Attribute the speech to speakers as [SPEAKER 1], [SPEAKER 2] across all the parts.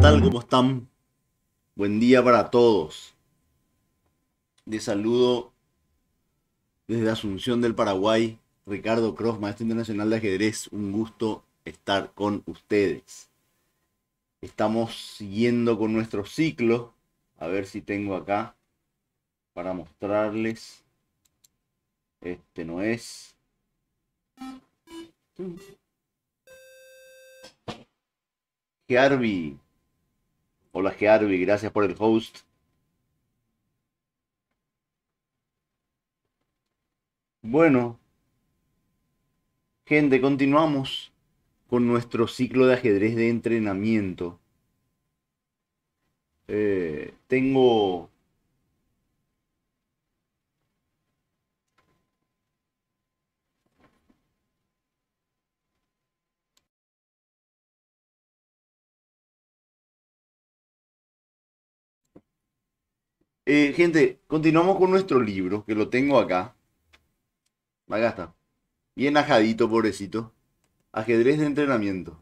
[SPEAKER 1] ¿Cómo están? Buen día para todos. Les saludo desde Asunción del Paraguay, Ricardo Cross, maestro internacional de ajedrez. Un gusto estar con ustedes. Estamos siguiendo con nuestro ciclo. A ver si tengo acá para mostrarles. Este no es. Harvey Hola Gary, gracias por el host. Bueno, gente, continuamos con nuestro ciclo de ajedrez de entrenamiento. Eh, tengo Eh, gente, continuamos con nuestro libro, que lo tengo acá. Acá está. Bien ajadito, pobrecito. Ajedrez de entrenamiento.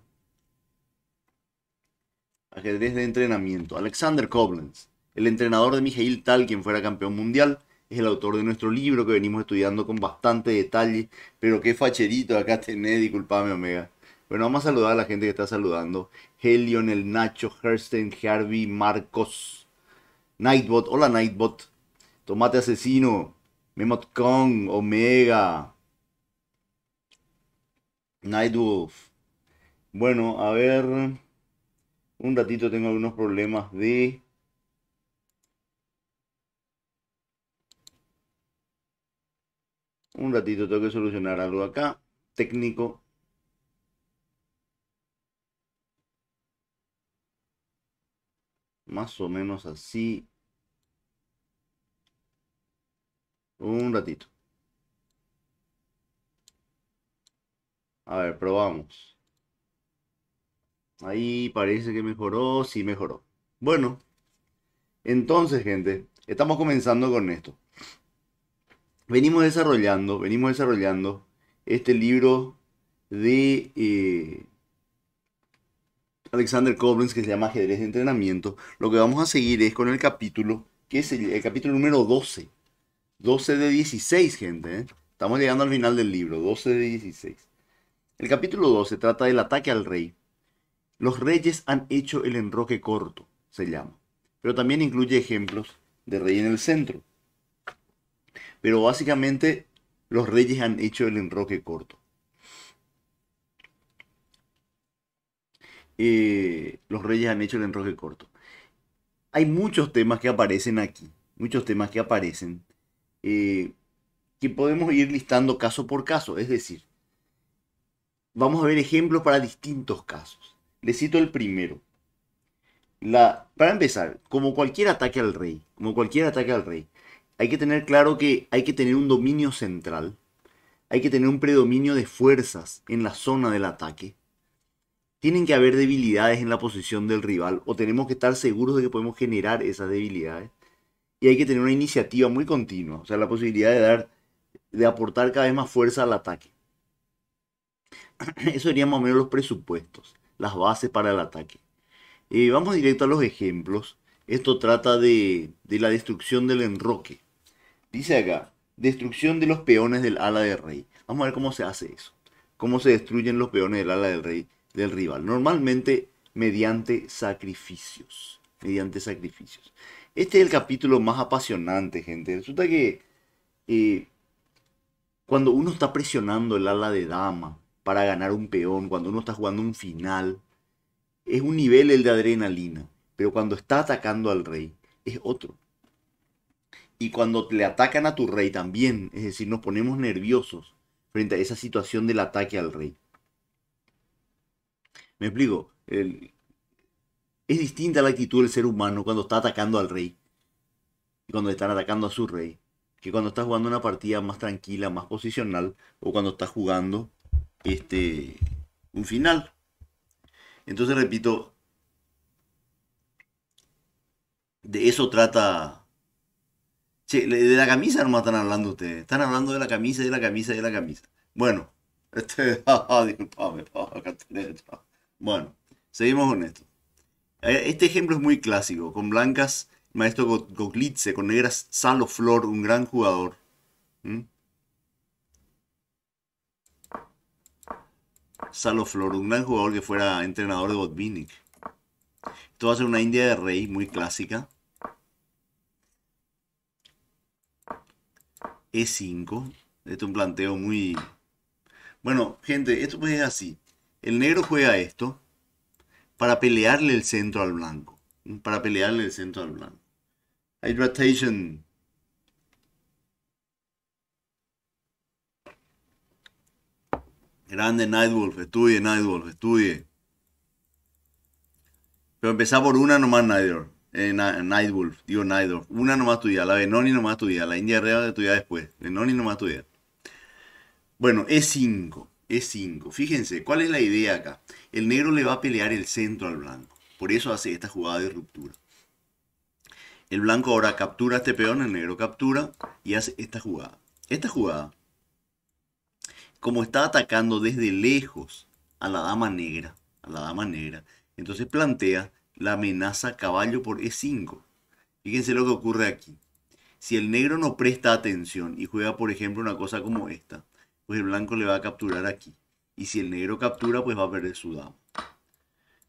[SPEAKER 1] Ajedrez de entrenamiento. Alexander Koblenz, el entrenador de Mijail Tal, quien fuera campeón mundial, es el autor de nuestro libro que venimos estudiando con bastante detalle. Pero qué facherito acá tenés, disculpame, Omega. Bueno, vamos a saludar a la gente que está saludando. Helion, el Nacho, Hersten, Harvey, Marcos. Nightbot, hola Nightbot. Tomate Asesino, Memot Kong, Omega, Nightwolf. Bueno, a ver. Un ratito tengo algunos problemas de. Un ratito tengo que solucionar algo acá. Técnico. Más o menos así. Un ratito. A ver, probamos. Ahí parece que mejoró, sí mejoró. Bueno, entonces gente, estamos comenzando con esto. Venimos desarrollando, venimos desarrollando este libro de eh, Alexander Koblenz, que se llama ajedrez de entrenamiento, lo que vamos a seguir es con el capítulo, que es el, capítulo número 12. 12 de 16, gente. ¿eh? Estamos llegando al final del libro, 12 de 16. El capítulo 12 trata del ataque al rey. Los reyes han hecho el enroque corto, se llama. Pero también incluye ejemplos de rey en el centro. Pero básicamente los reyes han hecho el enroque corto. Eh, los reyes han hecho el enroje corto. Hay muchos temas que aparecen aquí, muchos temas que aparecen, eh, que podemos ir listando caso por caso, es decir, vamos a ver ejemplos para distintos casos. les cito el primero. La, para empezar, como cualquier ataque al rey, como cualquier ataque al rey, hay que tener claro que hay que tener un dominio central, hay que tener un predominio de fuerzas en la zona del ataque, tienen que haber debilidades en la posición del rival o tenemos que estar seguros de que podemos generar esas debilidades. Y hay que tener una iniciativa muy continua, o sea, la posibilidad de dar, de aportar cada vez más fuerza al ataque. Eso serían más o menos los presupuestos, las bases para el ataque. Eh, vamos directo a los ejemplos. Esto trata de, de la destrucción del enroque. Dice acá, destrucción de los peones del ala del rey. Vamos a ver cómo se hace eso. Cómo se destruyen los peones del ala del rey del rival, normalmente mediante sacrificios, mediante sacrificios. Este es el capítulo más apasionante, gente. Resulta que eh, cuando uno está presionando el ala de dama para ganar un peón, cuando uno está jugando un final, es un nivel el de adrenalina, pero cuando está atacando al rey es otro. Y cuando le atacan a tu rey también, es decir, nos ponemos nerviosos frente a esa situación del ataque al rey. Me explico. es distinta la actitud del ser humano cuando está atacando al rey y cuando están atacando a su rey que cuando está jugando una partida más tranquila, más posicional o cuando está jugando este un final. Entonces repito, de eso trata de la camisa nomás están hablando ustedes. Están hablando de la camisa, de la camisa, de la camisa. Bueno, este, disculpame, acá tenés, bueno, seguimos con esto. Eh, este ejemplo es muy clásico. Con blancas, maestro Goglitze. Con negras, Salo Flor, un gran jugador. Saloflor, ¿Mm? Salo Flor, un gran jugador que fuera entrenador de Botvinnik. Esto va a ser una India de rey muy clásica. E5. Esto es un planteo muy... Bueno, gente, esto pues es así. El negro juega esto para pelearle el centro al blanco. Para pelearle el centro al blanco. Hydratation. Grande Nightwolf, estudie Nightwolf, estudie. Pero empezá por una nomás Nightwolf. Eh, Nightwolf, digo Nightwolf. Una nomás tuya. la Benoni nomás tuya. la India Real tuya después. Benoni nomás tuya. Bueno, E5. E5. Fíjense, ¿cuál es la idea acá? El negro le va a pelear el centro al blanco. Por eso hace esta jugada de ruptura. El blanco ahora captura a este peón, el negro captura y hace esta jugada. Esta jugada, como está atacando desde lejos a la dama negra, a la dama negra, entonces plantea la amenaza caballo por E5. Fíjense lo que ocurre aquí. Si el negro no presta atención y juega, por ejemplo, una cosa como esta, pues el blanco le va a capturar aquí. Y si el negro captura, pues va a perder su dama.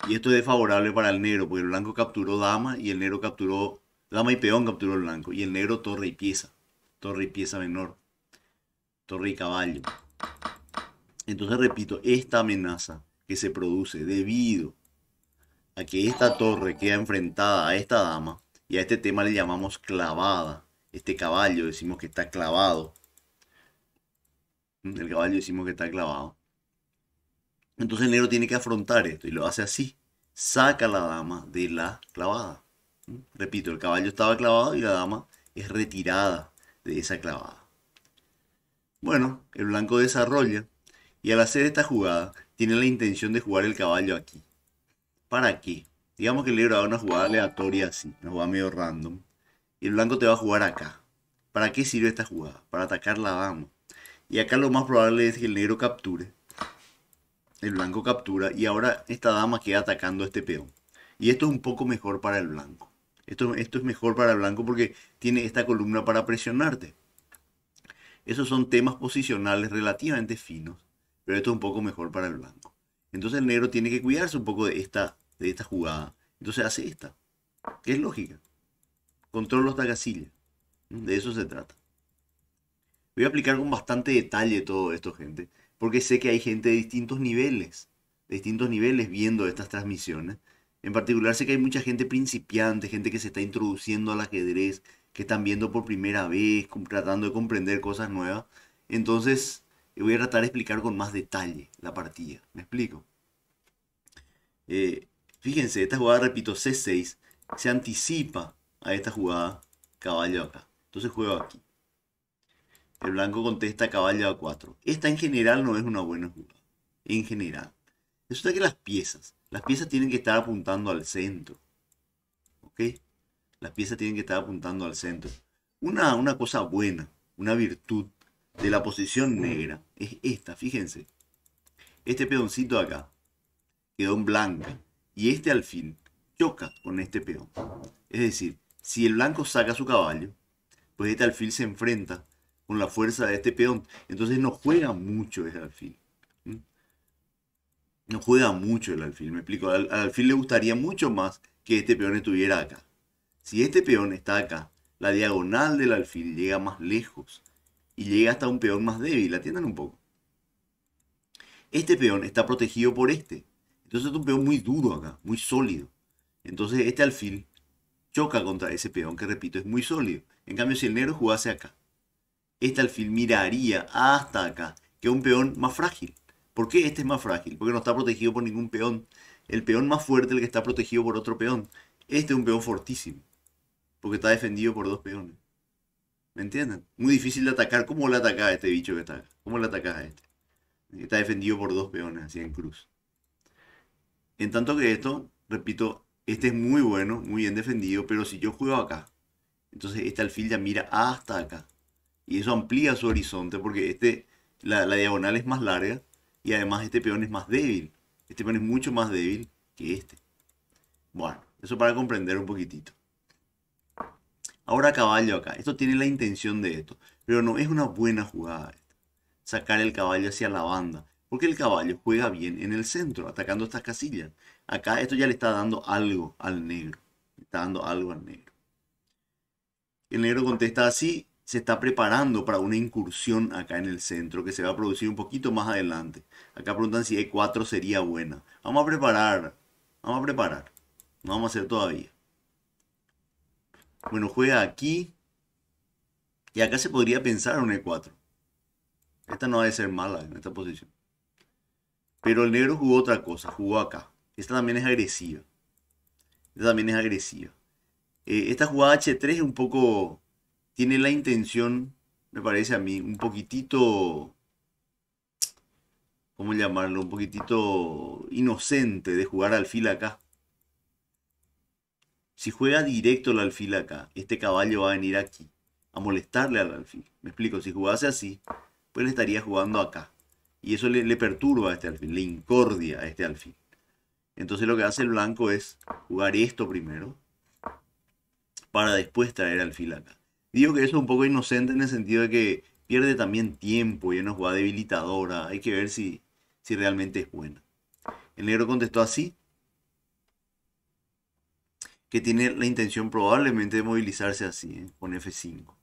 [SPEAKER 1] Y esto es desfavorable para el negro, porque el blanco capturó dama y el negro capturó dama y peón capturó el blanco. Y el negro torre y pieza. Torre y pieza menor. Torre y caballo. Entonces repito, esta amenaza que se produce debido a que esta torre queda enfrentada a esta dama, y a este tema le llamamos clavada. Este caballo decimos que está clavado el caballo decimos que está clavado. Entonces el negro tiene que afrontar esto y lo hace así. Saca la dama de la clavada. Repito, el caballo estaba clavado y la dama es retirada de esa clavada. Bueno, el blanco desarrolla y al hacer esta jugada tiene la intención de jugar el caballo aquí. ¿Para qué? Digamos que el negro haga una jugada aleatoria así, una jugada medio random. Y el blanco te va a jugar acá. ¿Para qué sirve esta jugada? Para atacar la dama. Y acá lo más probable es que el negro capture. El blanco captura. Y ahora esta dama queda atacando a este peón. Y esto es un poco mejor para el blanco. Esto, esto es mejor para el blanco porque tiene esta columna para presionarte. Esos son temas posicionales relativamente finos. Pero esto es un poco mejor para el blanco. Entonces el negro tiene que cuidarse un poco de esta, de esta jugada. Entonces hace esta. Que es lógica. Controlo esta casilla. De eso se trata. Voy a aplicar con bastante detalle todo esto, gente, porque sé que hay gente de distintos niveles, de distintos niveles viendo estas transmisiones. En particular sé que hay mucha gente principiante, gente que se está introduciendo al ajedrez, que están viendo por primera vez, tratando de comprender cosas nuevas. Entonces eh, voy a tratar de explicar con más detalle la partida. ¿Me explico? Eh, fíjense, esta jugada, repito, C6, se anticipa a esta jugada caballo acá. Entonces juego aquí. El blanco contesta caballo a 4. Esta en general no es una buena jugada. En general. Resulta que las piezas. Las piezas tienen que estar apuntando al centro. ¿Ok? Las piezas tienen que estar apuntando al centro. Una, una cosa buena, una virtud de la posición negra es esta, fíjense. Este peoncito acá quedó en blanco. y este alfil choca con este peón. Es decir, si el blanco saca su caballo, pues este alfil se enfrenta con la fuerza de este peón. Entonces no juega mucho el alfil. No juega mucho el alfil, me explico. Al, alfil le gustaría mucho más que este peón estuviera acá. Si este peón está acá, la diagonal del alfil llega más lejos y llega hasta un peón más débil. Atiendan un poco. Este peón está protegido por este. Entonces es un peón muy duro acá, muy sólido. Entonces este alfil choca contra ese peón que, repito, es muy sólido. En cambio, si el negro jugase acá, este alfil miraría hasta acá, que es un peón más frágil. ¿Por qué este es más frágil? Porque no está protegido por ningún peón. El peón más fuerte, el que está protegido por otro peón. Este es un peón fortísimo, porque está defendido por dos peones. ¿Me entienden? Muy difícil de atacar. ¿Cómo le atacas a este bicho que está acá? ¿Cómo le atacas a este? Está defendido por dos peones, así en cruz. En tanto que esto, repito, este es muy bueno, muy bien defendido, pero si yo juego acá, entonces este alfil ya mira hasta acá y eso amplía su horizonte porque este, la, diagonal es más larga y además este peón es más débil. Este peón es mucho más débil que este. Bueno, eso para comprender un poquitito. Ahora caballo acá. Esto tiene la intención de esto, pero no es una buena jugada. Sacar el caballo hacia la banda. Porque el caballo juega bien en el centro, atacando estas casillas. Acá esto ya le está dando algo al negro. Le está dando algo al negro. El negro contesta así, se está preparando para una incursión acá en el centro que se va a producir un poquito más adelante. Acá preguntan si E4 sería buena. Vamos a preparar. Vamos a preparar. No vamos a hacer todavía. Bueno, juega aquí. Y acá se podría pensar un E4. Esta no de ser mala en esta posición. Pero el negro jugó otra cosa. Jugó acá. Esta también es agresiva. Esta también es agresiva. Eh, esta jugada H3 es un poco tiene la intención, me parece a mí, un poquitito, ¿cómo llamarlo? Un poquitito inocente de jugar alfil acá. Si juega directo el alfil acá, este caballo va a venir aquí a molestarle al alfil. Me explico, si jugase así, pues le estaría jugando acá. Y eso le, le perturba a este alfil, le incordia a este alfil. Entonces lo que hace el blanco es jugar esto primero para después traer alfil acá. Digo que eso es un poco inocente en el sentido de que pierde también tiempo y es una jugada debilitadora. Hay que ver si, realmente es buena. El negro contestó así, que tiene la intención probablemente de movilizarse así, ¿eh? con F5.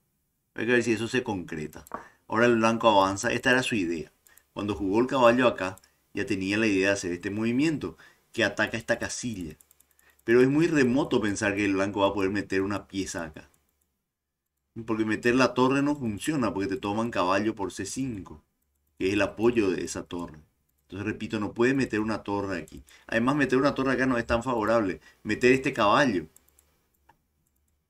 [SPEAKER 1] Hay que ver si eso se concreta. Ahora el blanco avanza, esta era su idea. Cuando jugó el caballo acá, ya tenía la idea de hacer este movimiento, que ataca esta casilla. Pero es muy remoto pensar que el blanco va a poder meter una pieza acá. Porque meter la torre no funciona, porque te toman caballo por C5, que es el apoyo de esa torre. Entonces, repito, no puede meter una torre aquí. Además, meter una torre acá no es tan favorable. Meter este caballo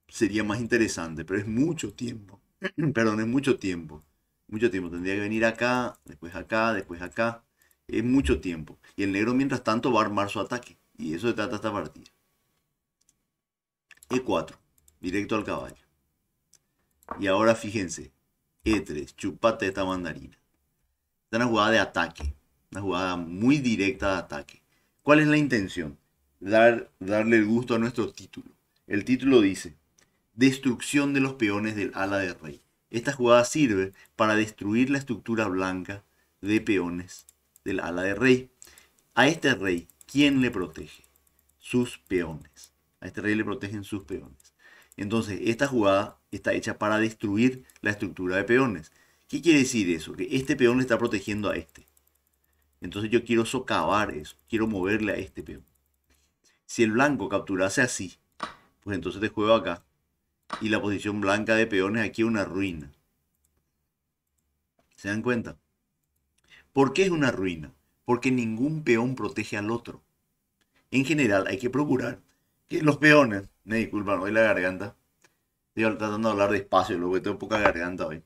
[SPEAKER 1] sería más interesante, pero es mucho tiempo. Perdón, es mucho tiempo. Mucho tiempo. Tendría que venir acá, después acá, después acá. Es mucho tiempo. Y el negro, mientras tanto, va a armar su ataque. Y eso se trata esta partida. E4. Directo al caballo. Y ahora fíjense, E3, chupate esta mandarina. Es una jugada de ataque, una jugada muy directa de ataque. ¿Cuál es la intención? Dar, darle el gusto a nuestro título. El título dice, destrucción de los peones del ala de rey. Esta jugada sirve para destruir la estructura blanca de peones del ala de rey. A este rey, ¿quién le protege? Sus peones. A este rey le protegen sus peones. Entonces, esta jugada está hecha para destruir la estructura de peones. ¿Qué quiere decir eso? Que este peón está protegiendo a este. Entonces yo quiero socavar eso, quiero moverle a este peón. Si el blanco capturase así, pues entonces te juego acá. Y la posición blanca de peones aquí es una ruina. ¿Se dan cuenta? ¿Por qué es una ruina? Porque ningún peón protege al otro. En general hay que procurar que los peones, me disculpan hoy la garganta, Estoy tratando de hablar despacio, luego tengo poca garganta hoy.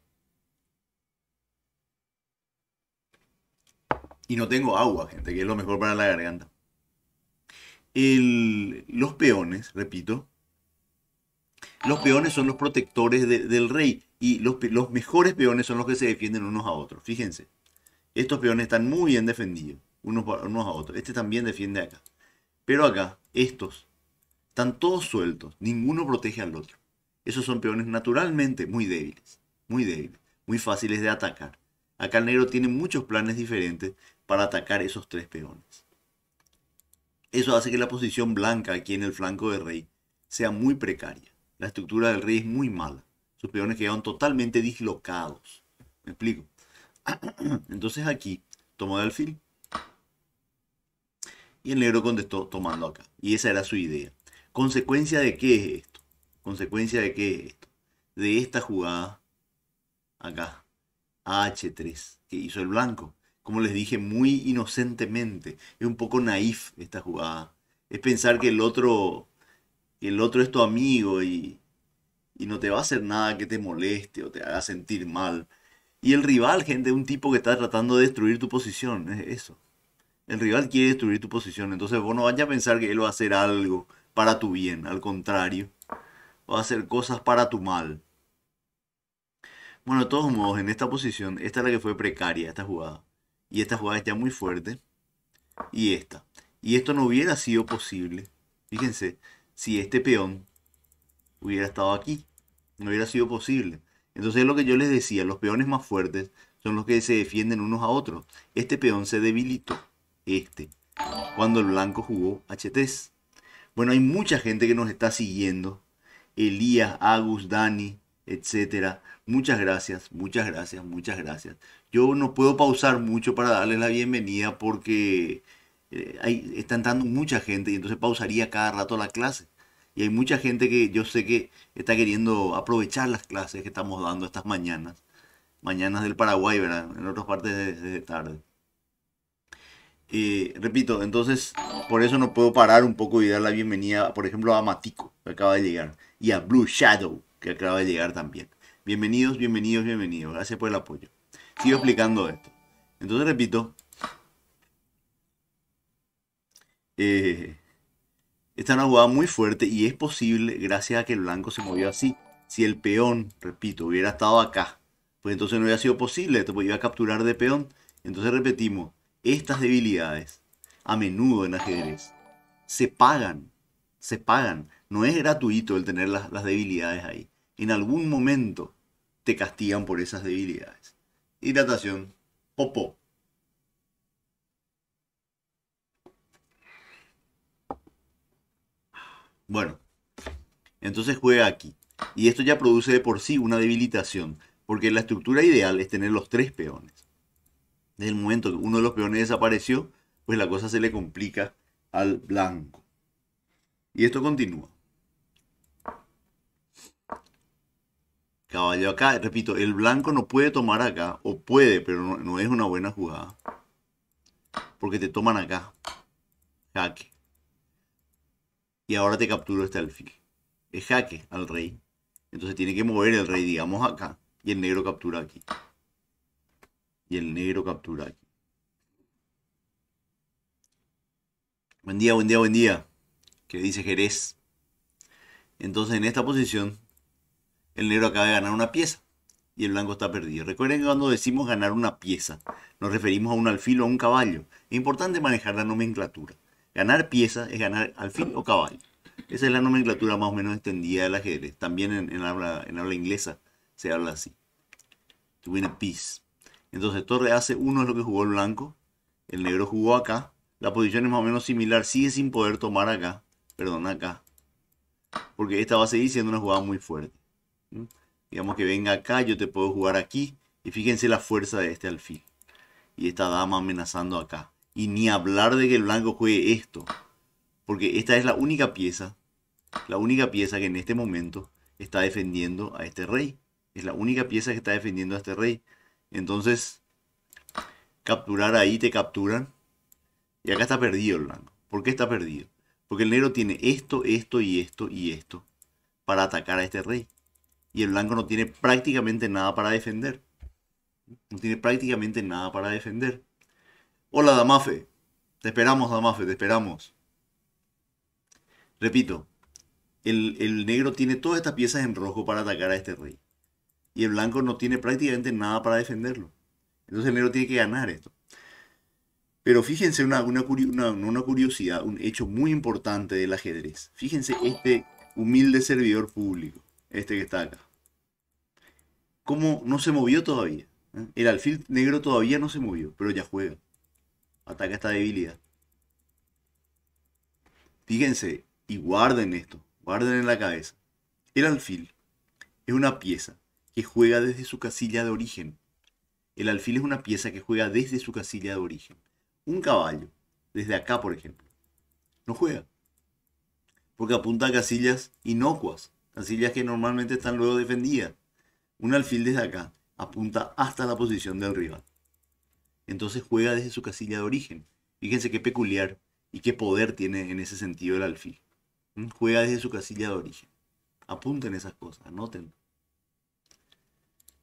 [SPEAKER 1] Y no tengo agua, gente, que es lo mejor para la garganta. los peones, repito, los peones son los protectores del rey y los, mejores peones son los que se defienden unos a otros. Fíjense, estos peones están muy bien defendidos unos, unos a otros. Este también defiende acá. Pero acá, estos, están todos sueltos. Ninguno protege al otro. Esos son peones naturalmente muy débiles, muy débiles, muy fáciles de atacar. Acá el negro tiene muchos planes diferentes para atacar esos tres peones. Eso hace que la posición blanca aquí en el flanco del rey sea muy precaria. La estructura del rey es muy mala. Sus peones quedan totalmente dislocados. ¿Me explico? Entonces aquí tomó de alfil. Y el negro contestó tomando acá. Y esa era su idea. ¿Consecuencia de qué es esto? consecuencia de qué? De esta jugada acá, H3, que hizo el blanco. Como les dije, muy inocentemente. Es un poco naif esta jugada. Es pensar que el otro, el otro es tu amigo y, y no te va a hacer nada que te moleste o te haga sentir mal. Y el rival, gente, es un tipo que está tratando de destruir tu posición, es eso. El rival quiere destruir tu posición, entonces vos no vayas a pensar que él va a hacer algo para tu bien, al contrario va a hacer cosas para tu mal. Bueno, de todos modos, en esta posición, esta es la que fue precaria, esta jugada. Y esta jugada está muy fuerte. Y esta. Y esto no hubiera sido posible. Fíjense, si este peón hubiera estado aquí, no hubiera sido posible. Entonces es lo que yo les decía, los peones más fuertes son los que se defienden unos a otros. Este peón se debilitó, este, cuando el blanco jugó H3. Bueno, hay mucha gente que nos está siguiendo Elías, Agus, Dani, etcétera. Muchas gracias, muchas gracias, muchas gracias. Yo no puedo pausar mucho para darles la bienvenida porque eh, hay, está entrando mucha gente y entonces pausaría cada rato la clase. Y hay mucha gente que yo sé que está queriendo aprovechar las clases que estamos dando estas mañanas. Mañanas del Paraguay, ¿verdad? En otras partes de, tarde. Eh, repito, entonces por eso no puedo parar un poco y dar la bienvenida, por ejemplo, a Matico, que acaba de llegar y a Blue Shadow, que acaba de llegar también. Bienvenidos, bienvenidos, bienvenidos. Gracias por el apoyo. Sigo explicando esto. Entonces repito. Eh, esta es una jugada muy fuerte y es posible gracias a que el blanco se movió así. Si el peón, repito, hubiera estado acá, pues entonces no hubiera sido posible. Esto iba a capturar de peón. Entonces repetimos, estas debilidades a menudo en ajedrez se pagan, se pagan no es gratuito el tener las, debilidades ahí. En algún momento te castigan por esas debilidades. Hidratación, popó. Bueno, entonces juega aquí. Y esto ya produce de por sí una debilitación, porque la estructura ideal es tener los tres peones. Desde el momento que uno de los peones desapareció, pues la cosa se le complica al blanco. Y esto continúa. Caballo acá, repito, el blanco no puede tomar acá, o puede, pero no, es una buena jugada. Porque te toman acá. Jaque. Y ahora te capturo este alfil. Es jaque al rey. Entonces tiene que mover el rey, digamos, acá. Y el negro captura aquí. Y el negro captura aquí. Buen día, buen día, buen día. Que dice Jerez. Entonces en esta posición el negro acaba de ganar una pieza y el blanco está perdido. Recuerden que cuando decimos ganar una pieza, nos referimos a un alfil o a un caballo. Es importante manejar la nomenclatura. Ganar pieza es ganar alfil o caballo. Esa es la nomenclatura más o menos extendida del ajedrez. También en, habla, en habla inglesa se habla así. To win a Entonces torre hace uno es lo que jugó el blanco. El negro jugó acá. La posición es más o menos similar. Sigue sin poder tomar acá. Perdón, acá. Porque esta va a seguir siendo una jugada muy fuerte. Digamos que venga acá, yo te puedo jugar aquí. Y fíjense la fuerza de este alfil. Y esta dama amenazando acá. Y ni hablar de que el blanco juegue esto. Porque esta es la única pieza. La única pieza que en este momento está defendiendo a este rey. Es la única pieza que está defendiendo a este rey. Entonces, capturar ahí te capturan. Y acá está perdido el blanco. ¿Por qué está perdido? Porque el negro tiene esto, esto y esto y esto para atacar a este rey y el blanco no tiene prácticamente nada para defender. No tiene prácticamente nada para defender. Hola Damafe. Te esperamos Damafe, te esperamos. Repito, el, negro tiene todas estas piezas en rojo para atacar a este rey. Y el blanco no tiene prácticamente nada para defenderlo. Entonces el negro tiene que ganar esto. Pero fíjense una, curiosidad, un hecho muy importante del ajedrez. Fíjense este humilde servidor público este que está acá. Como no se movió todavía. ¿Eh? El alfil negro todavía no se movió, pero ya juega. Ataca esta debilidad. Fíjense y guarden esto, guarden en la cabeza. El alfil es una pieza que juega desde su casilla de origen. El alfil es una pieza que juega desde su casilla de origen. Un caballo, desde acá por ejemplo, no juega. Porque apunta a casillas inocuas, las que normalmente están luego defendidas. Un alfil desde acá apunta hasta la posición del rival. Entonces juega desde su casilla de origen. Fíjense qué peculiar y qué poder tiene en ese sentido el alfil. ¿Mm? Juega desde su casilla de origen. Apunten esas cosas, noten.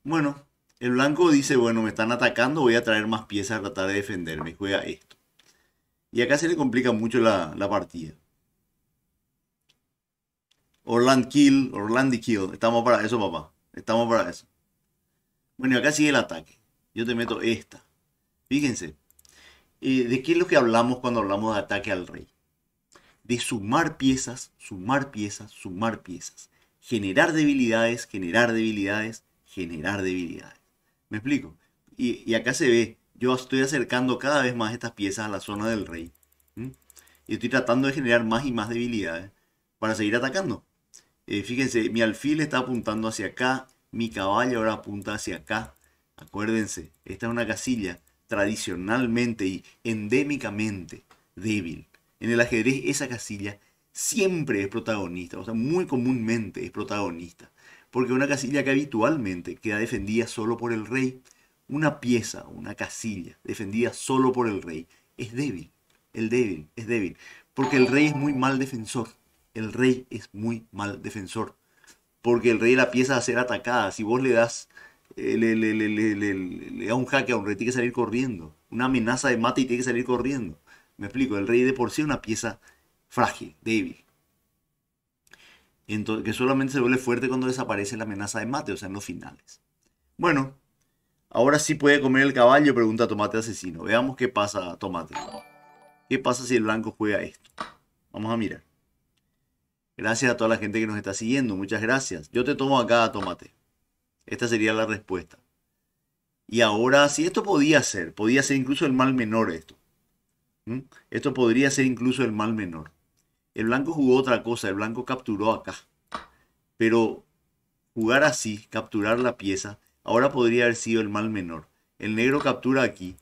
[SPEAKER 1] Bueno, el blanco dice, bueno, me están atacando, voy a traer más piezas a tratar de defenderme. Juega esto. Y acá se le complica mucho la partida. Orland Kill, Orlandi Kill. Estamos para eso, papá. Estamos para eso. Bueno, acá sigue el ataque. Yo te meto esta. Fíjense. Eh, ¿De qué es lo que hablamos cuando hablamos de ataque al rey? De sumar piezas, sumar piezas, sumar piezas. Generar debilidades, generar debilidades, generar debilidades. ¿Me explico? Y, acá se ve, yo estoy acercando cada vez más estas piezas a la zona del rey. Y estoy tratando de generar más y más debilidades para seguir atacando. Eh, fíjense, mi alfil está apuntando hacia acá, mi caballo ahora apunta hacia acá. Acuérdense, esta es una casilla tradicionalmente y endémicamente débil. En el ajedrez esa casilla siempre es protagonista, o sea, muy comúnmente es protagonista. Porque una casilla que habitualmente queda defendida solo por el rey, una pieza, una casilla defendida solo por el rey, es débil. El débil es débil. Porque el rey es muy mal defensor el rey es muy mal defensor. Porque el rey la pieza a ser atacada. Si vos le das, eh, le, da un jaque a un rey, tiene que salir corriendo. Una amenaza de mate y tiene que salir corriendo. Me explico, el rey de por sí es una pieza frágil, débil. que solamente se vuelve fuerte cuando desaparece la amenaza de mate, o sea, en los finales. Bueno, ahora sí puede comer el caballo, pregunta Tomate Asesino. Veamos qué pasa, Tomate. ¿Qué pasa si el blanco juega esto? Vamos a mirar. Gracias a toda la gente que nos está siguiendo. Muchas gracias. Yo te tomo acá, tómate. Esta sería la respuesta. Y ahora, si esto podía ser, podía ser incluso el mal menor esto. Esto podría ser incluso el mal menor. El blanco jugó otra cosa, el blanco capturó acá. Pero jugar así, capturar la pieza, ahora podría haber sido el mal menor. El negro captura aquí.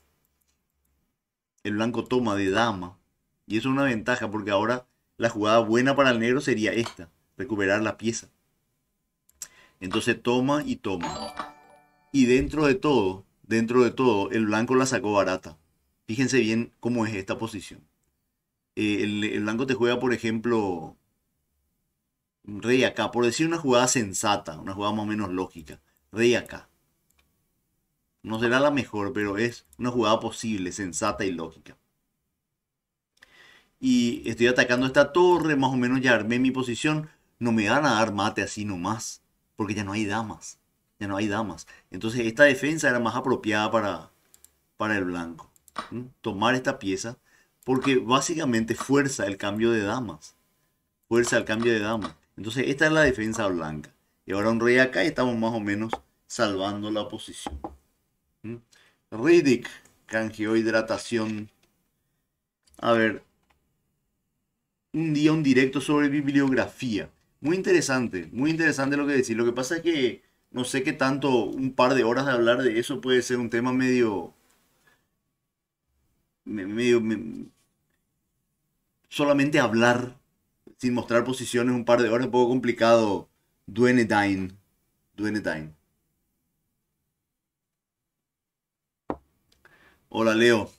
[SPEAKER 1] El blanco toma de dama. Y eso es una ventaja porque ahora la jugada buena para el negro sería esta, recuperar la pieza. Entonces toma y toma. Y dentro de todo, dentro de todo, el blanco la sacó barata. Fíjense bien cómo es esta posición. Eh, el, el, blanco te juega, por ejemplo, rey acá, por decir una jugada sensata, una jugada más o menos lógica. Rey acá. No será la mejor, pero es una jugada posible, sensata y lógica y estoy atacando esta torre, más o menos ya armé mi posición, no me van a dar mate así nomás, porque ya no hay damas, ya no hay damas. Entonces esta defensa era más apropiada para, para el blanco. Tomar esta pieza, porque básicamente fuerza el cambio de damas, fuerza el cambio de damas. Entonces esta es la defensa blanca. Y ahora un rey acá y estamos más o menos salvando la posición. Riddick, canjeó hidratación. A ver, un día un directo sobre bibliografía. Muy interesante, muy interesante lo que decís. Lo que pasa es que no sé qué tanto, un par de horas de hablar de eso puede ser un tema medio... medio... solamente hablar sin mostrar posiciones un par de horas, un poco complicado. Duene time. Duene time. Hola Leo.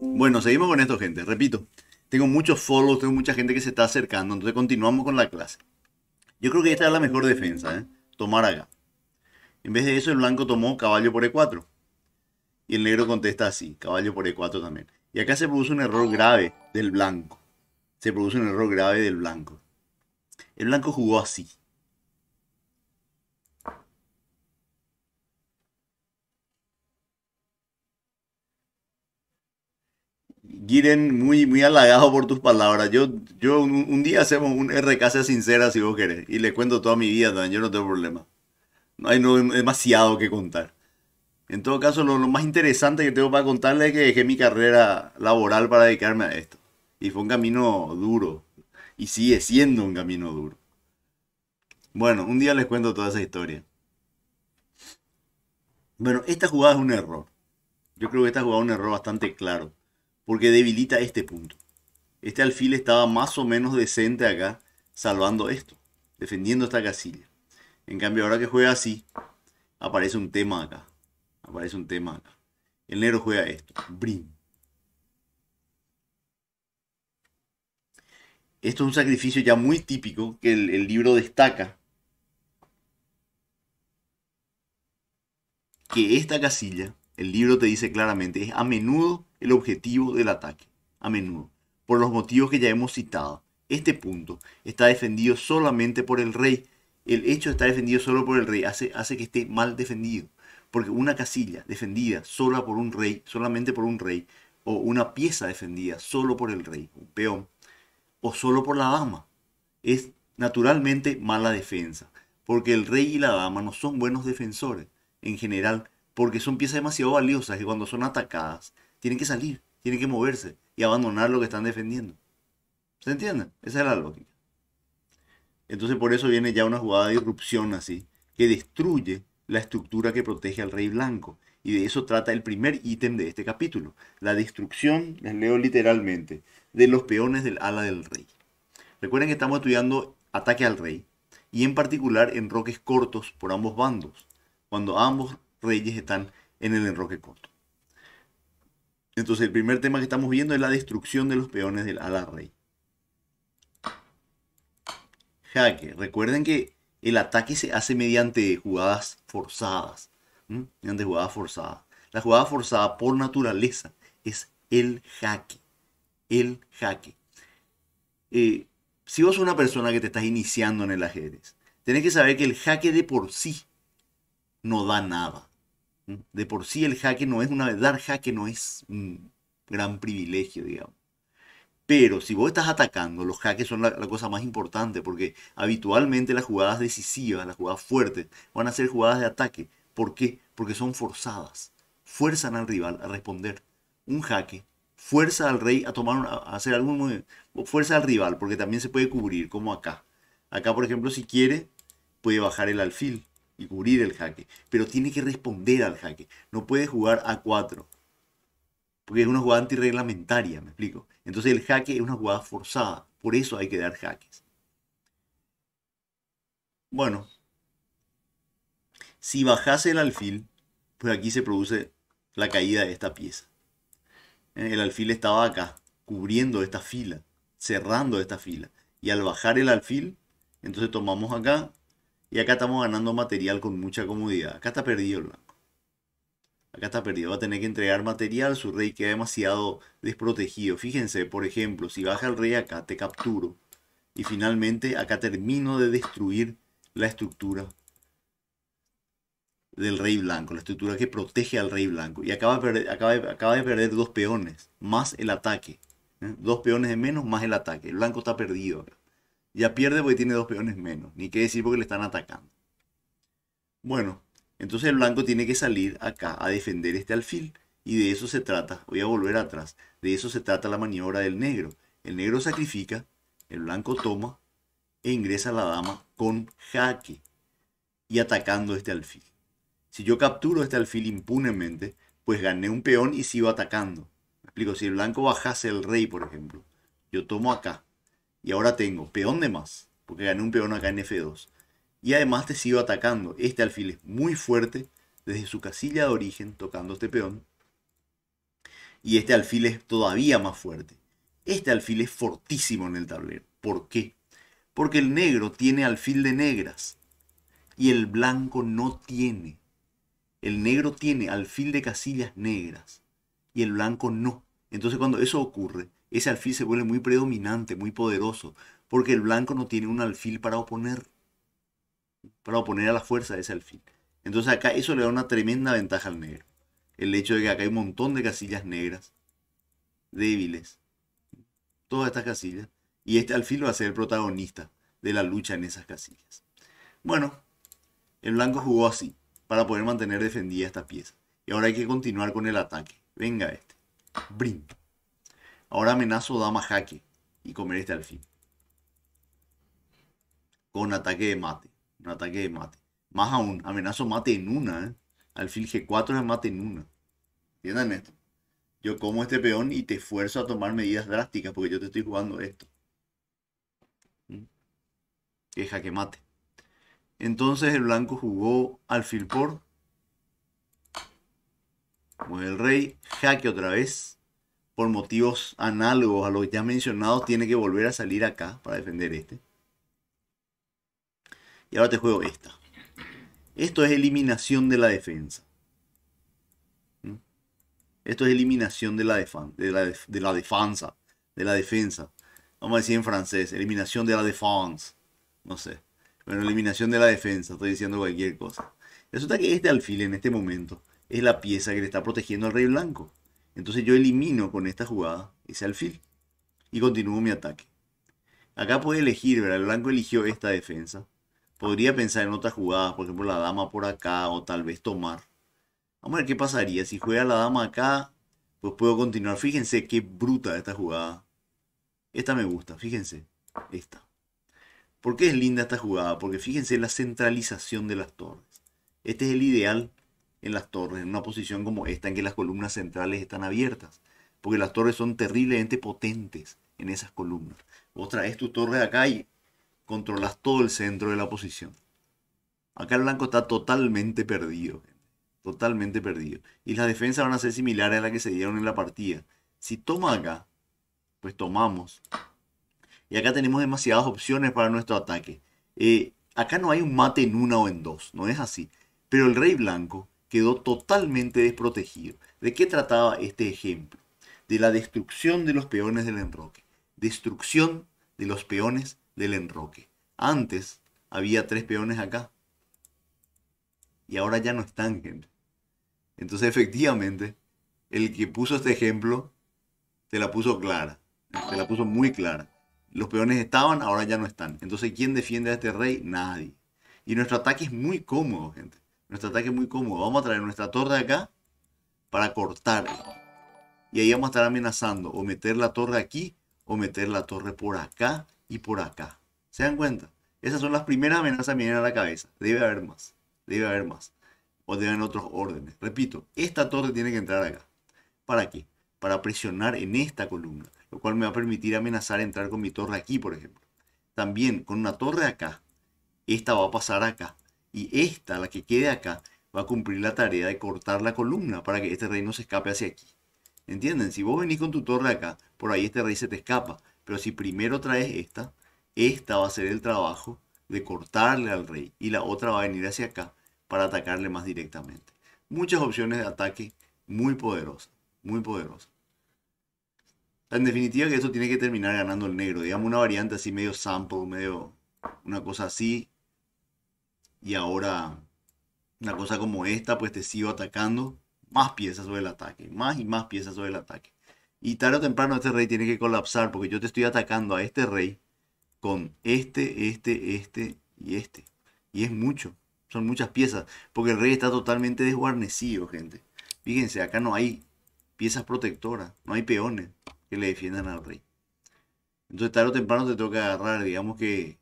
[SPEAKER 1] Bueno, seguimos con esto, gente. Repito, tengo muchos follows, tengo mucha gente que se está acercando, entonces continuamos con la clase. Yo creo que esta es la mejor defensa, ¿eh? tomar acá. En vez de eso, el blanco tomó caballo por E4. Y el negro contesta así, caballo por E4 también. Y acá se produce un error grave del blanco. Se produce un error grave del blanco. El blanco jugó así. Giren, muy, muy halagado por tus palabras. Yo, yo un, día hacemos un sea sincera si vos querés. Y le cuento toda mi vida yo no tengo problema. No hay no, demasiado que contar. En todo caso, lo, lo, más interesante que tengo para contarle es que dejé mi carrera laboral para dedicarme a esto. Y fue un camino duro. Y sigue siendo un camino duro. Bueno, un día les cuento toda esa historia. Bueno, esta jugada es un error. Yo creo que esta jugada es un error bastante claro porque debilita este punto. Este alfil estaba más o menos decente acá, salvando esto, defendiendo esta casilla. En cambio, ahora que juega así, aparece un tema acá. Aparece un tema acá. El negro juega esto, brin. Esto es un sacrificio ya muy típico que el libro destaca. Que esta casilla, el libro te dice claramente, es a menudo el objetivo del ataque, a menudo, por los motivos que ya hemos citado. Este punto está defendido solamente por el rey. El hecho de estar defendido solo por el rey hace, hace que esté mal defendido. Porque una casilla defendida sola por un rey, solamente por un rey, o una pieza defendida solo por el rey, un peón, o solo por la dama, es naturalmente mala defensa. Porque el rey y la dama no son buenos defensores, en general, porque son piezas demasiado valiosas y cuando son atacadas tienen que salir, tienen que moverse y abandonar lo que están defendiendo. ¿Se entiende? Esa es la lógica. Entonces por eso viene ya una jugada de irrupción así, que destruye la estructura que protege al rey blanco. Y de eso trata el primer ítem de este capítulo, la destrucción, les leo literalmente, de los peones del ala del rey. Recuerden que estamos estudiando ataque al rey, y en particular enroques cortos por ambos bandos, cuando ambos reyes están en el enroque corto. Entonces el primer tema que estamos viendo es la destrucción de los peones del ala rey. Jaque. Recuerden que el ataque se hace mediante jugadas forzadas. Mediante jugadas forzadas. La jugada forzada por naturaleza es el jaque. El jaque. Eh, si vos sos una persona que te estás iniciando en el ajedrez, tenés que saber que el jaque de por sí no da nada. De por sí el jaque no es una dar jaque no es un gran privilegio, digamos. Pero si vos estás atacando, los jaques son la, cosa más importante, porque habitualmente las jugadas decisivas, las jugadas fuertes, van a ser jugadas de ataque. ¿Por qué? Porque son forzadas. Fuerzan al rival a responder. Un jaque fuerza al rey a tomar a hacer algún movimiento. Fuerza al rival, porque también se puede cubrir, como acá. Acá, por ejemplo, si quiere, puede bajar el alfil y cubrir el jaque, pero tiene que responder al jaque, no puede jugar a 4, porque es una jugada antirreglamentaria, me explico. Entonces el jaque es una jugada forzada, por eso hay que dar jaques. Bueno, si bajase el alfil, pues aquí se produce la caída de esta pieza. Eh, el alfil estaba acá, cubriendo esta fila, cerrando esta fila. Y al bajar el alfil, entonces tomamos acá y acá estamos ganando material con mucha comodidad. Acá está perdido el blanco. Acá está perdido. Va a tener que entregar material. Su rey queda demasiado desprotegido. Fíjense, por ejemplo, si baja el rey acá, te capturo. Y finalmente acá termino de destruir la estructura del rey blanco, la estructura que protege al rey blanco. Y acaba, de, acaba perder dos peones, más el ataque. ¿eh? Dos peones de menos, más el ataque. El blanco está perdido. Ya pierde porque tiene dos peones menos. Ni qué decir porque le están atacando. Bueno, entonces el blanco tiene que salir acá a defender este alfil. Y de eso se trata. Voy a volver atrás. De eso se trata la maniobra del negro. El negro sacrifica, el blanco toma e ingresa la dama con jaque y atacando este alfil. Si yo capturo este alfil impunemente, pues gané un peón y sigo atacando. Me explico, si el blanco bajase el rey, por ejemplo, yo tomo acá y ahora tengo peón de más, porque gané un peón acá en F2. Y además te sigo atacando. Este alfil es muy fuerte desde su casilla de origen tocando este peón. Y este alfil es todavía más fuerte. Este alfil es fortísimo en el tablero. ¿Por qué? Porque el negro tiene alfil de negras y el blanco no tiene. El negro tiene alfil de casillas negras y el blanco no. Entonces cuando eso ocurre, ese alfil se vuelve muy predominante, muy poderoso, porque el blanco no tiene un alfil para oponer, para oponer a la fuerza de ese alfil. Entonces acá eso le da una tremenda ventaja al negro. El hecho de que acá hay un montón de casillas negras, débiles, todas estas casillas, y este alfil va a ser el protagonista de la lucha en esas casillas. Bueno, el blanco jugó así, para poder mantener defendida esta pieza. Y ahora hay que continuar con el ataque. Venga este. Brin. Ahora amenazo dama jaque y comer este alfil. Con ataque de mate. Un ataque de mate. Más aún, amenazo mate en una. ¿eh? Alfil G4 es mate en una. ¿Entiendan esto? Yo como este peón y te esfuerzo a tomar medidas drásticas porque yo te estoy jugando esto. ¿Mm? Que jaque mate. Entonces el blanco jugó alfil por. Mueve el rey. Jaque otra vez por motivos análogos a los has mencionado. tiene que volver a salir acá para defender este. Y ahora te juego esta. Esto es eliminación de la defensa. ¿Mm? Esto es eliminación de la, de, la defensa. De la defensa. Vamos a decir en francés, eliminación de la defensa. No sé. Bueno, eliminación de la defensa, estoy diciendo cualquier cosa. Resulta que este alfil en este momento es la pieza que le está protegiendo al rey blanco. Entonces yo elimino con esta jugada ese alfil y continúo mi ataque. Acá puede elegir, ¿verdad? El blanco eligió esta defensa. Podría pensar en otras jugadas, por ejemplo la dama por acá o tal vez tomar. Vamos a ver qué pasaría. Si juega la dama acá, pues puedo continuar. Fíjense qué bruta esta jugada. Esta me gusta, fíjense. Esta. ¿Por qué es linda esta jugada? Porque fíjense la centralización de las torres. Este es el ideal en las torres, en una posición como esta en que las columnas centrales están abiertas, porque las torres son terriblemente potentes en esas columnas. Vos traes tu torre de acá y controlas todo el centro de la posición. Acá el blanco está totalmente perdido, totalmente perdido. Y las defensas van a ser similares a las que se dieron en la partida. Si toma acá, pues tomamos. Y acá tenemos demasiadas opciones para nuestro ataque. Eh, acá no hay un mate en una o en dos, no es así. Pero el rey blanco quedó totalmente desprotegido. ¿De qué trataba este ejemplo? De la destrucción de los peones del enroque. Destrucción de los peones del enroque. Antes había tres peones acá. Y ahora ya no están, gente. Entonces, efectivamente, el que puso este ejemplo te la puso clara. Te la puso muy clara. Los peones estaban, ahora ya no están. Entonces, ¿quién defiende a este rey? Nadie. Y nuestro ataque es muy cómodo, gente. Nuestro ataque es muy cómodo. Vamos a traer nuestra torre acá para cortarla. Y ahí vamos a estar amenazando. O meter la torre aquí o meter la torre por acá y por acá. ¿Se dan cuenta? Esas son las primeras amenazas que me vienen a la cabeza. Debe haber más. Debe haber más. O deben otros órdenes. Repito, esta torre tiene que entrar acá. ¿Para qué? Para presionar en esta columna. Lo cual me va a permitir amenazar entrar con mi torre aquí, por ejemplo. También con una torre acá. Esta va a pasar acá y esta, la que quede acá, va a cumplir la tarea de cortar la columna para que este rey no se escape hacia aquí. ¿Entienden? Si vos venís con tu torre acá, por ahí este rey se te escapa. Pero si primero traes esta, esta va a ser el trabajo de cortarle al rey y la otra va a venir hacia acá para atacarle más directamente. Muchas opciones de ataque muy poderosas, muy poderosas. En definitiva que esto tiene que terminar ganando el negro, digamos una variante así medio sample, medio una cosa así, y ahora una cosa como esta, pues te sigo atacando, más piezas sobre el ataque, más y más piezas sobre el ataque. Y tarde o temprano este rey tiene que colapsar porque yo te estoy atacando a este rey con este, este, este y este. Y es mucho, son muchas piezas, porque el rey está totalmente desguarnecido, gente. Fíjense, acá no hay piezas protectoras, no hay peones que le defiendan al rey. Entonces tarde o temprano te toca agarrar, digamos que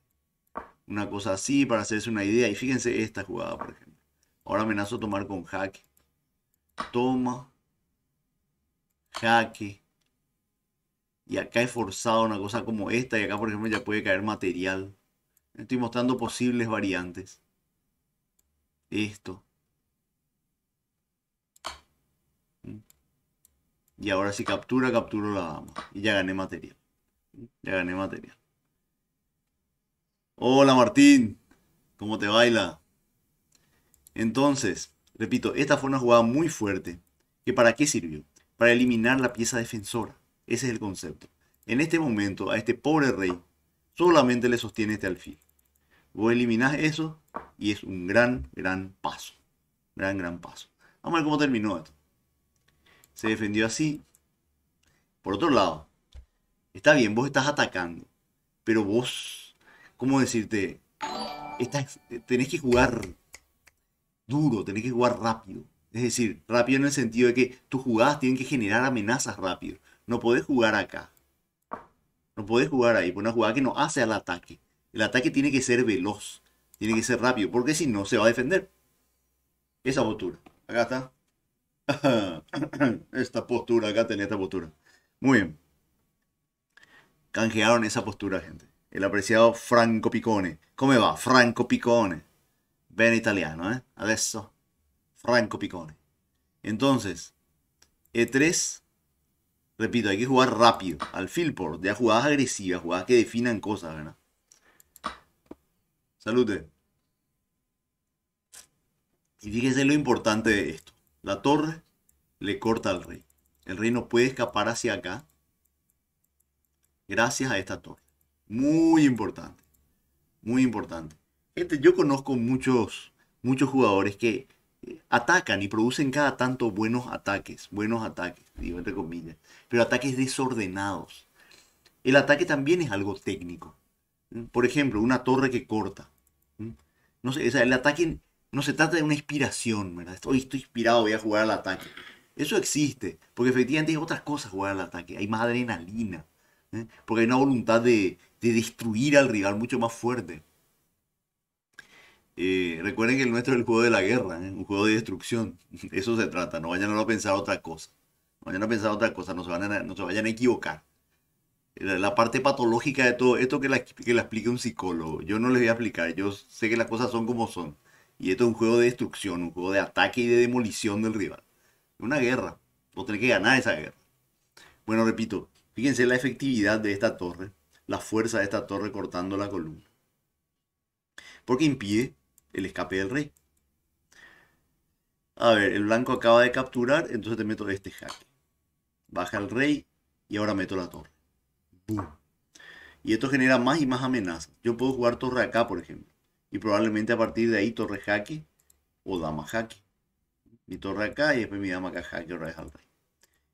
[SPEAKER 1] una cosa así para hacerse una idea. Y fíjense esta jugada, por ejemplo. Ahora amenazo tomar con jaque. Toma. Jaque. Y acá he forzado una cosa como esta. Y acá, por ejemplo, ya puede caer material. Estoy mostrando posibles variantes. Esto. Y ahora si captura, capturo la dama. Y ya gané material. Ya gané material. Hola Martín, ¿cómo te baila? Entonces, repito, esta fue una jugada muy fuerte. ¿Que para qué sirvió? Para eliminar la pieza defensora. Ese es el concepto. En este momento, a este pobre rey, solamente le sostiene este alfil. Vos eliminás eso y es un gran, gran paso. Gran, gran paso. Vamos a ver cómo terminó esto. Se defendió así. Por otro lado, está bien, vos estás atacando, pero vos ¿cómo decirte? tenés que jugar duro, tenés que jugar rápido. Es decir, rápido en el sentido de que tus jugadas tienen que generar amenazas rápido. No podés jugar acá. No podés jugar ahí, por una jugada que no hace al ataque. El ataque tiene que ser veloz, tiene que ser rápido, porque si no se va a defender. Esa postura. Acá está. Esta postura, acá tenía esta postura. Muy bien. Canjearon esa postura, gente el apreciado Franco Picone Come va Franco Picone Bene italiano, eh? Adesso Franco Piccone. Entonces, E3, repito, hay que jugar rápido, al por ya jugadas agresivas, jugadas que definan cosas, ¿verdad? Salute. Y fíjese lo importante de esto. La torre le corta al rey. El rey no puede escapar hacia acá gracias a esta torre. Muy importante. Muy importante. Gente, yo conozco muchos, muchos jugadores que eh, atacan y producen cada tanto buenos ataques. Buenos ataques, digo entre comillas. Pero ataques desordenados. El ataque también es algo técnico. ¿Mm? Por ejemplo, una torre que corta. ¿Mm? No sé, el ataque no se trata de una inspiración, ¿verdad? Estoy, estoy inspirado, voy a jugar al ataque. Eso existe, porque efectivamente hay otras cosas jugar al ataque, hay más adrenalina, ¿eh? porque hay una voluntad de, de destruir al rival mucho más fuerte. Eh, recuerden que el nuestro es el juego de la guerra, ¿eh? un juego de destrucción. Eso se trata, no vayan a pensar otra cosa. No vayan a pensar otra cosa, no se, a, no vayan a equivocar. La, parte patológica de todo, esto que la, que la explique un psicólogo, yo no les voy a explicar, yo sé que las cosas son como son. Y esto es un juego de destrucción, un juego de ataque y de demolición del rival. Una guerra, vos tenés que ganar esa guerra. Bueno, repito, fíjense la efectividad de esta torre la fuerza de esta torre cortando la columna. Porque impide el escape del rey. A ver, el blanco acaba de capturar, entonces te meto este jaque. Baja el rey y ahora meto la torre. ¡Bum! Y esto genera más y más amenazas. Yo puedo jugar torre acá, por ejemplo. Y probablemente a partir de ahí torre jaque o dama jaque. Mi torre acá y después mi dama acá jaque otra vez al rey.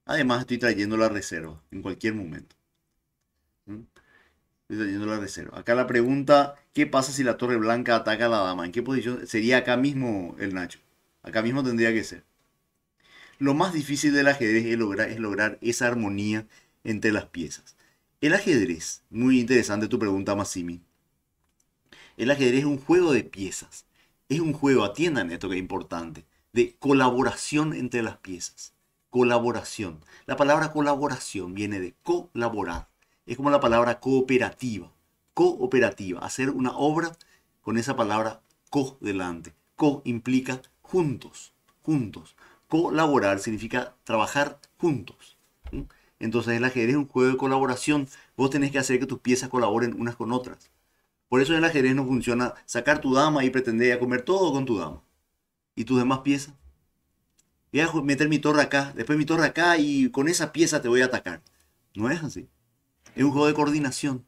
[SPEAKER 1] Además estoy trayendo la reserva en cualquier momento. ¿Mm? Estoy la reserva. Acá la pregunta, ¿qué pasa si la Torre Blanca ataca a la dama? ¿En qué posición? Sería acá mismo el Nacho. Acá mismo tendría que ser. Lo más difícil del ajedrez es lograr, es lograr esa armonía entre las piezas. El ajedrez, muy interesante tu pregunta, Massimi. El ajedrez es un juego de piezas. Es un juego, atiendan esto que es importante, de colaboración entre las piezas. Colaboración. La palabra colaboración viene de colaborar es como la palabra cooperativa. Cooperativa, hacer una obra con esa palabra co delante. Co implica juntos, juntos. Colaborar significa trabajar juntos. Entonces el ajedrez es un juego de colaboración. Vos tenés que hacer que tus piezas colaboren unas con otras. Por eso en el ajedrez no funciona sacar tu dama y pretender comer todo con tu dama. ¿Y tus demás piezas? Voy a meter mi torre acá, después mi torre acá y con esa pieza te voy a atacar. No es así. Es un juego de coordinación,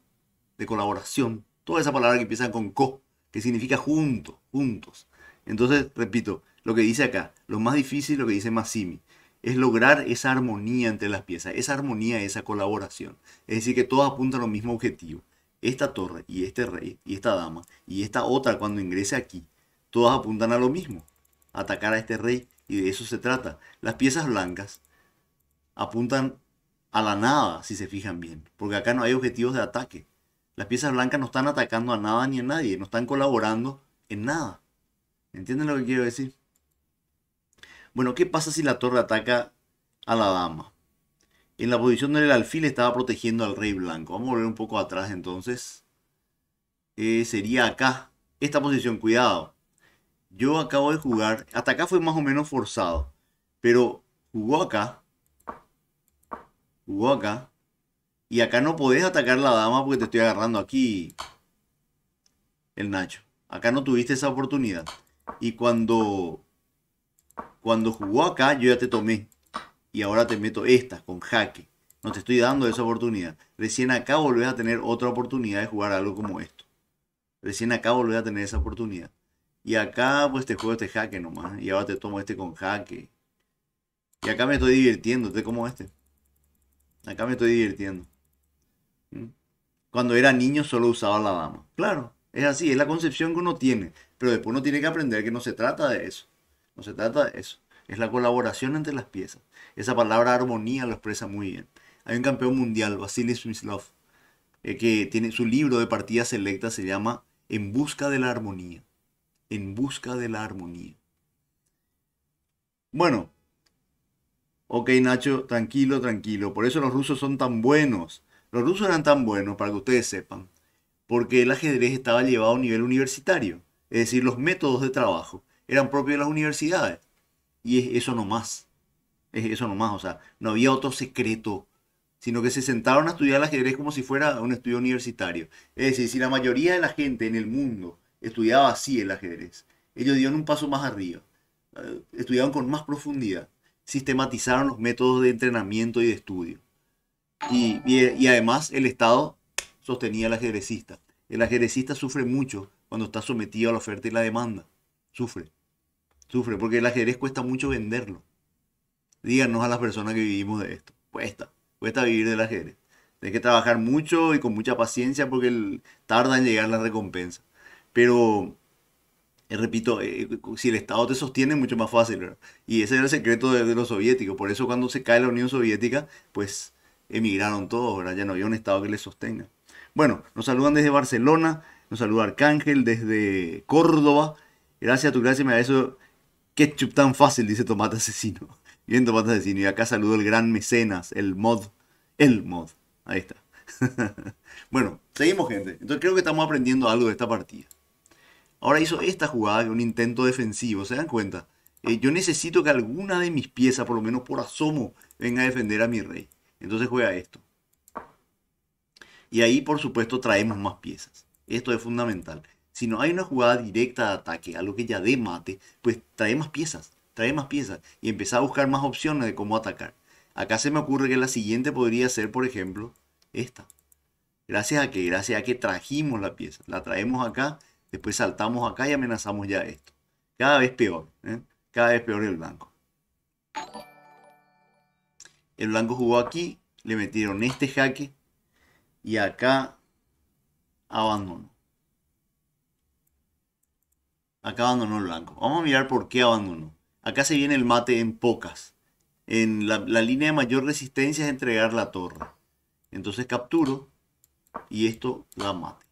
[SPEAKER 1] de colaboración. Toda esa palabra que empieza con co, que significa juntos, juntos. Entonces, repito, lo que dice acá, lo más difícil, lo que dice Massimi, es lograr esa armonía entre las piezas, esa armonía, esa colaboración. Es decir, que todas apuntan al mismo objetivo. Esta torre y este rey y esta dama y esta otra cuando ingrese aquí, todas apuntan a lo mismo, atacar a este rey y de eso se trata. Las piezas blancas apuntan a la nada, si se fijan bien, porque acá no hay objetivos de ataque. Las piezas blancas no están atacando a nada ni a nadie, no están colaborando en nada. ¿Entienden lo que quiero decir? Bueno, ¿qué pasa si la torre ataca a la dama? En la posición del alfil estaba protegiendo al rey blanco. Vamos a volver un poco atrás entonces. Eh, sería acá, esta posición, cuidado. Yo acabo de jugar, hasta acá fue más o menos forzado, pero jugó acá, Jugó acá. Y acá no podés atacar la dama porque te estoy agarrando aquí el Nacho. Acá no tuviste esa oportunidad. Y cuando, cuando jugó acá, yo ya te tomé. Y ahora te meto esta con jaque. No te estoy dando esa oportunidad. Recién acá volvés a tener otra oportunidad de jugar algo como esto. Recién acá volvés a tener esa oportunidad. Y acá pues te juego este jaque nomás. Y ahora te tomo este con jaque. Y acá me estoy divirtiendo te como este. Acá me estoy divirtiendo. ¿Mm? Cuando era niño solo usaba la dama. Claro, es así, es la concepción que uno tiene. Pero después uno tiene que aprender que no se trata de eso. No se trata de eso. Es la colaboración entre las piezas. Esa palabra armonía lo expresa muy bien. Hay un campeón mundial, Vasily Smyslov, eh, que tiene su libro de partidas selectas, se llama En busca de la armonía. En busca de la armonía. Bueno, Ok, Nacho, tranquilo, tranquilo. Por eso los rusos son tan buenos. Los rusos eran tan buenos, para que ustedes sepan, porque el ajedrez estaba llevado a un nivel universitario. Es decir, los métodos de trabajo eran propios de las universidades. Y es eso nomás. Es eso más, O sea, no había otro secreto. Sino que se sentaron a estudiar el ajedrez como si fuera un estudio universitario. Es decir, si la mayoría de la gente en el mundo estudiaba así el ajedrez, ellos dieron un paso más arriba. Eh, estudiaban con más profundidad sistematizaron los métodos de entrenamiento y de estudio. Y, además el Estado sostenía al ajedrecista. El ajedrecista sufre mucho cuando está sometido a la oferta y la demanda. Sufre. Sufre porque el ajedrez cuesta mucho venderlo. Díganos a las personas que vivimos de esto. Cuesta. Cuesta vivir del ajedrez. Tienes que trabajar mucho y con mucha paciencia porque tarda en llegar la recompensa. Pero eh, repito, eh, si el Estado te sostiene mucho más fácil, Y ese era el secreto de, los soviéticos. Por eso cuando se cae la Unión Soviética, pues emigraron todos, ¿verdad? Ya no había un Estado que les sostenga. Bueno, nos saludan desde Barcelona, nos saluda Arcángel desde Córdoba. Gracias a tu gracia, me da eso ketchup tan fácil, dice Tomate Asesino. Bien, Tomate Asesino. Y acá saludo el gran mecenas, el mod, el mod. Ahí está. bueno, seguimos gente. Entonces creo que estamos aprendiendo algo de esta partida. Ahora hizo esta jugada, de un intento defensivo, ¿se dan cuenta? Eh, yo necesito que alguna de mis piezas, por lo menos por asomo, venga a defender a mi rey. Entonces juega esto. Y ahí, por supuesto, traemos más piezas. Esto es fundamental. Si no hay una jugada directa de ataque, algo que ya dé mate, pues trae más piezas, trae más piezas y empezar a buscar más opciones de cómo atacar. Acá se me ocurre que la siguiente podría ser, por ejemplo, esta. Gracias a que, gracias a que trajimos la pieza, la traemos acá Después saltamos acá y amenazamos ya esto. Cada vez peor, ¿eh? cada vez peor el blanco. El blanco jugó aquí, le metieron este jaque y acá abandonó. Acá abandonó el blanco. Vamos a mirar por qué abandonó. Acá se viene el mate en pocas. En la, la línea de mayor resistencia es entregar la torre. Entonces capturo y esto la mate.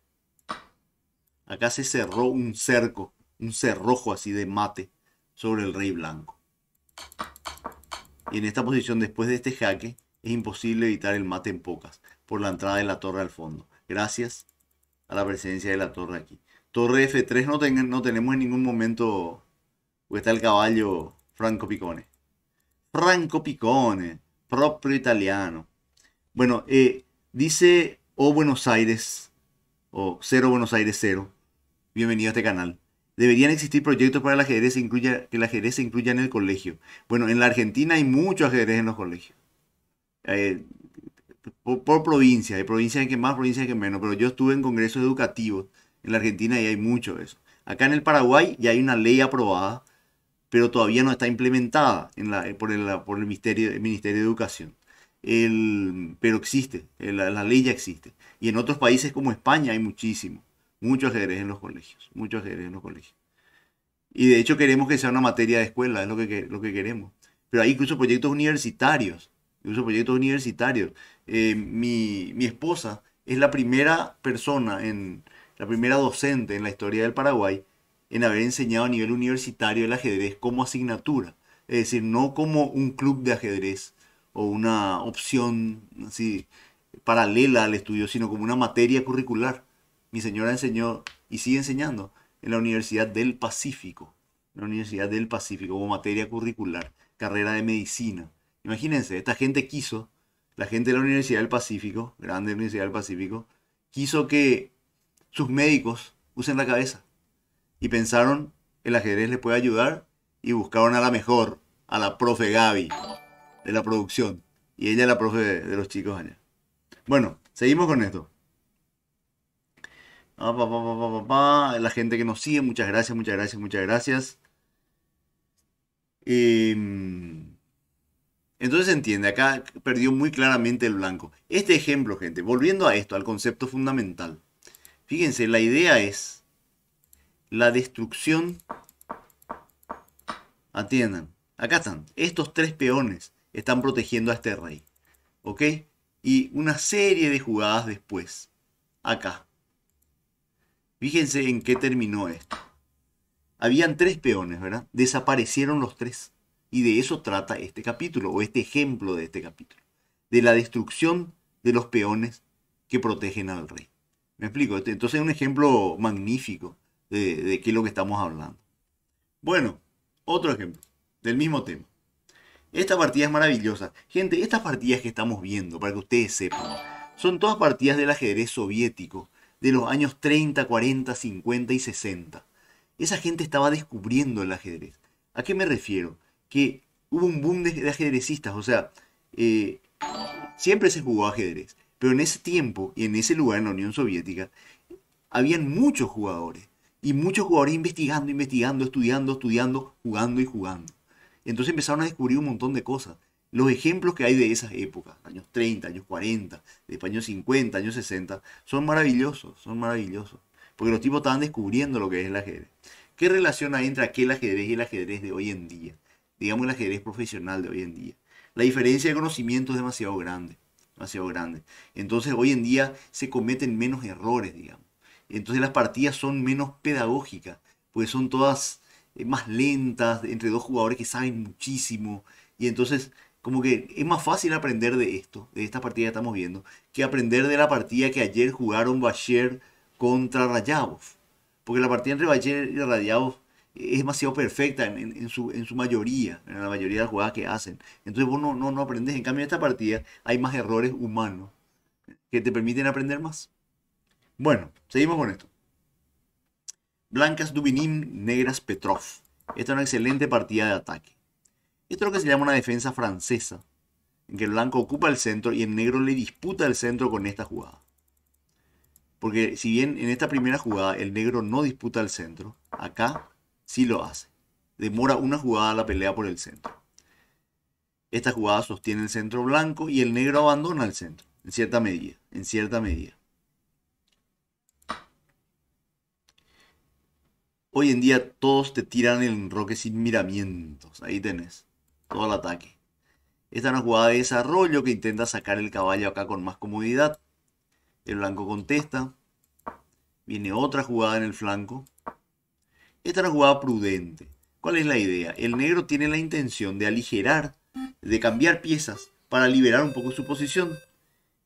[SPEAKER 1] Acá se cerró un cerco, un cerrojo así de mate sobre el rey blanco. Y en esta posición, después de este jaque, es imposible evitar el mate en pocas por la entrada de la torre al fondo. Gracias a la presencia de la torre aquí. Torre F3 no, tenemos en ningún momento... Porque está el caballo Franco Picone. Franco Picone, propio italiano. Bueno, eh, dice, O oh, Buenos Aires, o Cero Buenos Aires Cero. Bienvenido a este canal. Deberían existir proyectos para el ajedrez e que el ajedrez se incluya en el colegio. Bueno, en la Argentina hay mucho ajedrez en los colegios. Eh, por, provincia, hay provincias que más, provincias que menos, pero yo estuve en congresos educativos en la Argentina y hay mucho de eso. Acá en el Paraguay ya hay una ley aprobada, pero todavía no está implementada en la, por, el, Ministerio, Ministerio de Educación. pero existe, la ley ya existe. Y en otros países como España hay muchísimo, mucho ajedrez en los colegios, mucho ajedrez en los colegios. Y de hecho queremos que sea una materia de escuela, es lo que, lo que queremos. Pero hay incluso proyectos universitarios, incluso proyectos universitarios. Eh, mi, mi esposa es la primera persona, en, la primera docente en la historia del Paraguay en haber enseñado a nivel universitario el ajedrez como asignatura. Es decir, no como un club de ajedrez o una opción así paralela al estudio, sino como una materia curricular. Mi señora enseñó y sigue enseñando en la Universidad del Pacífico, la Universidad del Pacífico como materia curricular, carrera de medicina. Imagínense, esta gente quiso, la gente de la Universidad del Pacífico, grande Universidad del Pacífico, quiso que sus médicos usen la cabeza. Y pensaron, el ajedrez les puede ayudar, y buscaron a la mejor, a la profe Gaby, de la producción. Y ella la profe de los chicos allá. Bueno, seguimos con esto. La gente que nos sigue, muchas gracias, muchas gracias, muchas gracias. Em, entonces entiende, acá perdió muy claramente el blanco. Este ejemplo, gente, volviendo a esto, al concepto fundamental. Fíjense, la idea es la destrucción. Atiendan, acá están, estos tres peones están protegiendo a este rey. ¿Ok? y una serie de jugadas después. Acá. Fíjense en qué terminó esto. Habían tres peones, ¿verdad? Desaparecieron los tres. Y de eso trata este capítulo, o este ejemplo de este capítulo. De la destrucción de los peones que protegen al rey. ¿Me explico? Entonces es un ejemplo magnífico de, qué es lo que estamos hablando. Bueno, otro ejemplo del mismo tema. Esta partida es maravillosa. Gente, estas partidas que estamos viendo, para que ustedes sepan, son todas partidas del ajedrez soviético de los años 30, 40, 50 y 60. Esa gente estaba descubriendo el ajedrez. ¿A qué me refiero? Que hubo un boom de, ajedrecistas, o sea, eh, siempre se jugó ajedrez, pero en ese tiempo y en ese lugar en la Unión Soviética, habían muchos jugadores, y muchos jugadores investigando, investigando, estudiando, estudiando, jugando y jugando. Entonces empezaron a descubrir un montón de cosas. Los ejemplos que hay de esas épocas, años 30, años 40, de años 50, años 60, son maravillosos, son maravillosos. Porque los tipos estaban descubriendo lo que es el ajedrez. ¿Qué relación hay entre aquel ajedrez y el ajedrez de hoy en día? Digamos el ajedrez profesional de hoy en día. La diferencia de conocimiento es demasiado grande, demasiado grande. Entonces hoy en día se cometen menos errores, digamos. Entonces las partidas son menos pedagógicas, pues son todas eh, más lentas entre dos jugadores que saben muchísimo. Y entonces, como que es más fácil aprender de esto, de esta partida que estamos viendo, que aprender de la partida que ayer jugaron bacher contra Rayavov, Porque la partida entre Bayer y Rayavov es demasiado perfecta en, su, en su, mayoría, en la mayoría de las jugadas que hacen. Entonces vos no, no, no aprendes. En cambio, en esta partida hay más errores humanos que te permiten aprender más. Bueno, seguimos con esto blancas Dubinim, negras Petrov. Esta es una excelente partida de ataque. Esto es lo que se llama una defensa francesa, en que el blanco ocupa el centro y el negro le disputa el centro con esta jugada. Porque si bien en esta primera jugada el negro no disputa el centro, acá sí lo hace. Demora una jugada la pelea por el centro. Esta jugada sostiene el centro blanco y el negro abandona el centro, en cierta medida, en cierta medida. Hoy en día todos te tiran el roque sin miramientos. Ahí tenés. Todo el ataque. Esta es una jugada de desarrollo que intenta sacar el caballo acá con más comodidad. El blanco contesta. Viene otra jugada en el flanco. Esta es una jugada prudente. ¿Cuál es la idea? El negro tiene la intención de aligerar, de cambiar piezas para liberar un poco su posición.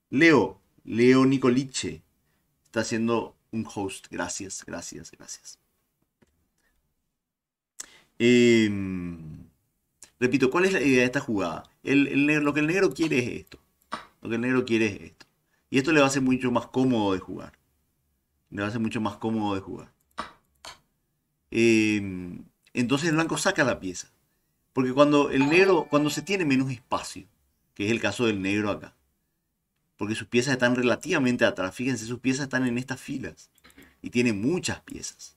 [SPEAKER 1] Leo, Leo Nicoliche, está haciendo un host. Gracias, gracias, gracias. Eh, repito, ¿cuál es la idea de esta jugada? El, lo que el negro quiere es esto. Lo que el negro quiere es esto. Y esto le va a hacer mucho más cómodo de jugar. Le va a hacer mucho más cómodo de jugar. Eh, entonces el blanco saca la pieza. Porque cuando el negro, cuando se tiene menos espacio, que es el caso del negro acá, porque sus piezas están relativamente atrás, fíjense, sus piezas están en estas filas y tiene muchas piezas.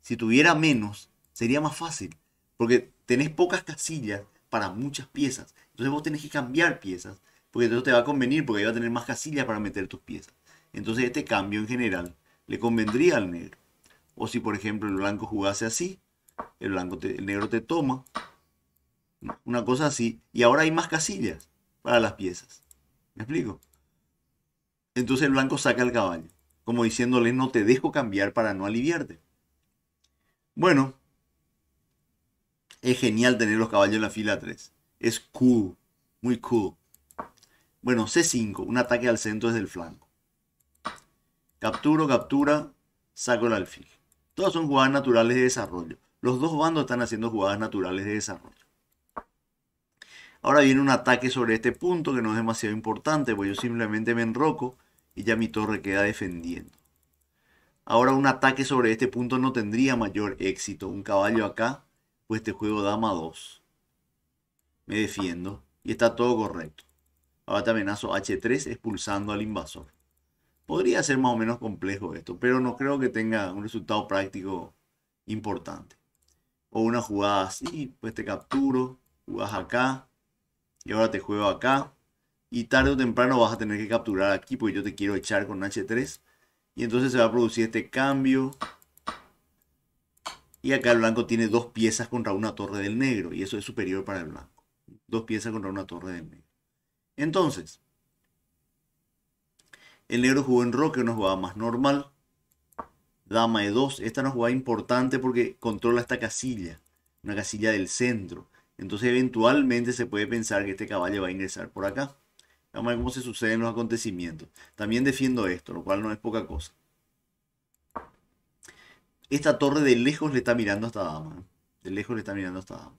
[SPEAKER 1] Si tuviera menos, sería más fácil. Porque tenés pocas casillas para muchas piezas. Entonces vos tenés que cambiar piezas. Porque eso te va a convenir porque ahí va a tener más casillas para meter tus piezas. Entonces este cambio en general le convendría al negro. O si por ejemplo el blanco jugase así, el, blanco el negro te toma. Una cosa así. Y ahora hay más casillas para las piezas. ¿Me explico? Entonces el blanco saca el caballo. Como diciéndole no te dejo cambiar para no aliviarte. Bueno, es genial tener los caballos en la fila 3. Es cool, muy cool. Bueno, C5, un ataque al centro desde el flanco. Capturo, captura, saco el alfil. Todas son jugadas naturales de desarrollo. Los dos bandos están haciendo jugadas naturales de desarrollo. Ahora viene un ataque sobre este punto que no es demasiado importante, pues yo simplemente me enroco y ya mi torre queda defendiendo. Ahora un ataque sobre este punto no tendría mayor éxito. Un caballo acá pues te este juego dama 2. Me defiendo y está todo correcto. Ahora te este amenazo H3 expulsando al invasor. Podría ser más o menos complejo esto, pero no creo que tenga un resultado práctico importante. O una jugada así, pues te capturo, jugas acá y ahora te juego acá. Y tarde o temprano vas a tener que capturar aquí porque yo te quiero echar con H3. Y entonces se va a producir este cambio y acá el blanco tiene dos piezas contra una torre del negro. Y eso es superior para el blanco. Dos piezas contra una torre del negro. Entonces, el negro jugó en roque, una jugada más normal. Dama E2. Esta es una jugada importante porque controla esta casilla. Una casilla del centro. Entonces, eventualmente se puede pensar que este caballo va a ingresar por acá. Vamos a ver cómo se suceden los acontecimientos. También defiendo esto, lo cual no es poca cosa. Esta torre de lejos le está mirando a esta dama. ¿eh? De lejos le está mirando a esta dama.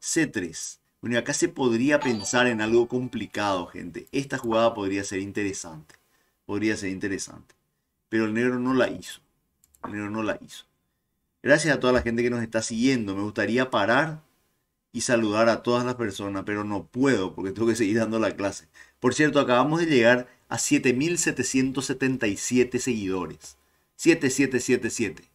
[SPEAKER 1] C3. Bueno, acá se podría pensar en algo complicado, gente. Esta jugada podría ser interesante. Podría ser interesante. Pero el negro no la hizo. El negro no la hizo. Gracias a toda la gente que nos está siguiendo. Me gustaría parar y saludar a todas las personas, pero no puedo porque tengo que seguir dando la clase. Por cierto, acabamos de llegar a 7.777 seguidores. 7777.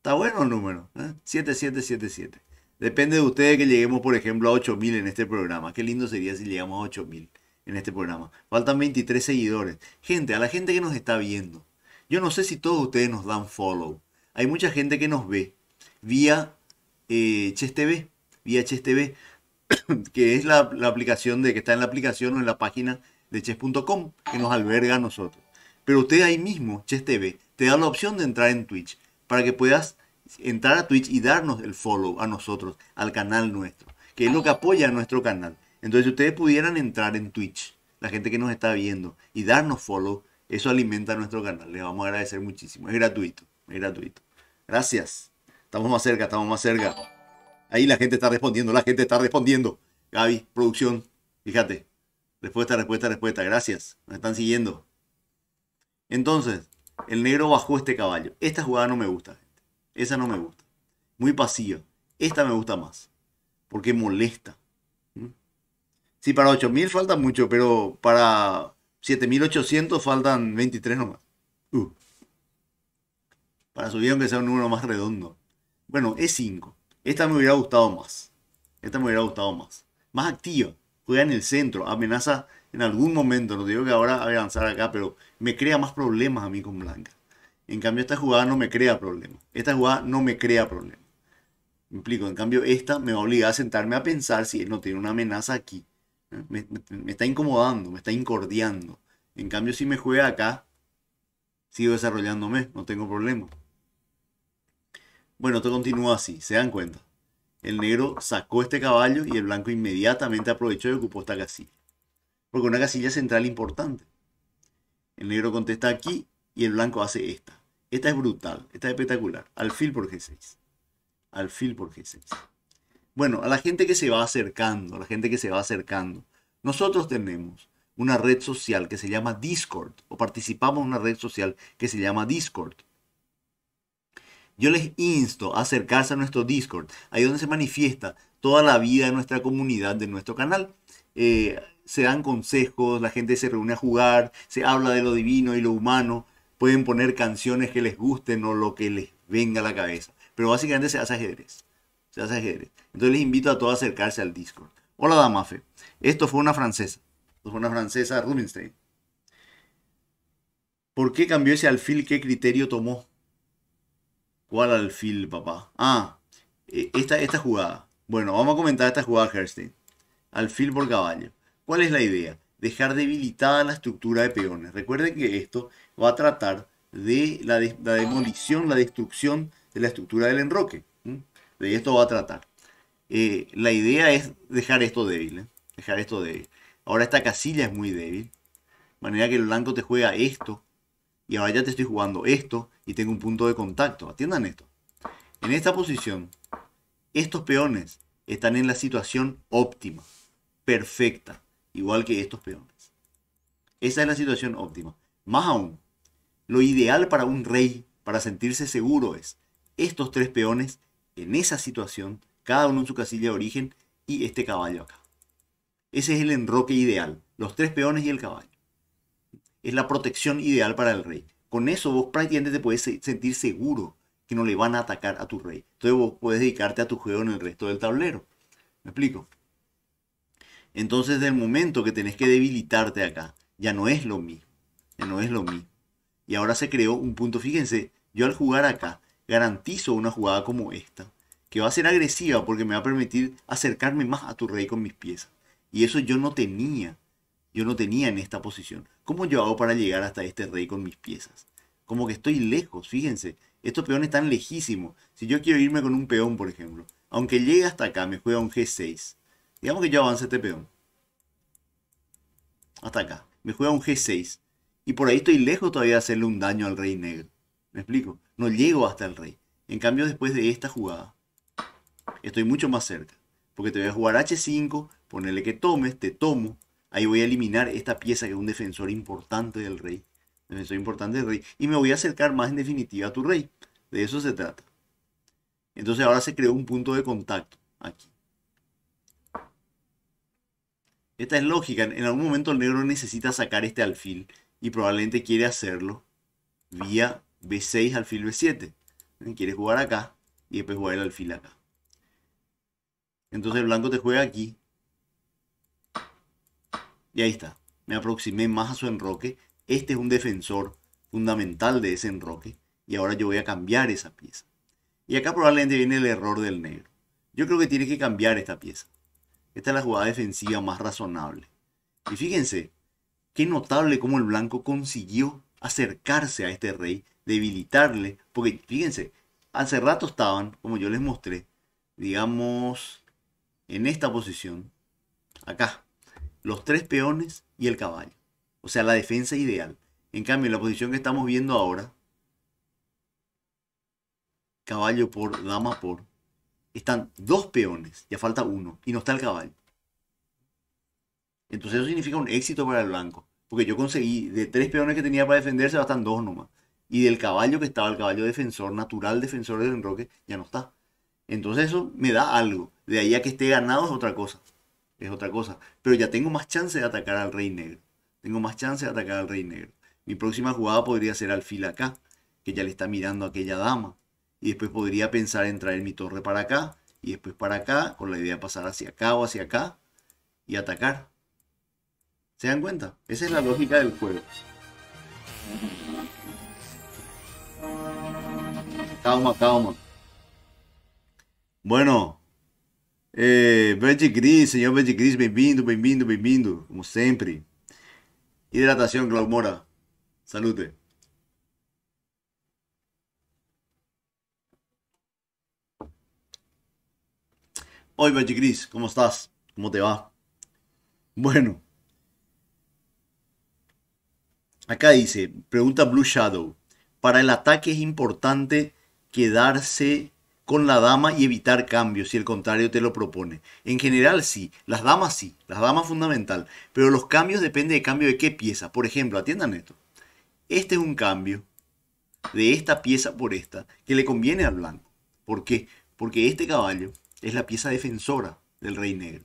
[SPEAKER 1] Está bueno el número, 7777. Eh? Depende de ustedes que lleguemos, por ejemplo, a 8000 en este programa. Qué lindo sería si llegamos a 8000 en este programa. Faltan 23 seguidores. Gente, a la gente que nos está viendo. Yo no sé si todos ustedes nos dan follow. Hay mucha gente que nos ve vía eh, vía Chess que es la, aplicación de que está en la aplicación o en la página de chess.com que nos alberga a nosotros. Pero usted ahí mismo, Chess TV, te da la opción de entrar en Twitch para que puedas entrar a Twitch y darnos el follow a nosotros, al canal nuestro, que es lo que apoya a nuestro canal. Entonces, si ustedes pudieran entrar en Twitch, la gente que nos está viendo, y darnos follow, eso alimenta nuestro canal. Les vamos a agradecer muchísimo. Es gratuito, es gratuito. Gracias. Estamos más cerca, estamos más cerca. Ahí la gente está respondiendo, la gente está respondiendo. Gaby, producción, fíjate. Respuesta, respuesta, respuesta. Gracias. Nos están siguiendo. Entonces, el negro bajó este caballo. Esta jugada no me gusta, gente. Esa no me gusta. Muy pasiva. Esta me gusta más. Porque molesta. ¿Mm? Sí, para 8000 falta mucho, pero para 7800 faltan 23 nomás. Uh. Para subir aunque sea un número más redondo. Bueno, es 5. Esta me hubiera gustado más. Esta me hubiera gustado más. Más activa. Juega en el centro. Amenaza en algún momento, no digo que ahora avanzar acá, pero me crea más problemas a mí con Blanca. En cambio, esta jugada no me crea problemas. Esta jugada no me crea problemas. Me en cambio, esta me va a obligar a sentarme a pensar si él no tiene una amenaza aquí. ¿Eh? Me, está incomodando, me está incordiando. En cambio, si me juega acá, sigo desarrollándome, no tengo problema. Bueno, esto continúa así, se dan cuenta. El negro sacó este caballo y el blanco inmediatamente aprovechó y ocupó esta casilla porque una casilla central importante. El negro contesta aquí y el blanco hace esta. Esta es brutal, esta es espectacular. Alfil por G6. Alfil por G6. Bueno, a la gente que se va acercando, a la gente que se va acercando. Nosotros tenemos una red social que se llama Discord, o participamos en una red social que se llama Discord. Yo les insto a acercarse a nuestro Discord, ahí donde se manifiesta toda la vida de nuestra comunidad, de nuestro canal. Eh, se dan consejos, la gente se reúne a jugar, se habla de lo divino y lo humano, pueden poner canciones que les gusten o lo que les venga a la cabeza. Pero básicamente se hace ajedrez. Se hace ajedrez. Entonces les invito a todos a acercarse al Discord. Hola Damafe, esto fue una francesa. Esto fue una francesa Rubinstein. ¿Por qué cambió ese alfil? ¿Qué criterio tomó? ¿Cuál alfil, papá? Ah, eh, esta, esta jugada. Bueno, vamos a comentar esta jugada, Herstein. Alfil por caballo. ¿Cuál es la idea? Dejar debilitada la estructura de peones. Recuerden que esto va a tratar de la, demolición, la destrucción de la estructura del enroque. De esto va a tratar. Eh, la idea es dejar esto débil. ¿eh? Dejar esto débil. Ahora esta casilla es muy débil. De manera que el blanco te juega esto. Y ahora ya te estoy jugando esto. Y tengo un punto de contacto. Atiendan esto. En esta posición, estos peones están en la situación óptima. Perfecta igual que estos peones. Esa es la situación óptima. Más aún, lo ideal para un rey, para sentirse seguro, es estos tres peones en esa situación, cada uno en su casilla de origen y este caballo acá. Ese es el enroque ideal, los tres peones y el caballo. Es la protección ideal para el rey. Con eso vos prácticamente te puedes sentir seguro que no le van a atacar a tu rey. Entonces vos puedes dedicarte a tu juego en el resto del tablero. ¿Me explico? Entonces, del momento que tenés que debilitarte acá, ya no es lo mío, Ya no es lo mío, Y ahora se creó un punto. Fíjense, yo al jugar acá, garantizo una jugada como esta, que va a ser agresiva porque me va a permitir acercarme más a tu rey con mis piezas. Y eso yo no tenía. Yo no tenía en esta posición. ¿Cómo yo hago para llegar hasta este rey con mis piezas? Como que estoy lejos, fíjense. Estos peones están lejísimos. Si yo quiero irme con un peón, por ejemplo, aunque llegue hasta acá, me juega un G6. Digamos que yo avance este peón. Hasta acá. Me juega un G6. Y por ahí estoy lejos todavía de hacerle un daño al rey negro. ¿Me explico? No llego hasta el rey. En cambio, después de esta jugada, estoy mucho más cerca. Porque te voy a jugar H5, ponerle que tomes, te tomo. Ahí voy a eliminar esta pieza que es un defensor importante del rey. Defensor importante del rey. Y me voy a acercar más en definitiva a tu rey. De eso se trata. Entonces ahora se creó un punto de contacto aquí. Esta es lógica. En algún momento el negro necesita sacar este alfil y probablemente quiere hacerlo vía B6 alfil B7. Quiere jugar acá y después jugar el alfil acá. Entonces el blanco te juega aquí. Y ahí está. Me aproximé más a su enroque. Este es un defensor fundamental de ese enroque. Y ahora yo voy a cambiar esa pieza. Y acá probablemente viene el error del negro. Yo creo que tiene que cambiar esta pieza. Esta es la jugada defensiva más razonable. Y fíjense, qué notable cómo el blanco consiguió acercarse a este rey, debilitarle, porque fíjense, hace rato estaban, como yo les mostré, digamos, en esta posición, acá, los tres peones y el caballo. O sea, la defensa ideal. En cambio, en la posición que estamos viendo ahora, caballo por, dama por, están dos peones, ya falta uno, y no está el caballo. Entonces eso significa un éxito para el blanco. Porque yo conseguí, de tres peones que tenía para defenderse, bastan dos nomás. Y del caballo que estaba, el caballo defensor, natural defensor del enroque, ya no está. Entonces eso me da algo. De ahí a que esté ganado es otra cosa. Es otra cosa. Pero ya tengo más chance de atacar al rey negro. Tengo más chance de atacar al rey negro. Mi próxima jugada podría ser alfil acá, que ya le está mirando aquella dama y después podría pensar en traer mi torre para acá y después para acá con la idea de pasar hacia acá o hacia acá y atacar. ¿Se dan cuenta? Esa es la lógica del juego. Calma, calma. Bueno, eh, Gris, Señor Benji Gris, bienvenido, bienvenido, bienvenido como siempre Hidratación Glaumora. Salute. Hoy, ¿cómo estás? ¿Cómo te va? Bueno. Acá dice, pregunta Blue Shadow. Para el ataque es importante quedarse con la dama y evitar cambios si el contrario te lo propone. En general sí, las damas sí, las damas fundamental, pero los cambios depende de cambio de qué pieza. Por ejemplo, atiendan esto. Este es un cambio de esta pieza por esta que le conviene al blanco. ¿Por qué? Porque este caballo es la pieza defensora del rey negro.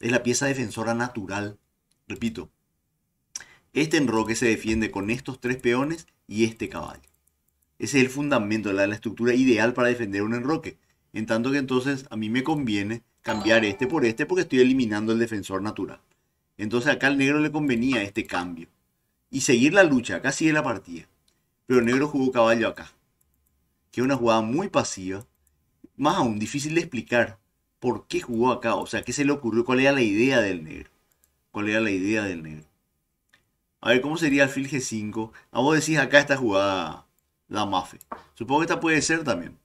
[SPEAKER 1] Es la pieza defensora natural, repito. Este enroque se defiende con estos tres peones y este caballo. Ese es el fundamento, la, la estructura ideal para defender un enroque. En tanto que entonces a mí me conviene cambiar este por este porque estoy eliminando el defensor natural. Entonces acá al negro le convenía este cambio. Y seguir la lucha, acá sigue la partida. Pero el negro jugó caballo acá. Que es una jugada muy pasiva más aún, difícil de explicar por qué jugó acá, o sea, qué se le ocurrió, cuál era la idea del negro. ¿Cuál era la idea del negro? A ver, ¿cómo sería el alfil G5? Ah, vos decís acá esta jugada la mafe. Supongo que esta puede ser también.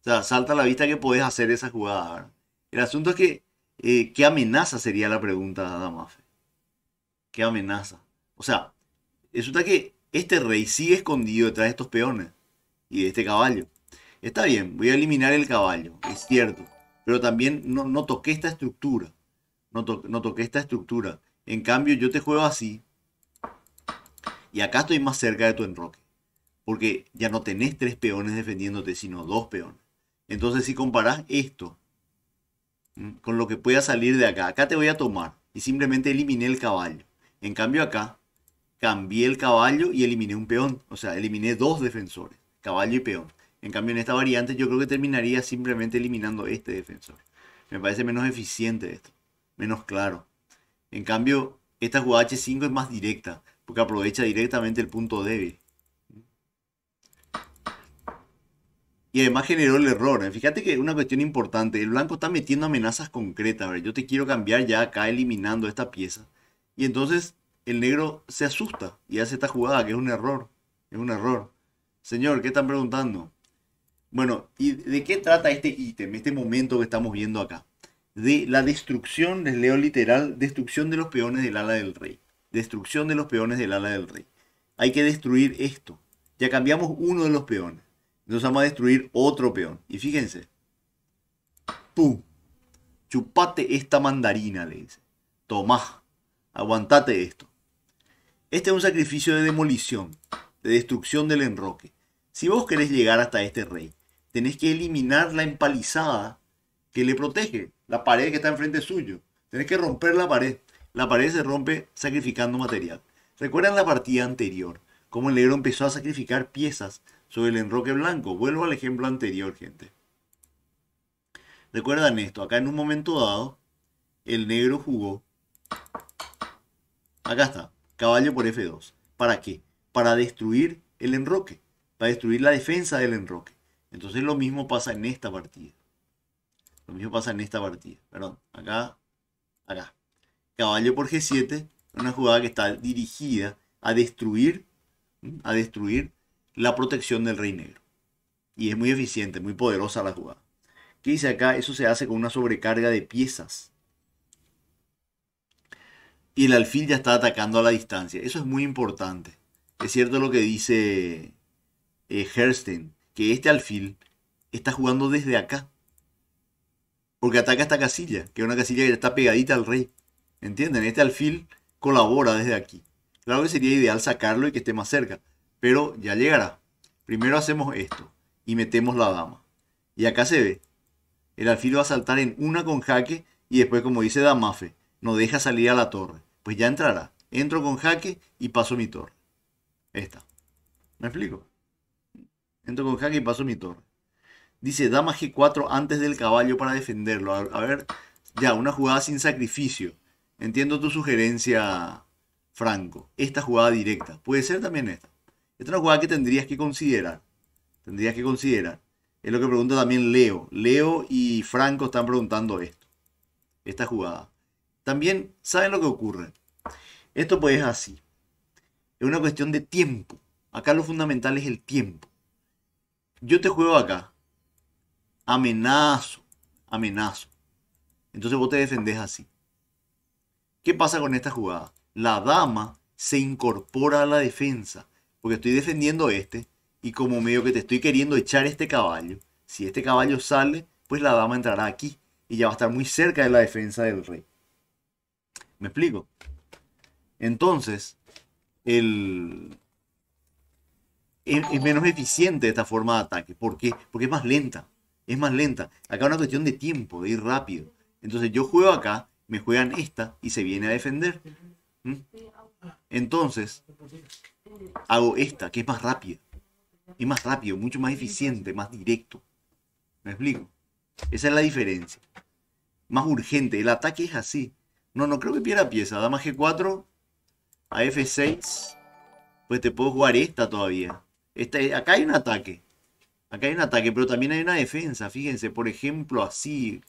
[SPEAKER 1] O sea, salta a la vista que podés hacer esa jugada. El asunto es que, eh, ¿qué amenaza sería la pregunta de la ¿Qué amenaza? O sea, resulta que este rey sigue escondido detrás de estos peones y de este caballo. Está bien, voy a eliminar el caballo, es cierto. Pero también no, toqué esta estructura. No, no toqué esta estructura. En cambio, yo te juego así. Y acá estoy más cerca de tu enroque. Porque ya no tenés tres peones defendiéndote, sino dos peones. Entonces, si comparás esto con lo que pueda salir de acá, acá te voy a tomar. Y simplemente eliminé el caballo. En cambio, acá cambié el caballo y eliminé un peón. O sea, eliminé dos defensores, caballo y peón. En cambio, en esta variante yo creo que terminaría simplemente eliminando este defensor. Me parece menos eficiente esto, menos claro. En cambio, esta jugada H5 es más directa, porque aprovecha directamente el punto débil. Y además generó el error. ¿eh? Fíjate que una cuestión importante. El blanco está metiendo amenazas concretas. A ver, yo te quiero cambiar ya acá eliminando esta pieza. Y entonces el negro se asusta y hace esta jugada, que es un error. Es un error. Señor, ¿qué están preguntando? Bueno, ¿y de qué trata este ítem, este momento que estamos viendo acá? De la destrucción, les leo literal, destrucción de los peones del ala del rey. Destrucción de los peones del ala del rey. Hay que destruir esto. Ya cambiamos uno de los peones. Entonces vamos a destruir otro peón. Y fíjense. ¡Pum! Chupate esta mandarina, le dice. Tomá. Aguantate esto. Este es un sacrificio de demolición, de destrucción del enroque. Si vos querés llegar hasta este rey, tenés que eliminar la empalizada que le protege, la pared que está enfrente suyo. Tenés que romper la pared. La pared se rompe sacrificando material. ¿Recuerdan la partida anterior? Cómo el negro empezó a sacrificar piezas sobre el enroque blanco. Vuelvo al ejemplo anterior, gente. Recuerdan esto. Acá en un momento dado, el negro jugó. Acá está. Caballo por F2. ¿Para qué? Para destruir el enroque. Para destruir la defensa del enroque. Entonces lo mismo pasa en esta partida. Lo mismo pasa en esta partida. Perdón, acá, acá. Caballo por G7, una jugada que está dirigida a destruir, a destruir la protección del rey negro. Y es muy eficiente, muy poderosa la jugada. ¿Qué dice acá? Eso se hace con una sobrecarga de piezas. Y el alfil ya está atacando a la distancia. Eso es muy importante. Es cierto lo que dice Herstein. Eh, que este alfil está jugando desde acá. Porque ataca esta casilla, que es una casilla que está pegadita al rey. ¿Entienden? Este alfil colabora desde aquí. Claro que sería ideal sacarlo y que esté más cerca. Pero ya llegará. Primero hacemos esto. Y metemos la dama. Y acá se ve. El alfil va a saltar en una con jaque. Y después, como dice Damafe, no deja salir a la torre. Pues ya entrará. Entro con jaque y paso mi torre. Esta. ¿Me explico? Entro con jaque y paso mi torre. Dice dama g4 antes del caballo para defenderlo. A ver, ya, una jugada sin sacrificio. Entiendo tu sugerencia, Franco. Esta jugada directa. Puede ser también esta. Esta es una jugada que tendrías que considerar. Tendrías que considerar. Es lo que pregunta también Leo. Leo y Franco están preguntando esto. Esta jugada. También, ¿saben lo que ocurre? Esto pues es así. Es una cuestión de tiempo. Acá lo fundamental es el tiempo yo te juego acá. Amenazo. Amenazo. Entonces vos te defendés así. ¿Qué pasa con esta jugada? La dama se incorpora a la defensa. Porque estoy defendiendo este. Y como medio que te estoy queriendo echar este caballo. Si este caballo sale, pues la dama entrará aquí. Y ya va a estar muy cerca de la defensa del rey. ¿Me explico? Entonces, el, es, menos eficiente esta forma de ataque. ¿Por qué? Porque es más lenta. Es más lenta. Acá es una cuestión de tiempo, de ir rápido. Entonces yo juego acá, me juegan esta y se viene a defender. ¿Mm? Entonces, hago esta, que es más rápida. Es más rápido, mucho más eficiente, más directo. ¿Me explico? Esa es la diferencia. Más urgente. El ataque es así. No, no creo que pierda pieza. más G4. A F6. Pues te puedo jugar esta todavía. Este, acá hay un ataque. Acá hay un ataque, pero también hay una defensa. Fíjense, por ejemplo, así.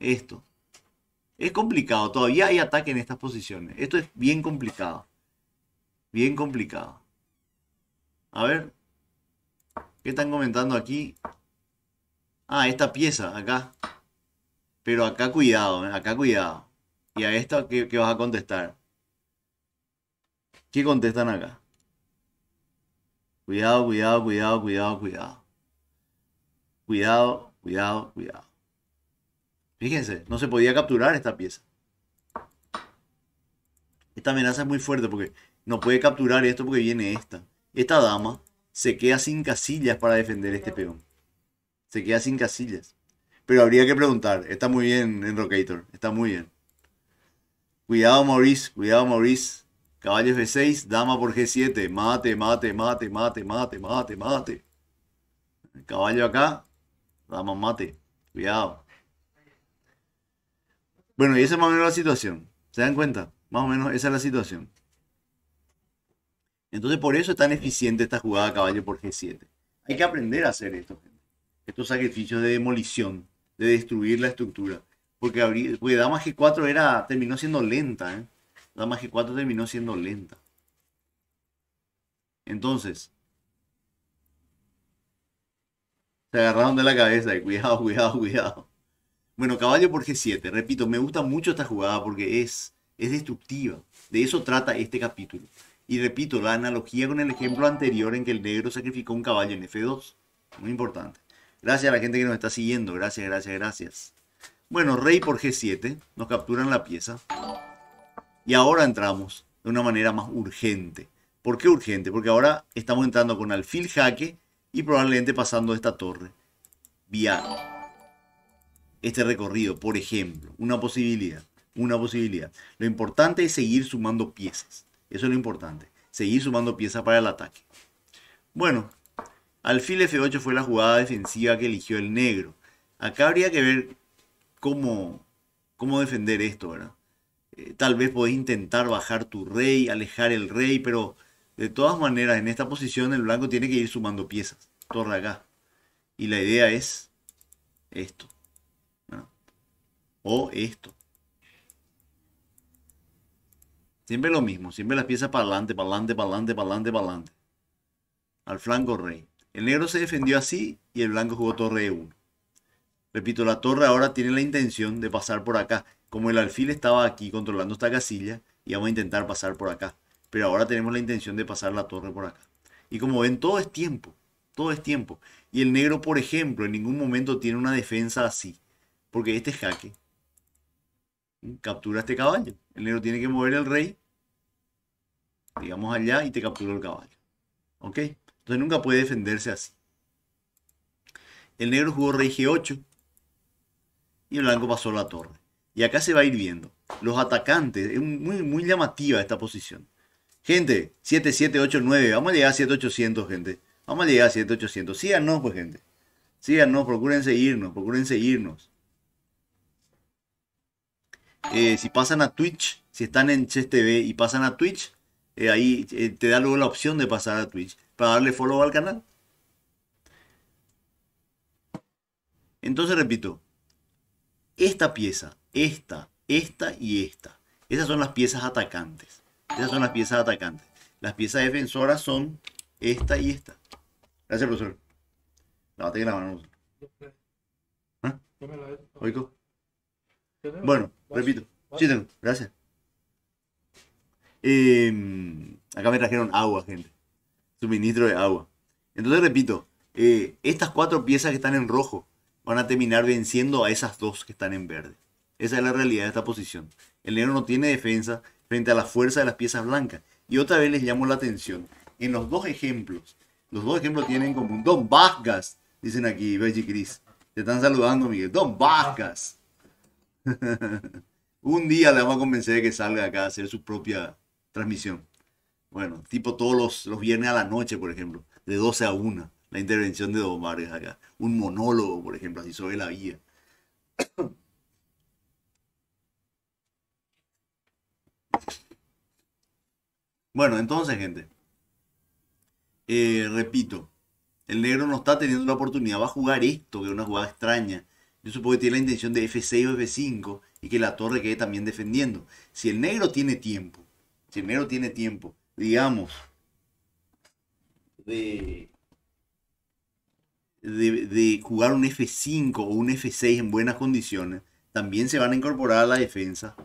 [SPEAKER 1] Esto. Es complicado. Todavía hay ataque en estas posiciones. Esto es bien complicado. Bien complicado. A ver. ¿Qué están comentando aquí? Ah, esta pieza, acá. Pero acá cuidado, ¿eh? acá cuidado. Y a esta que, vas a contestar. ¿Qué contestan acá? Cuidado, cuidado, cuidado, cuidado, cuidado. Cuidado, cuidado, cuidado. Fíjense, no se podía capturar esta pieza. Esta amenaza es muy fuerte porque no puede capturar esto porque viene esta. Esta dama se queda sin casillas para defender este peón. Se queda sin casillas. Pero habría que preguntar. Está muy bien en Está muy bien. Cuidado, Maurice. Cuidado, Maurice. Caballo F6, dama por G7. Mate, mate, mate, mate, mate, mate, mate. Caballo acá, dama mate. Cuidado. Bueno, y esa es más o menos la situación. ¿Se dan cuenta? Más o menos esa es la situación. Entonces, por eso es tan eficiente esta jugada caballo por G7. Hay que aprender a hacer esto, gente. Estos sacrificios de demolición, de destruir la estructura. Porque, abrir, dama G4 era, terminó siendo lenta, ¿eh? La G4 terminó siendo lenta. Entonces, se agarraron de la cabeza cuidado, cuidado, cuidado. Bueno, caballo por G7. Repito, me gusta mucho esta jugada porque es, es destructiva. De eso trata este capítulo. Y repito, la analogía con el ejemplo anterior en que el negro sacrificó un caballo en F2. Muy importante. Gracias a la gente que nos está siguiendo. Gracias, gracias, gracias. Bueno, rey por G7. Nos capturan la pieza. Y ahora entramos de una manera más urgente. ¿Por qué urgente? Porque ahora estamos entrando con alfil jaque y probablemente pasando esta torre. Vía este recorrido, por ejemplo. Una posibilidad. Una posibilidad. Lo importante es seguir sumando piezas. Eso es lo importante. Seguir sumando piezas para el ataque. Bueno, alfil F8 fue la jugada defensiva que eligió el negro. Acá habría que ver cómo, cómo defender esto, ¿verdad? Eh, tal vez podés intentar bajar tu rey, alejar el rey, pero de todas maneras en esta posición el blanco tiene que ir sumando piezas. Torre acá. Y la idea es esto. o esto. Siempre lo mismo, siempre las piezas para adelante, para adelante, para adelante, para adelante, para adelante. Al flanco rey. El negro se defendió así y el blanco jugó torre E1. Repito, la torre ahora tiene la intención de pasar por acá. Como el alfil estaba aquí controlando esta casilla, íbamos a intentar pasar por acá. Pero ahora tenemos la intención de pasar la torre por acá. Y como ven, todo es tiempo. Todo es tiempo. Y el negro, por ejemplo, en ningún momento tiene una defensa así. Porque este jaque captura este caballo. El negro tiene que mover el rey, digamos allá, y te captura el caballo. ¿Ok? Entonces nunca puede defenderse así. El negro jugó rey G8 y el blanco pasó la torre. Y acá se va a ir viendo. Los atacantes, es muy, muy llamativa esta posición. Gente, 7789, vamos a llegar a 7800, gente. Vamos a llegar a 7800. Síganos, pues, gente. Síganos, procuren seguirnos, procuren seguirnos. Eh, si pasan a Twitch, si están en Chess TV y pasan a Twitch, eh, ahí eh, te da luego la opción de pasar a Twitch para darle follow al canal. Entonces repito, esta pieza esta, esta y esta. Esas son las piezas atacantes. Esas son las piezas atacantes. Las piezas defensoras son esta y esta. Gracias, profesor. No, que la mano. ¿Ah? ¿Oigo? Bueno, repito. Sí, tengo. Gracias. Em, acá me trajeron agua, gente. Suministro de agua. Entonces, repito. Eh, estas cuatro piezas que están en rojo van a terminar venciendo a esas dos que están en verde. Esa es la realidad de esta posición. El negro no tiene defensa frente a la fuerza de las piezas blancas. Y otra vez les llamo la atención. En los dos ejemplos, los dos ejemplos tienen como común. Don Vasgas, dicen aquí, Belgi Cris. Te están saludando, Miguel. Don Vasgas. Un día le vamos a convencer de que salga acá a hacer su propia transmisión. Bueno, tipo todos los, los viernes a la noche, por ejemplo, de 12 a 1, la intervención de Don Vargas acá. Un monólogo, por ejemplo, así sobre la vía. Bueno, entonces, gente. Eh, repito, el negro no está teniendo la oportunidad. Va a jugar esto, que es una jugada extraña. Yo supongo que tiene la intención de F6 o F5 y que la torre quede también defendiendo. Si el negro tiene tiempo, si el negro tiene tiempo, digamos, de, de jugar un F5 o un F6 en buenas condiciones, también se van a incorporar a la defensa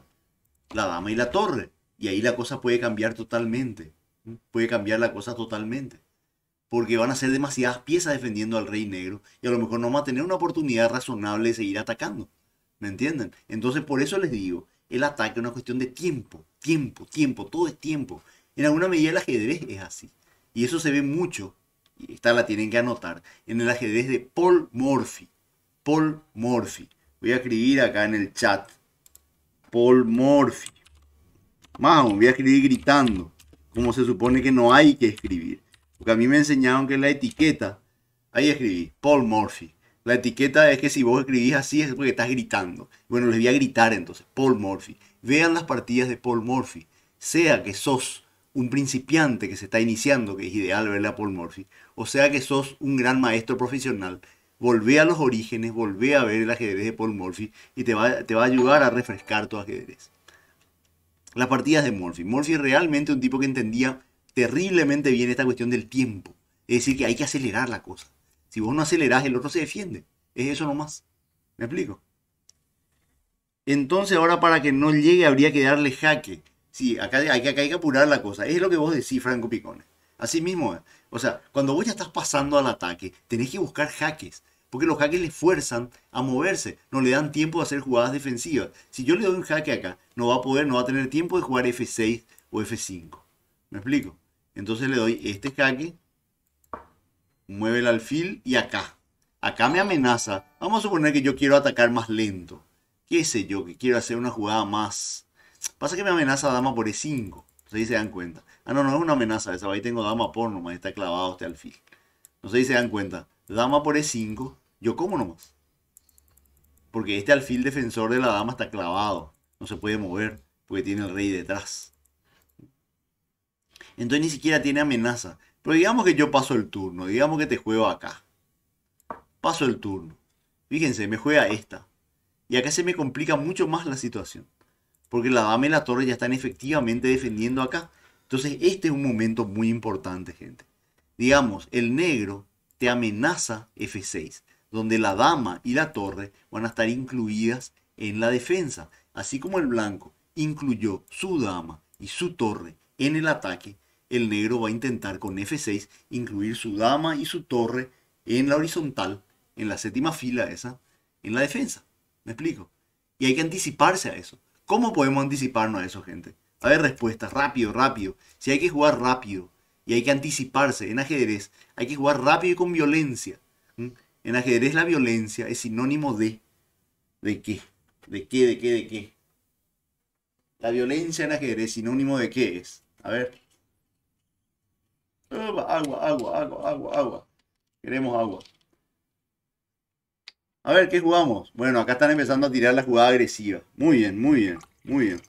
[SPEAKER 1] la dama y la torre. Y ahí la cosa puede cambiar totalmente. Puede cambiar la cosa totalmente. Porque van a ser demasiadas piezas defendiendo al rey negro y a lo mejor no va a tener una oportunidad razonable de seguir atacando. ¿Me entienden? Entonces por eso les digo, el ataque es una cuestión de tiempo, tiempo, tiempo, todo es tiempo. En alguna medida el ajedrez es así. Y eso se ve mucho, y esta la tienen que anotar, en el ajedrez de Paul Morphy. Paul Morphy. Voy a escribir acá en el chat. Paul Morphy. Vamos, voy a escribir gritando, como se supone que no hay que escribir. Porque a mí me enseñaron que la etiqueta, ahí escribí, Paul Murphy. La etiqueta es que si vos escribís así es porque estás gritando. Bueno, les voy a gritar entonces, Paul Murphy. Vean las partidas de Paul Murphy. Sea que sos un principiante que se está iniciando, que es ideal verle a Paul Murphy, o sea que sos un gran maestro profesional, volvé a los orígenes, volvé a ver el ajedrez de Paul Murphy y te te va a ayudar a refrescar tu ajedrez las partidas de Murphy. Murphy es realmente un tipo que entendía terriblemente bien esta cuestión del tiempo. Es decir, que hay que acelerar la cosa. Si vos no acelerás, el otro se defiende. Es eso nomás. ¿Me explico? Entonces ahora para que no llegue habría que darle jaque. Sí, acá hay, que, hay que apurar la cosa. Es lo que vos decís, Franco Picone. Así mismo, o sea, cuando vos ya estás pasando al ataque, tenés que buscar jaques. Porque los jaques le fuerzan a moverse, no le dan tiempo de hacer jugadas defensivas. Si yo le doy un jaque acá, no va a poder, no va a tener tiempo de jugar F6 o F5. ¿Me explico? Entonces le doy este jaque, mueve el alfil y acá. Acá me amenaza. Vamos a suponer que yo quiero atacar más lento. ¿Qué sé yo? Que quiero hacer una jugada más. Pasa que me amenaza dama por E5. si se dan cuenta. Ah, no, no es una amenaza Ahí tengo dama por nomás. Está clavado este alfil. No sé si se dan cuenta. Dama por E5. Yo como nomás. Porque este alfil defensor de la dama está clavado. No se puede mover porque tiene el rey detrás. Entonces ni siquiera tiene amenaza. Pero digamos que yo paso el turno. Digamos que te juego acá. Paso el turno. Fíjense, me juega esta. Y acá se me complica mucho más la situación. Porque la dama y la torre ya están efectivamente defendiendo acá. Entonces este es un momento muy importante, gente. Digamos, el negro te amenaza F6 donde la dama y la torre van a estar incluidas en la defensa. Así como el blanco incluyó su dama y su torre en el ataque, el negro va a intentar con F6 incluir su dama y su torre en la horizontal, en la séptima fila esa, en la defensa. ¿Me explico? Y hay que anticiparse a eso. ¿Cómo podemos anticiparnos a eso, gente? A ver, respuestas, rápido, rápido. Si hay que jugar rápido y hay que anticiparse en ajedrez, hay que jugar rápido y con violencia. En ajedrez la violencia es sinónimo de... ¿De qué? ¿De qué? ¿De qué? ¿De qué? La violencia en ajedrez sinónimo de qué es. A ver. Agua, agua, agua, agua, agua. Queremos agua. A ver, ¿qué jugamos? Bueno, acá están empezando a tirar la jugada agresiva. Muy bien, muy bien, muy bien.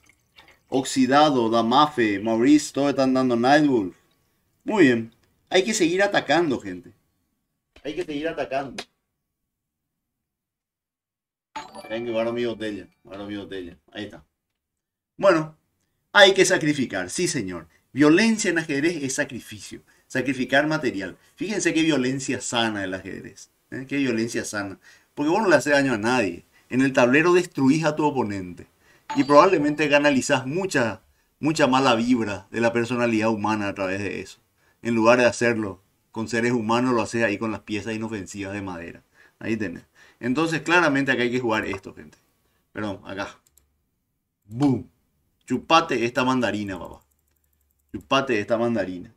[SPEAKER 1] Oxidado, Damafe, Maurice, todos están dando Nightwolf. Muy bien. Hay que seguir atacando, gente. Hay que seguir atacando. Venga, mi botella. mi botella. Ahí está. Bueno, hay que sacrificar. Sí, señor. Violencia en ajedrez es sacrificio. Sacrificar material. Fíjense qué violencia sana el ajedrez. ¿eh? Qué violencia sana. Porque vos no le haces daño a nadie. En el tablero destruís a tu oponente. Y probablemente canalizás mucha, mucha mala vibra de la personalidad humana a través de eso. En lugar de hacerlo con seres humanos, lo haces ahí con las piezas inofensivas de madera. Ahí tenés. Entonces, claramente acá hay que jugar esto, gente. Perdón, acá. ¡Boom! Chupate esta mandarina, papá. Chupate esta mandarina.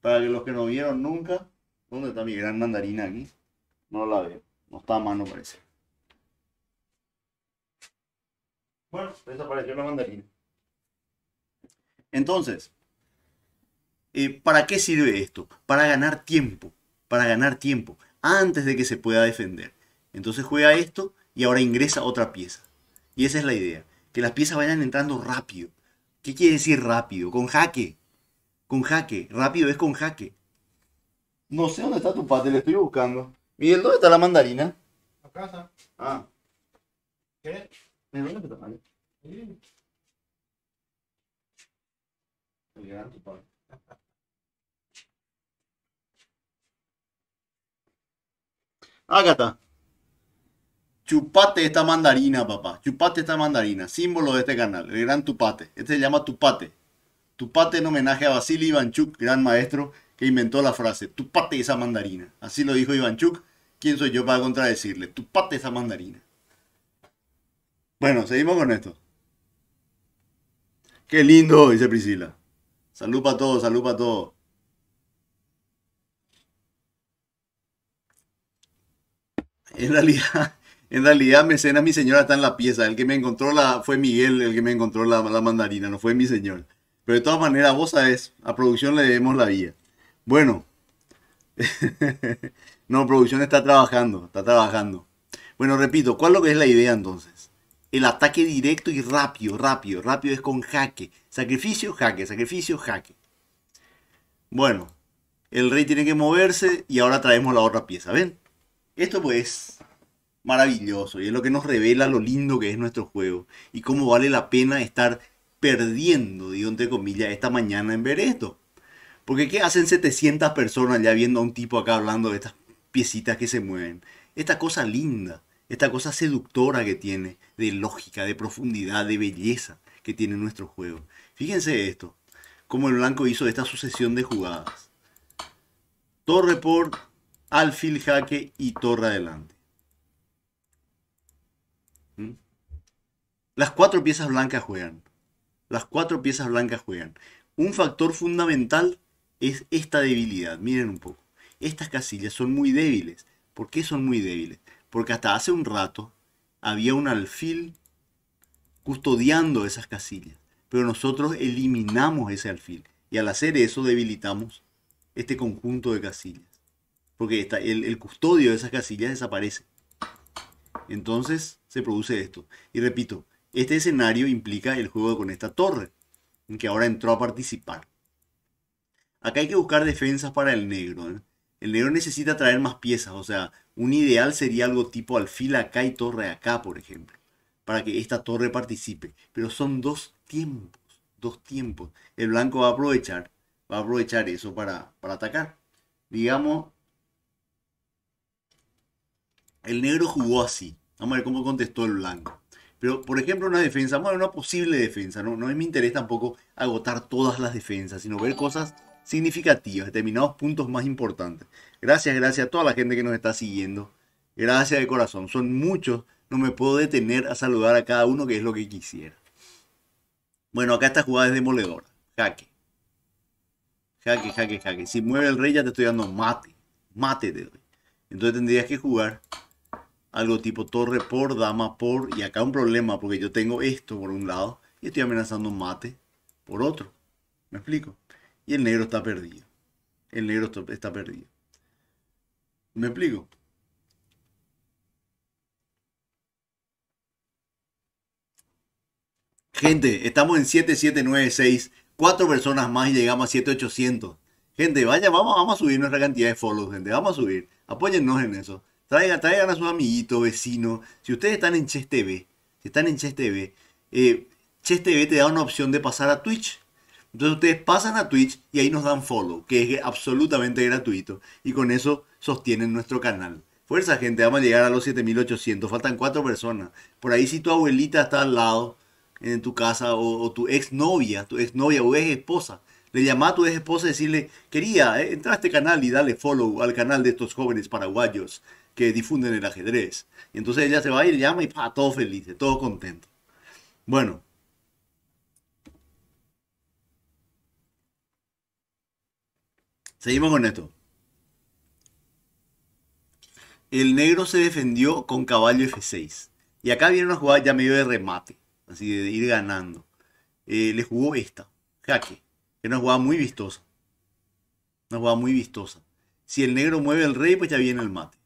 [SPEAKER 1] Para los que no vieron nunca, ¿dónde está mi gran mandarina aquí? No la veo. No está a mano, parece. Bueno, desapareció la mandarina. Entonces, eh, ¿para qué sirve esto? Para ganar tiempo, para ganar tiempo, antes de que se pueda defender. Entonces juega esto y ahora ingresa otra pieza. Y esa es la idea, que las piezas vayan entrando rápido. ¿Qué quiere decir rápido? Con jaque. Con jaque. Rápido es con jaque. No sé dónde está tu padre, le estoy buscando. Miguel, ¿dónde está la mandarina? A casa. Ah. ¿Qué? Me dónde está? Sí. El Acá Chupate esta mandarina, papá. Chupate esta mandarina. Símbolo de este canal. El gran Tupate. Este se llama Tupate. Tupate en homenaje a Vasily Ivanchuk, gran maestro que inventó la frase. Tupate esa mandarina. Así lo dijo Ivanchuk. ¿Quién soy yo para contradecirle? Tupate esa mandarina. Bueno, seguimos con esto. Qué lindo, dice Priscila. Salud para todos, salud para todos. En realidad, en realidad, mecenas, mi señora está en la pieza. El que me encontró la, fue Miguel, el que me encontró la, mandarina, no fue mi señor. Pero de todas maneras, vos sabés, a producción le debemos la vía. Bueno, no, producción está trabajando, está trabajando. Bueno, repito, ¿cuál es lo que es la idea entonces? El ataque directo y rápido, rápido, rápido es con jaque. Sacrificio, jaque, sacrificio, jaque. Bueno, el rey tiene que moverse y ahora traemos la otra pieza, ¿ven? Esto pues maravilloso y es lo que nos revela lo lindo que es nuestro juego y cómo vale la pena estar perdiendo, digo entre comillas, esta mañana en ver esto. Porque ¿qué hacen 700 personas ya viendo a un tipo acá hablando de estas piecitas que se mueven? Esta cosa linda, esta cosa seductora que tiene, de lógica, de profundidad, de belleza que tiene nuestro juego. Fíjense esto, cómo el blanco hizo esta sucesión de jugadas. Torre por alfil, jaque y torre adelante. ¿Mm? Las cuatro piezas blancas juegan. Las cuatro piezas blancas juegan. Un factor fundamental es esta debilidad. Miren un poco. Estas casillas son muy débiles. ¿Por qué son muy débiles? Porque hasta hace un rato había un alfil custodiando esas casillas. Pero nosotros eliminamos ese alfil. Y al hacer eso debilitamos este conjunto de casillas porque el, custodio de esas casillas desaparece. Entonces se produce esto. Y repito, este escenario implica el juego con esta torre, en que ahora entró a participar. Acá hay que buscar defensas para el negro. ¿eh? El negro necesita traer más piezas, o sea, un ideal sería algo tipo alfil acá y torre acá, por ejemplo, para que esta torre participe. Pero son dos tiempos, dos tiempos. El blanco va a aprovechar, va a aprovechar eso para, para atacar. Digamos, el negro jugó así. Vamos a ver cómo contestó el blanco. Pero, por ejemplo, una defensa, bueno, una posible defensa, no, no me interesa tampoco agotar todas las defensas, sino ver cosas significativas, determinados puntos más importantes. Gracias, gracias a toda la gente que nos está siguiendo. Gracias de corazón, son muchos. No me puedo detener a saludar a cada uno que es lo que quisiera. Bueno, acá esta jugada es demoledora. Jaque. Jaque, jaque, jaque. Si mueve el rey ya te estoy dando mate. Mate te doy. Entonces tendrías que jugar algo tipo torre por, dama por, y acá un problema porque yo tengo esto por un lado y estoy amenazando un mate por otro. ¿Me explico? Y el negro está perdido. El negro está perdido. ¿Me explico? Gente, estamos en 7796. Cuatro personas más y llegamos a 7800. Gente, vaya, vamos, vamos a subir nuestra cantidad de follows, gente. Vamos a subir. Apóyennos en eso. Traigan, traigan a sus amiguitos, vecino Si ustedes están en Chess si están en Chess eh, te da una opción de pasar a Twitch. Entonces ustedes pasan a Twitch y ahí nos dan follow, que es absolutamente gratuito. Y con eso sostienen nuestro canal. Fuerza, gente, vamos a llegar a los 7800. Faltan cuatro personas. Por ahí si tu abuelita está al lado, en tu casa, o, tu tu novia... tu ex novia o ex esposa, le llama a tu ex esposa y decirle, quería, eh, entra a este canal y dale follow al canal de estos jóvenes paraguayos que difunden el ajedrez. Y entonces ella se va y llama y pa, todo feliz, todo contento. Bueno. Seguimos con esto. El negro se defendió con caballo F6. Y acá viene una jugada ya medio de remate, así de ir ganando. Eh, le jugó esta, jaque, que es una jugada muy vistosa. Una jugada muy vistosa. Si el negro mueve el rey, pues ya viene el mate.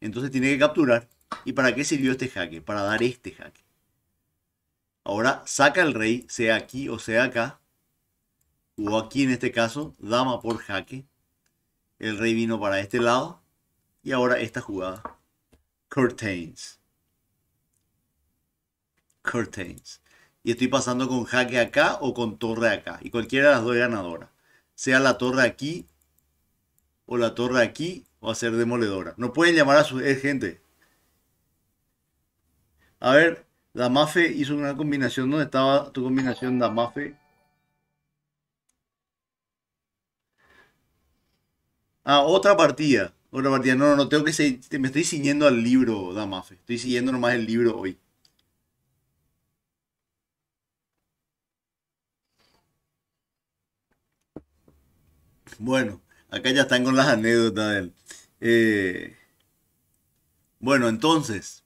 [SPEAKER 1] Entonces tiene que capturar. ¿Y para qué sirvió este jaque? Para dar este jaque. Ahora saca el rey, sea aquí o sea acá. O aquí en este caso, dama por jaque. El rey vino para este lado. Y ahora esta jugada. Curtains. Curtains. Y estoy pasando con jaque acá o con torre acá. Y cualquiera de las dos es ganadora. Sea la torre aquí o la torre aquí, va a ser demoledora. No pueden llamar a su eh, gente. A ver, la Mafe hizo una combinación. ¿Dónde estaba tu combinación, Damafe? Mafe? Ah, otra partida. Otra partida. No, no, no tengo que seguir. Me estoy siguiendo al libro, Damafe. Estoy siguiendo nomás el libro hoy. Bueno, acá ya están con las anécdotas de él. Eh, bueno, entonces,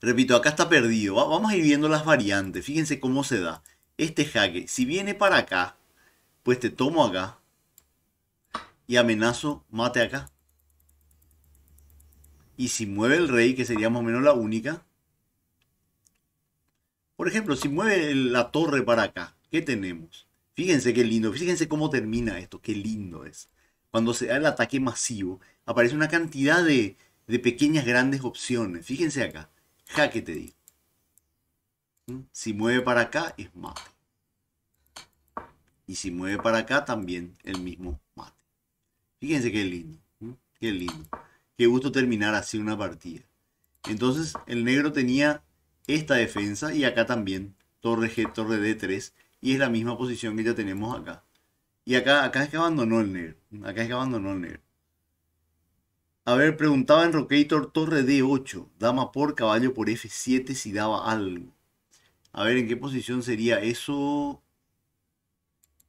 [SPEAKER 1] repito, acá está perdido. Vamos a ir viendo las variantes. Fíjense cómo se da. Este jaque, si viene para acá, pues te tomo acá y amenazo mate acá. Y si mueve el rey, que sería más o menos la única. Por ejemplo, si mueve la torre para acá, ¿qué tenemos? Fíjense qué lindo, fíjense cómo termina esto, qué lindo es cuando se da el ataque masivo, aparece una cantidad de, pequeñas grandes opciones. Fíjense acá, jaque te digo. ¿Mm? Si mueve para acá es mate. Y si mueve para acá también el mismo mate. Fíjense qué lindo. ¿Mm? Qué lindo. Qué gusto terminar así una partida. Entonces el negro tenía esta defensa y acá también torre G, torre D3. Y es la misma posición que ya tenemos acá. Y acá, acá es que abandonó el negro. Acá es que abandonó el negro. A ver, preguntaba en Rockator Torre D8, dama por caballo por F7 si daba algo. A ver, ¿en qué posición sería eso?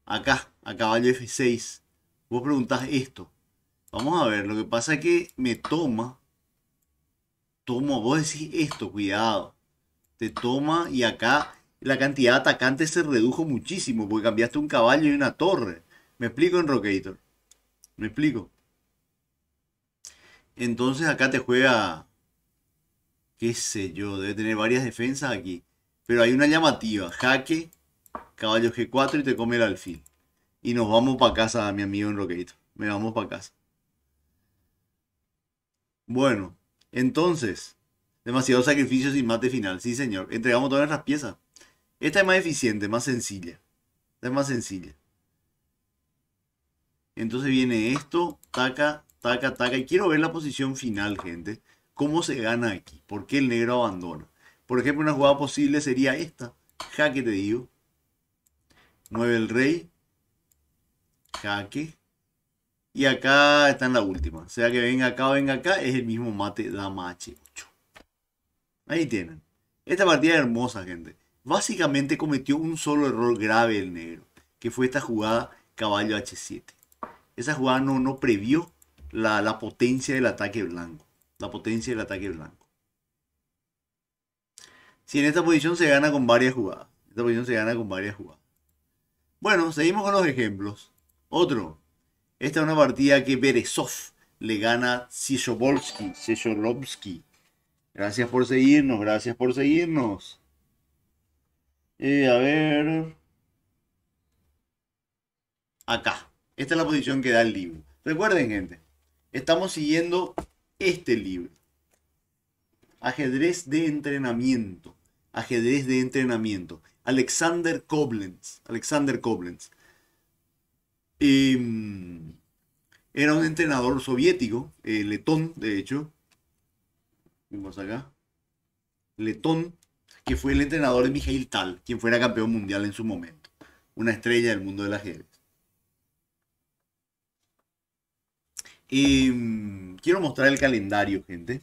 [SPEAKER 1] Acá, a caballo F6. Vos preguntás esto. Vamos a ver, lo que pasa es que me toma. Tomo, vos decís esto, cuidado. Te toma y acá la cantidad de atacantes se redujo muchísimo porque cambiaste un caballo y una torre. Me explico en Rockator. Me explico. Entonces acá te juega, qué sé yo, debe tener varias defensas aquí. Pero hay una llamativa, jaque, caballo G4 y te come el alfil. Y nos vamos para casa, mi amigo en Rockator. Me vamos para casa. Bueno, entonces, demasiados sacrificios y mate final. Sí, señor. Entregamos todas las piezas. Esta es más eficiente, más sencilla. Esta es más sencilla. Entonces viene esto, taca, taca, taca. Y quiero ver la posición final, gente. ¿Cómo se gana aquí? ¿Por qué el negro abandona? Por ejemplo, una jugada posible sería esta. Jaque te digo. mueve el rey. Jaque. Y acá está en la última. Sea que venga acá o venga acá, es el mismo mate dama H8. Ahí tienen. Esta partida es hermosa, gente. Básicamente cometió un solo error grave el negro, que fue esta jugada caballo H7 esa jugada no, previó la, potencia del ataque blanco. La potencia del ataque blanco. Si en esta posición se gana con varias jugadas. esta posición se gana con varias jugadas. Bueno, seguimos con los ejemplos. Otro. Esta es una partida que Berezov le gana Sishobolsky, Sisholovsky. Gracias por seguirnos, gracias por seguirnos. Eh, a ver. Acá. Esta es la posición que da el libro. Recuerden, gente, estamos siguiendo este libro. Ajedrez de entrenamiento. Ajedrez de entrenamiento. Alexander Koblenz. Alexander Koblenz. Em, era un entrenador soviético, eh, letón, de hecho. Vimos acá. Letón, que fue el entrenador de Mijail Tal, quien fuera campeón mundial en su momento. Una estrella del mundo del ajedrez. Mm, quiero mostrar el calendario, gente.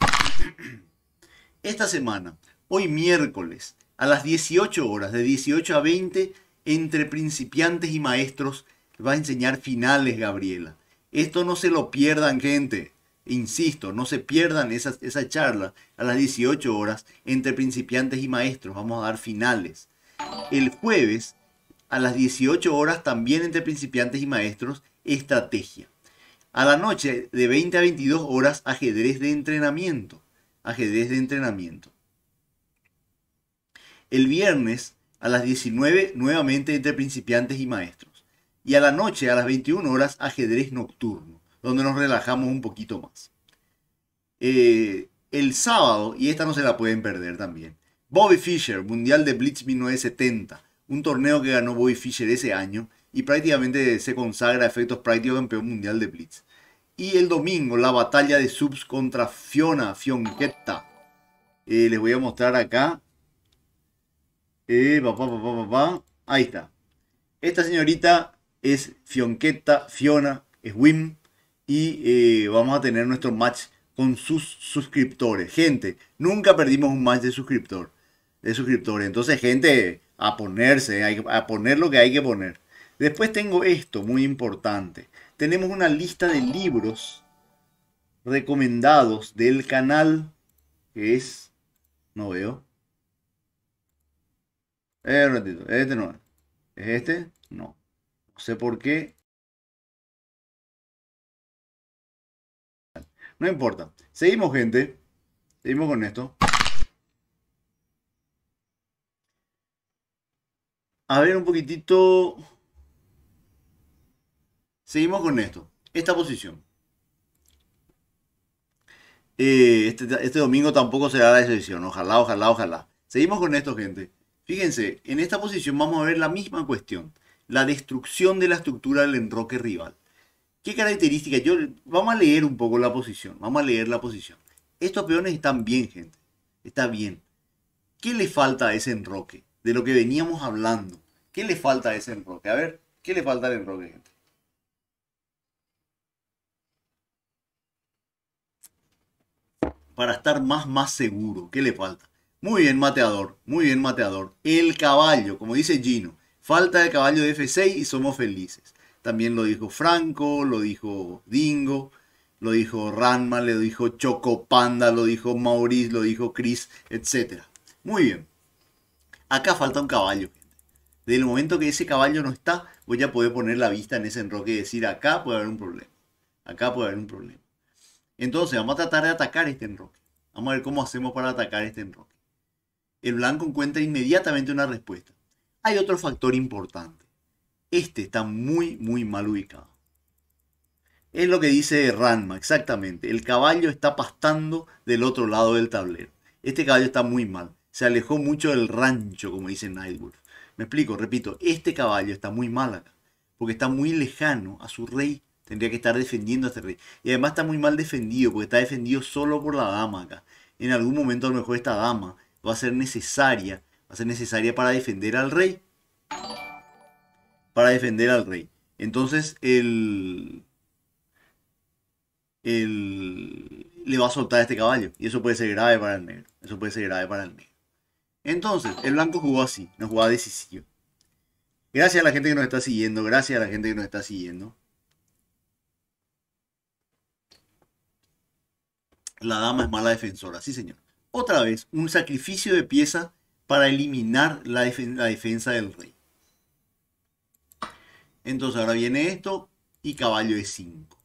[SPEAKER 1] Esta semana, hoy miércoles, a las 18 horas, de 18 a 20, entre principiantes y maestros, va a enseñar finales, Gabriela. Esto no se lo pierdan, gente. Insisto, no se pierdan esa, esa charla a las 18 horas entre principiantes y maestros. Vamos a dar finales. El jueves, a las 18 horas, también entre principiantes y maestros, estrategia. A la noche, de 20 a 22 horas, ajedrez de entrenamiento. Ajedrez de entrenamiento. El viernes, a las 19, nuevamente entre principiantes y maestros. Y a la noche, a las 21 horas, ajedrez nocturno, donde nos relajamos un poquito más. Eh, el sábado, y esta no se la pueden perder también, Bobby Fischer, Mundial de Blitz 1970, un torneo que ganó Bobby Fischer ese año y prácticamente se consagra a efectos prácticos campeón mundial de Blitz. Y el domingo, la batalla de subs contra Fiona, Fionqueta eh, les voy a mostrar acá. Eh, Ahí está. Esta señorita es Fionqueta, Fiona, es Wim. Y eh, vamos a tener nuestro match con sus suscriptores. Gente, nunca perdimos un match de suscriptor. De suscriptores. Entonces, gente, a ponerse, a poner lo que hay que poner. Después tengo esto, muy importante. Tenemos una lista de libros recomendados del canal, que es... No veo. Eh, un ratito, este no es. ¿Es este? No. No sé por qué. No importa. Seguimos, gente. Seguimos con esto. A ver un poquitito. Seguimos con esto. Esta posición. Eh, este, este, domingo tampoco será la decisión. Ojalá, ojalá, ojalá. Seguimos con esto, gente. Fíjense, en esta posición vamos a ver la misma cuestión. La destrucción de la estructura del enroque rival. ¿Qué características? Yo, vamos a leer un poco la posición. Vamos a leer la posición. Estos peones están bien, gente. Está bien. ¿Qué le falta a ese enroque? De lo que veníamos hablando. ¿Qué le falta a ese enroque? A ver, ¿qué le falta al enroque, gente? para estar más, más seguro. ¿Qué le falta? Muy bien, mateador. Muy bien, mateador. El caballo, como dice Gino. Falta el caballo de F6 y somos felices. También lo dijo Franco, lo dijo Dingo, lo dijo Ranma, lo dijo Choco Panda, lo dijo Maurice, lo dijo Chris, etc. Muy bien. Acá falta un caballo. Desde el momento que ese caballo no está, voy a poder poner la vista en ese enroque y decir acá puede haber un problema. Acá puede haber un problema. Entonces vamos a tratar de atacar este enroque. Vamos a ver cómo hacemos para atacar este enroque. El blanco encuentra inmediatamente una respuesta. Hay otro factor importante. Este está muy, muy mal ubicado. Es lo que dice Ranma, exactamente. El caballo está pastando del otro lado del tablero. Este caballo está muy mal. Se alejó mucho del rancho, como dice Nightwolf. Me explico, repito, este caballo está muy mal acá. Porque está muy lejano a su rey Tendría que estar defendiendo a este rey. Y además está muy mal defendido, porque está defendido solo por la dama acá. En algún momento a lo mejor esta dama va a ser necesaria. Va a ser necesaria para defender al rey. Para defender al rey. Entonces el... El... Le va a soltar a este caballo. Y eso puede ser grave para el negro. Eso puede ser grave para el negro. Entonces, el blanco jugó así. Nos jugaba decisivo. Gracias a la gente que nos está siguiendo. Gracias a la gente que nos está siguiendo. La dama es mala defensora, sí señor. Otra vez, un sacrificio de pieza para eliminar la, defensa del rey. Entonces ahora viene esto y caballo de 5.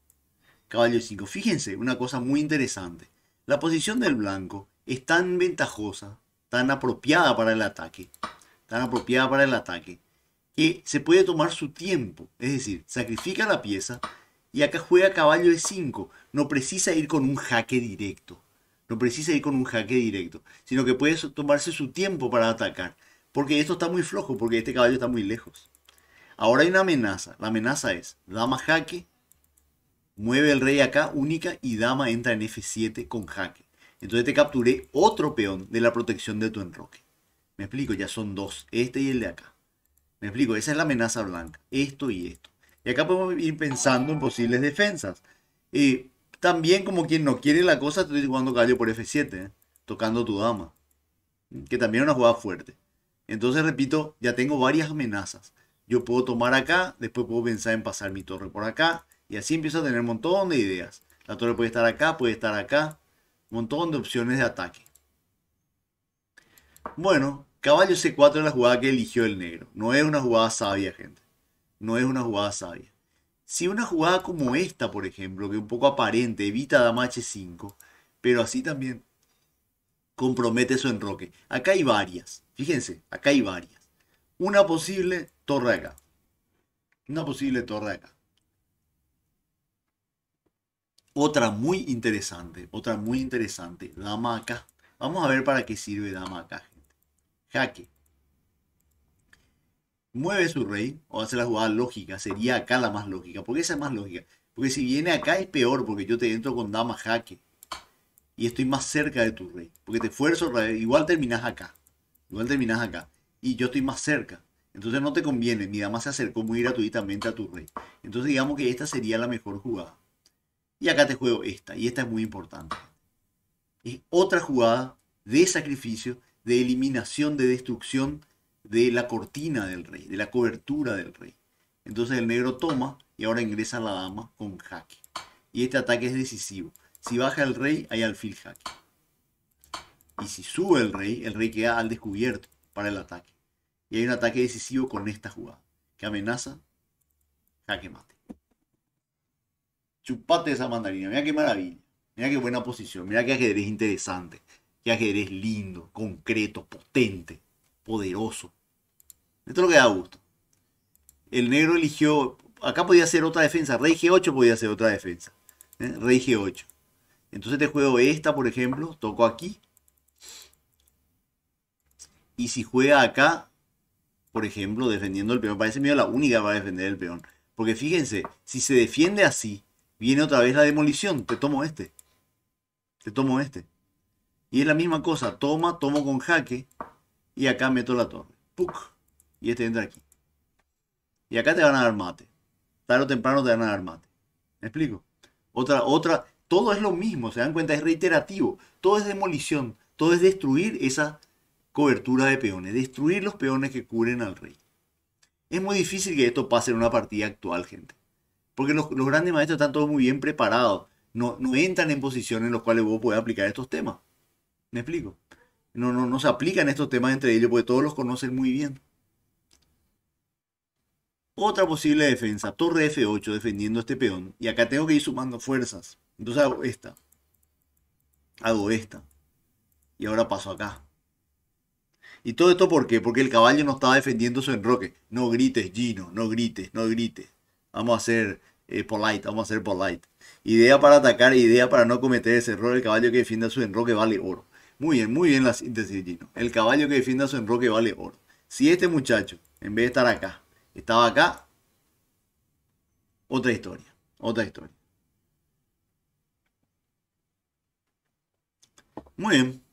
[SPEAKER 1] Caballo de 5. Fíjense, una cosa muy interesante. La posición del blanco es tan ventajosa, tan apropiada para el ataque, tan apropiada para el ataque, que se puede tomar su tiempo. Es decir, sacrifica la pieza, y acá juega caballo e 5. No precisa ir con un jaque directo. No precisa ir con un jaque directo. Sino que puede tomarse su tiempo para atacar. Porque esto está muy flojo, porque este caballo está muy lejos. Ahora hay una amenaza. La amenaza es dama jaque. Mueve el rey acá, única, y dama entra en F7 con jaque. Entonces te capturé otro peón de la protección de tu enroque. Me explico, ya son dos, este y el de acá. Me explico, esa es la amenaza blanca, esto y esto. Y acá podemos ir pensando en posibles defensas. Y también como quien no quiere la cosa, estoy jugando caballo por F7, ¿eh? tocando tu dama. Que también es una jugada fuerte. Entonces, repito, ya tengo varias amenazas. Yo puedo tomar acá, después puedo pensar en pasar mi torre por acá. Y así empiezo a tener un montón de ideas. La torre puede estar acá, puede estar acá. Un montón de opciones de ataque. Bueno, caballo C4 es la jugada que eligió el negro. No es una jugada sabia, gente no es una jugada sabia. Si una jugada como esta, por ejemplo, que un poco aparente, evita dama h5, pero así también compromete su enroque. Acá hay varias, fíjense, acá hay varias. Una posible torre acá. Una posible torre acá. Otra muy interesante, otra muy interesante, dama acá. Vamos a ver para qué sirve dama acá, gente. Jaque mueve su rey o hace la jugada lógica, sería acá la más lógica, porque esa es más lógica. Porque si viene acá es peor, porque yo te entro con dama jaque y estoy más cerca de tu rey, porque te esfuerzo, igual terminas acá, igual terminas acá, y yo estoy más cerca. Entonces no te conviene, mi dama se acercó muy gratuitamente a tu rey. Entonces digamos que esta sería la mejor jugada. Y acá te juego esta, y esta es muy importante. Es otra jugada de sacrificio, de eliminación, de destrucción de la cortina del rey, de la cobertura del rey. Entonces el negro toma y ahora ingresa la dama con jaque. Y este ataque es decisivo. Si baja el rey, hay alfil jaque. Y si sube el rey, el rey queda al descubierto para el ataque. Y hay un ataque decisivo con esta jugada, que amenaza jaque mate. Chupate esa mandarina, mira qué maravilla, mira qué buena posición, mira qué ajedrez interesante, qué ajedrez lindo, concreto, potente, poderoso. Esto es lo que da gusto. El negro eligió. Acá podía hacer otra defensa. Rey G8 podía ser otra defensa. ¿eh? Rey G8. Entonces te este juego esta, por ejemplo. Toco aquí. Y si juega acá, por ejemplo, defendiendo el peón. Parece medio la única para defender el peón. Porque fíjense, si se defiende así, viene otra vez la demolición. Te tomo este. Te tomo este. Y es la misma cosa. Toma, tomo con jaque. Y acá meto la torre. ¡Puc! y este entra aquí. Y acá te van a dar mate. Tarde o temprano te van a dar mate. ¿Me explico? Otra, otra, todo es lo mismo, se dan cuenta, es reiterativo. Todo es demolición, todo es destruir esa cobertura de peones, destruir los peones que cubren al rey. Es muy difícil que esto pase en una partida actual, gente. Porque los, grandes maestros están todos muy bien preparados. No, entran en posiciones en las cuales vos podés aplicar estos temas. ¿Me explico? No, no, no se aplican estos temas entre ellos porque todos los conocen muy bien. Otra posible defensa, torre F8 defendiendo este peón. Y acá tengo que ir sumando fuerzas. Entonces hago esta. Hago esta. Y ahora paso acá. ¿Y todo esto por qué? Porque el caballo no estaba defendiendo su enroque. No grites, Gino, no grites, no grites. Vamos a ser eh, polite, vamos a ser polite. Idea para atacar, idea para no cometer ese error. El caballo que defienda su enroque vale oro. Muy bien, muy bien la síntesis, Gino. El caballo que defienda su enroque vale oro. Si este muchacho, en vez de estar acá, estaba acá, otra historia, otra historia. Muy bien.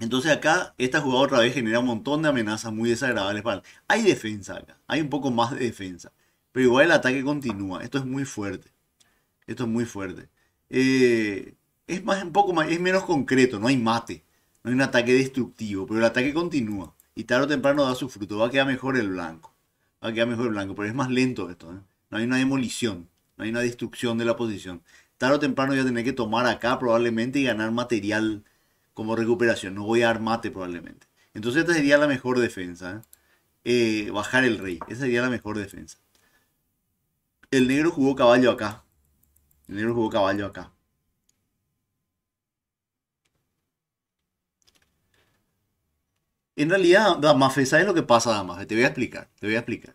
[SPEAKER 1] Entonces acá esta jugada otra vez genera un montón de amenazas muy desagradables para... Hay defensa acá, hay un poco más de defensa. Pero igual el ataque continúa. Esto es muy fuerte. Esto es muy fuerte. Eh, es más, un poco más, es menos concreto, no hay mate. No hay un ataque destructivo, pero el ataque continúa. Y tarde o temprano da su fruto, va a quedar mejor el blanco a quedar mejor blanco, pero es más lento esto. ¿eh? No hay una demolición, no hay una destrucción de la posición. Tarde o temprano voy a tener que tomar acá probablemente y ganar material como recuperación. No voy a dar mate probablemente. Entonces esta sería la mejor defensa. ¿eh? Eh, bajar el rey. Esa sería la mejor defensa. El negro jugó caballo acá. El negro jugó caballo acá. En realidad, Damafe, ¿sabes lo que pasa, Damafe? Te voy a explicar, te voy a explicar.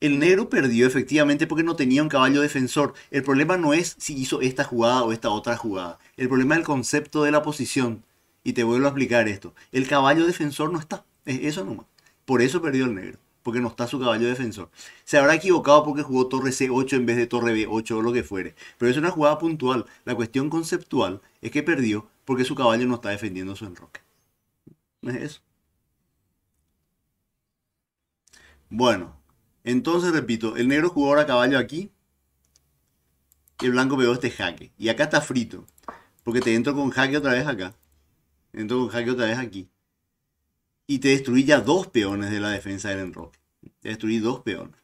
[SPEAKER 1] El negro perdió efectivamente porque no tenía un caballo defensor. El problema no es si hizo esta jugada o esta otra jugada. El problema es el concepto de la posición. Y te vuelvo a explicar esto. El caballo defensor no está. Es eso nomás. Por eso perdió el negro. Porque no está su caballo defensor. Se habrá equivocado porque jugó torre C8 en vez de torre B8 o lo que fuere. Pero es una jugada puntual. La cuestión conceptual es que perdió porque su caballo no está defendiendo su enroque. ¿No es eso? Bueno, entonces repito, el negro jugó ahora caballo aquí. Y el blanco pegó este jaque. Y acá está frito. Porque te entro con jaque otra vez acá. Entro con jaque otra vez aquí. Y te destruí ya dos peones de la defensa del enroque. Te destruí dos peones.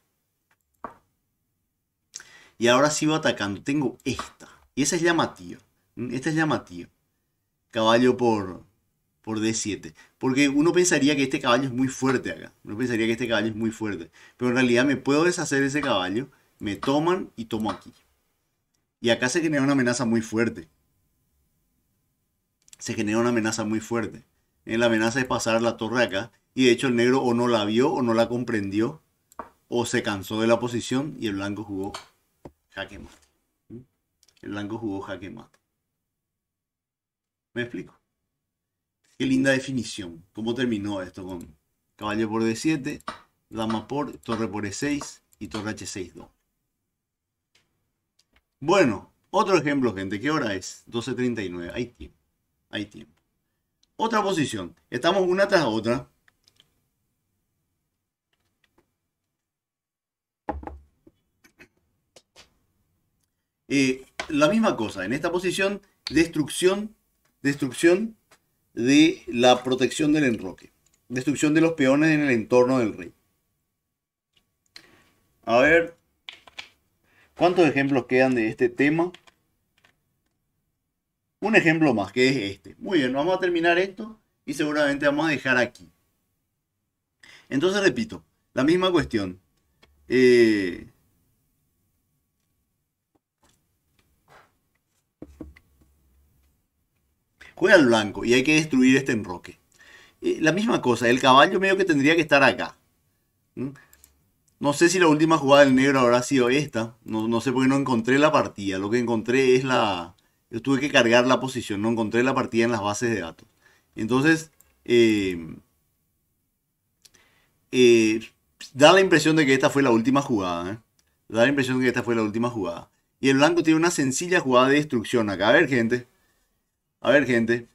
[SPEAKER 1] Y ahora sigo atacando. Tengo esta. Y esa es llamativa. Esta es llamativa. Caballo por, por D7. Porque uno pensaría que este caballo es muy fuerte acá. Uno pensaría que este caballo es muy fuerte. Pero en realidad me puedo deshacer de ese caballo. Me toman y tomo aquí. Y acá se genera una amenaza muy fuerte. Se genera una amenaza muy fuerte. Eh, la amenaza es pasar la torre acá. Y de hecho el negro o no la vio o no la comprendió. O se cansó de la posición y el blanco jugó jaque mate. ¿Mm? El blanco jugó jaque mate. ¿Me explico? Qué linda definición. ¿Cómo terminó esto con caballo por D7, dama por, torre por E6 y torre h 6 Bueno, otro ejemplo, gente. ¿Qué hora es? 12.39. Hay tiempo. Hay tiempo. Otra posición. Estamos una tras otra. Eh, la misma cosa. En esta posición, destrucción, destrucción de la protección del enroque. Destrucción de los peones en el entorno del rey. A ver, ¿cuántos ejemplos quedan de este tema? Un ejemplo más, que es este. Muy bien, vamos a terminar esto y seguramente vamos a dejar aquí. Entonces, repito, la misma cuestión. Eh, juega el blanco y hay que destruir este enroque. la misma cosa, el caballo medio que tendría que estar acá. ¿Mm? No sé si la última jugada del negro habrá sido esta. No, sé por no encontré la partida. Lo que encontré es la... Yo tuve que cargar la posición. No encontré la partida en las bases de datos. Entonces, eh, eh, da la impresión de que esta fue la última jugada. ¿eh? Da la impresión de que esta fue la última jugada. Y el blanco tiene una sencilla jugada de destrucción acá. A ver, gente. A ver, gente.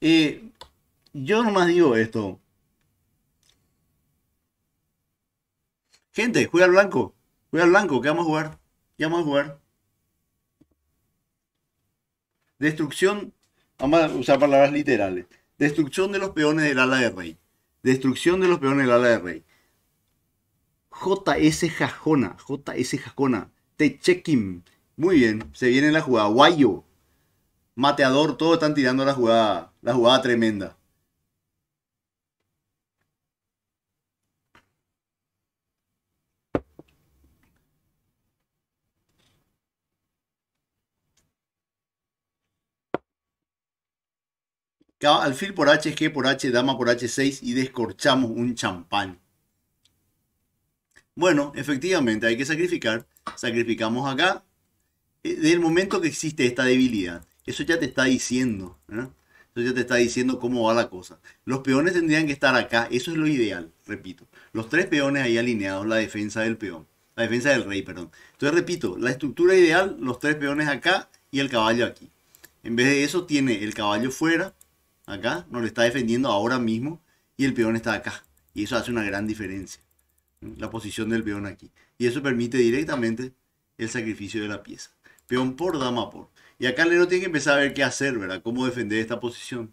[SPEAKER 1] Eh, yo nomás digo esto. Gente, juega al blanco. Juega al blanco, que vamos a jugar. ¿Qué vamos a jugar? Destrucción. Vamos a usar palabras literales. Destrucción de los peones del ala de rey. Destrucción de los peones del ala de rey. JS Jajona, JS Jajona, Techekim. Muy bien, se viene la jugada. Guayo, Mateador, todos están tirando la jugada, la jugada tremenda. Alfil por H, G por H, dama por H6 y descorchamos un champán. Bueno, efectivamente, hay que sacrificar. Sacrificamos acá. Eh, Desde el momento que existe esta debilidad, eso ya te está diciendo, ¿eh? Eso ya te está diciendo cómo va la cosa. Los peones tendrían que estar acá, eso es lo ideal, repito. Los tres peones ahí alineados, la defensa del peón, la defensa del rey, perdón. Entonces, repito, la estructura ideal, los tres peones acá y el caballo aquí. En vez de eso, tiene el caballo fuera, acá, nos lo está defendiendo ahora mismo, y el peón está acá. Y eso hace una gran diferencia la posición del peón aquí. Y eso permite directamente el sacrificio de la pieza. Peón por, dama por. Y acá el tiene que empezar a ver qué hacer, ¿verdad? Cómo defender esta posición.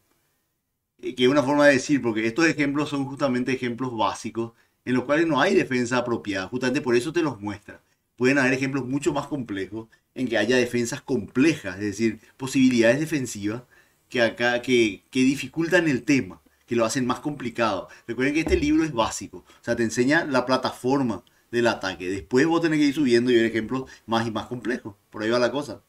[SPEAKER 1] Eh, que es una forma de decir, porque estos ejemplos son justamente ejemplos básicos en los cuales no hay defensa apropiada. Justamente por eso te los muestra. Pueden haber ejemplos mucho más complejos en que haya defensas complejas, es decir, posibilidades defensivas que acá que dificultan el tema que lo hacen más complicado. Recuerden que este libro es básico, o sea, te enseña la plataforma del ataque. Después vos tenés que ir subiendo y ver ejemplos más y más complejos. Por ahí va la cosa.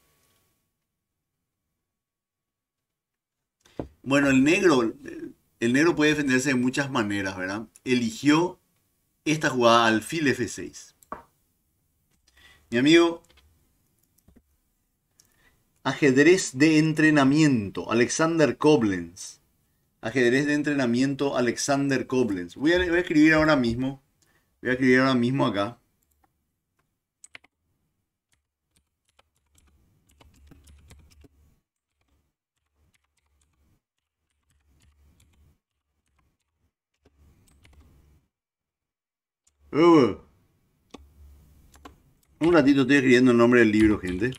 [SPEAKER 1] Bueno, el negro, el negro puede defenderse de muchas maneras, ¿verdad? Eligió esta jugada alfil F6. Mi amigo, ajedrez de entrenamiento, Alexander Koblenz. Ajedrez de entrenamiento Alexander Koblenz. Voy a, escribir ahora mismo. Voy a escribir ahora mismo acá. Eh, Un ratito estoy escribiendo el nombre del libro, gente.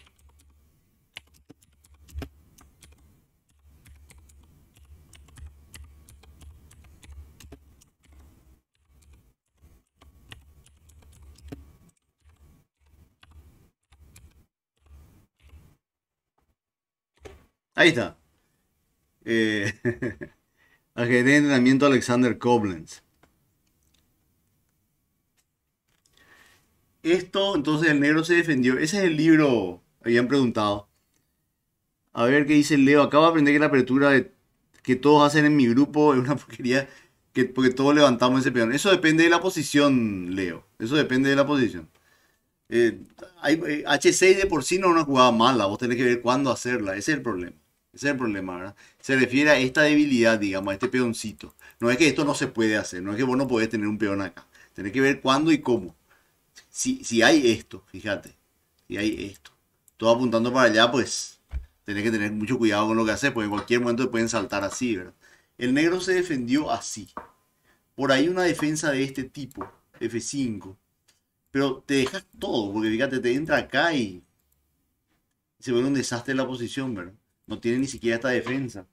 [SPEAKER 1] Ahí está. Eh, de entrenamiento Alexander Koblenz. Esto, entonces el negro se defendió. Ese es el libro, habían preguntado. A ver qué dice Leo. Acabo de aprender que la apertura que todos hacen en mi grupo es una porquería. Que, porque todos levantamos ese peón. Eso depende de la posición, Leo. Eso depende de la posición. H6 eh, eh, de por sí no es una jugada mala. Vos tenés que ver cuándo hacerla. Ese es el problema. Ese es el problema, ¿verdad? Se refiere a esta debilidad, digamos, a este peoncito. No es que esto no se puede hacer, no es que vos no podés tener un peón acá. Tenés que ver cuándo y cómo. Si, si hay esto, fíjate, si hay esto, todo apuntando para allá, pues tenés que tener mucho cuidado con lo que haces, porque en cualquier momento te pueden saltar así, ¿verdad? El negro se defendió así. Por ahí una defensa de este tipo, F5. Pero te dejas todo, porque fíjate, te entra acá y se vuelve un desastre la posición, ¿verdad? No tiene ni siquiera esta defensa.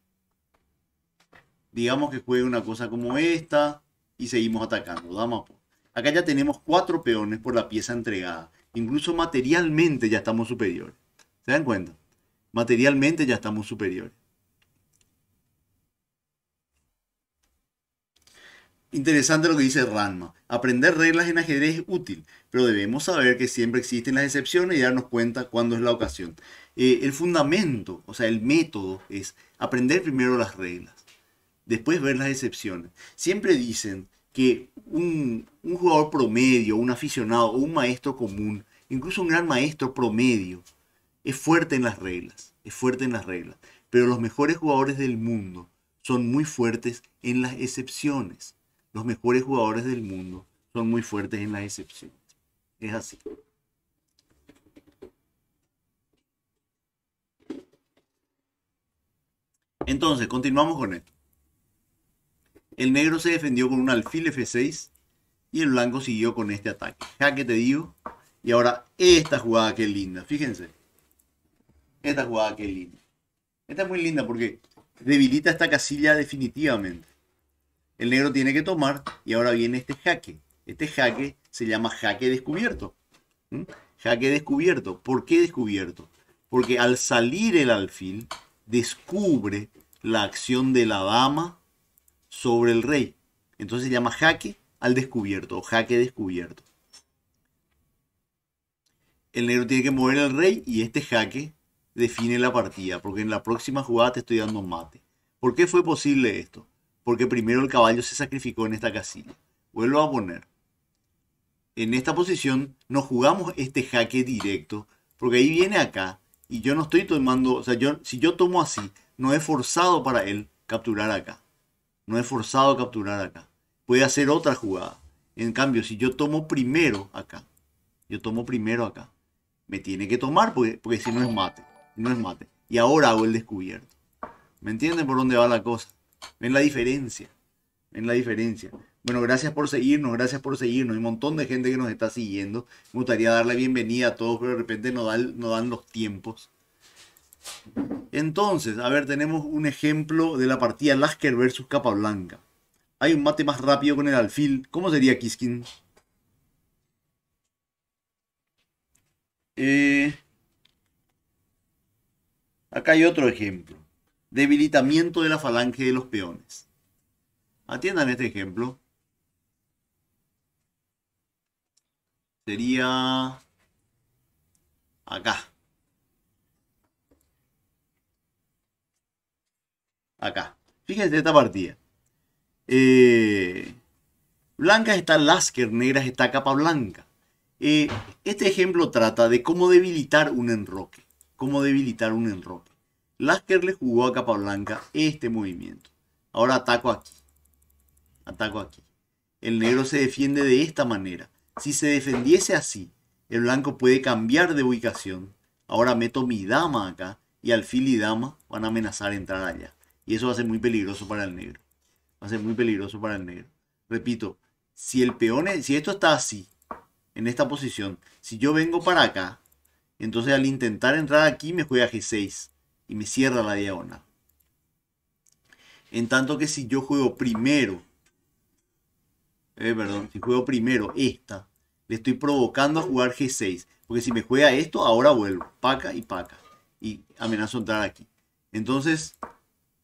[SPEAKER 1] Digamos que juegue una cosa como esta y seguimos atacando. Dama, acá ya tenemos cuatro peones por la pieza entregada. Incluso materialmente ya estamos superiores. ¿Se dan cuenta? Materialmente ya estamos superiores. Interesante lo que dice Ranma. Aprender reglas en ajedrez es útil, pero debemos saber que siempre existen las excepciones y darnos cuenta cuándo es la ocasión. Eh, el fundamento, o sea, el método es aprender primero las reglas, después ver las excepciones. Siempre dicen que un, un jugador promedio, un aficionado o un maestro común, incluso un gran maestro promedio, es fuerte en las reglas, es fuerte en las reglas. Pero los mejores jugadores del mundo son muy fuertes en las excepciones los mejores jugadores del mundo son muy fuertes en las excepciones. Es así. Entonces, continuamos con esto. El negro se defendió con un alfil F6 y el blanco siguió con este ataque. Ya que te digo. Y ahora esta jugada que linda. Fíjense. Esta jugada que linda. Esta es muy linda porque debilita esta casilla definitivamente. El negro tiene que tomar y ahora viene este jaque. Este jaque se llama jaque descubierto. Jaque descubierto. ¿Por qué descubierto? Porque al salir el alfil descubre la acción de la dama sobre el rey. Entonces se llama jaque al descubierto o jaque descubierto. El negro tiene que mover al rey y este jaque define la partida, porque en la próxima jugada te estoy dando mate. ¿Por qué fue posible esto? porque primero el caballo se sacrificó en esta casilla. Vuelvo a poner. En esta posición No jugamos este jaque directo, porque ahí viene acá, y yo no estoy tomando, o sea, si yo tomo así, no he forzado para él capturar acá. No he forzado capturar acá. Puede hacer otra jugada. En cambio, si yo tomo primero acá, yo tomo primero acá, me tiene que tomar porque, porque si no es mate, no es mate. Y ahora hago el descubierto. ¿Me entienden por dónde va la cosa? Ven la diferencia. Ven la diferencia. Bueno, gracias por seguirnos, gracias por seguirnos. Hay un montón de gente que nos está siguiendo. Me gustaría darle bienvenida a todos, pero de repente no dan, no dan los tiempos. Entonces, a ver, tenemos un ejemplo de la partida Lasker versus Capablanca. Hay un mate más rápido con el alfil. ¿Cómo sería Kiskin? Eh, acá hay otro ejemplo debilitamiento de la falange de los peones. Atiendan este ejemplo. Sería acá. Acá. Fíjense esta partida. Eh, blanca blancas está Lasker, negras está capa blanca. Eh, este ejemplo trata de cómo debilitar un enroque. Cómo debilitar un enroque. Lasker le jugó a capa blanca este movimiento. Ahora ataco aquí. Ataco aquí. El negro se defiende de esta manera. Si se defendiese así, el blanco puede cambiar de ubicación. Ahora meto mi dama acá y alfil y dama van a amenazar entrar allá. Y eso va a ser muy peligroso para el negro. Va a ser muy peligroso para el negro. Repito, si el peón, si esto está así, en esta posición, si yo vengo para acá, entonces al intentar entrar aquí me juega G6 y me cierra la diagonal. En tanto que si yo juego primero, eh, perdón, si juego primero esta, le estoy provocando a jugar G6. Porque si me juega esto, ahora vuelvo. Paca y paca. Y amenazo entrar aquí. Entonces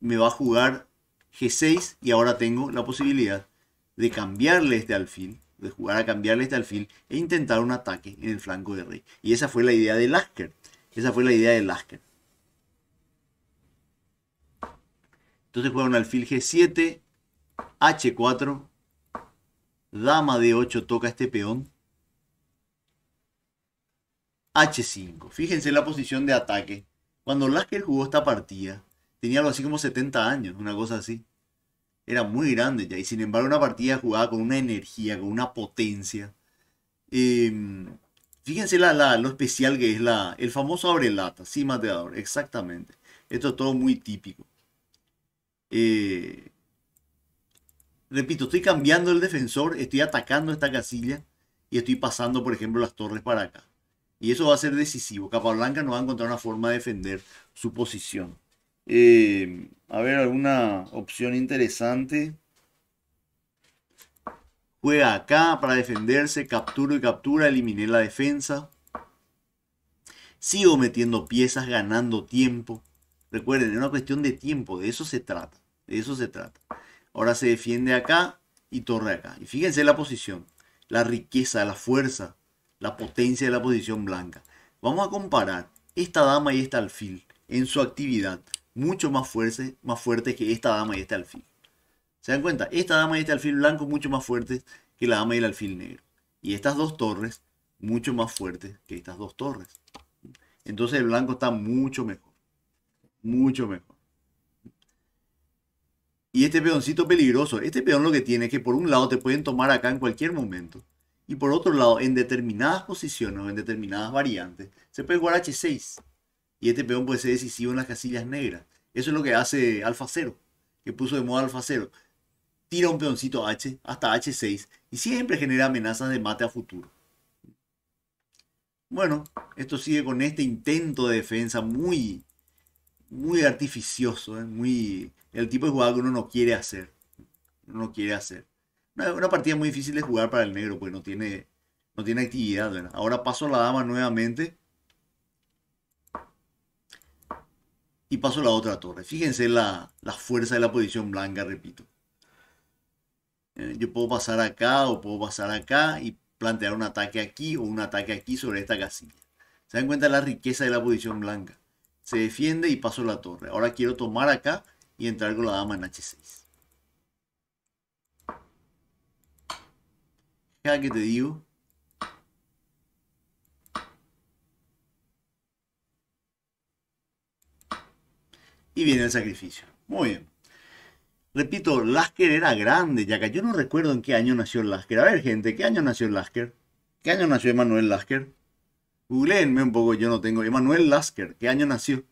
[SPEAKER 1] me va a jugar G6 y ahora tengo la posibilidad de cambiarle este alfil. De jugar a cambiarle este alfil e intentar un ataque en el flanco de rey. Y esa fue la idea de Lasker. Esa fue la idea de Lasker. Entonces juega un alfil G7, H4, dama D8 toca este peón. H5. Fíjense la posición de ataque. Cuando Lasker jugó esta partida, tenía algo así como 70 años, una cosa así. Era muy grande ya. Y sin embargo, una partida jugada con una energía, con una potencia. Em, fíjense la, lo especial que es la, el famoso lata. sí, mateador, exactamente. Esto es todo muy típico. Eh, repito, estoy cambiando el defensor, estoy atacando esta casilla y estoy pasando, por ejemplo, las torres para acá. Y eso va a ser decisivo. Capablanca no va a encontrar una forma de defender su posición. Eh, a ver, alguna opción interesante. Juega acá para defenderse. Capturo y captura. Eliminé la defensa. Sigo metiendo piezas, ganando tiempo. Recuerden, es una cuestión de tiempo. De eso se trata. De eso se trata. Ahora se defiende acá y torre acá. Y fíjense la posición, la riqueza, la fuerza, la potencia de la posición blanca. Vamos a comparar esta dama y este alfil en su actividad. Mucho más fuerte, más fuerte que esta dama y este alfil. ¿Se dan cuenta? Esta dama y este alfil blanco mucho más fuerte que la dama y el alfil negro. Y estas dos torres mucho más fuertes que estas dos torres. Entonces el blanco está mucho mejor. Mucho mejor. Y este peoncito peligroso, este peón lo que tiene es que por un lado te pueden tomar acá en cualquier momento. Y por otro lado, en determinadas posiciones o en determinadas variantes, se puede jugar H6. Y este peón puede ser decisivo en las casillas negras. Eso es lo que hace Alfa 0, que puso de moda Alfa 0. Tira un peoncito H hasta H6 y siempre genera amenazas de mate a futuro. Bueno, esto sigue con este intento de defensa muy, muy artificioso, ¿eh? muy el tipo de jugada que uno no quiere hacer. Uno no quiere hacer. Una, partida muy difícil de jugar para el negro, pues no tiene, no tiene actividad. Ahora paso la dama nuevamente. Y paso la otra torre. Fíjense la, fuerza de la posición blanca, repito. Eh, yo puedo pasar acá o puedo pasar acá y plantear un ataque aquí o un ataque aquí sobre esta casilla. Se dan cuenta de la riqueza de la posición blanca. Se defiende y paso la torre. Ahora quiero tomar acá y entrar con la dama en h6. Ya que te digo. Y viene el sacrificio. Muy bien. Repito, Lasker era grande, ya que yo no recuerdo en qué año nació Lasker. A ver, gente, ¿qué año nació Lasker? ¿Qué año nació Emanuel Lasker? Googleenme un poco, yo no tengo. Emanuel Lasker, ¿qué año nació?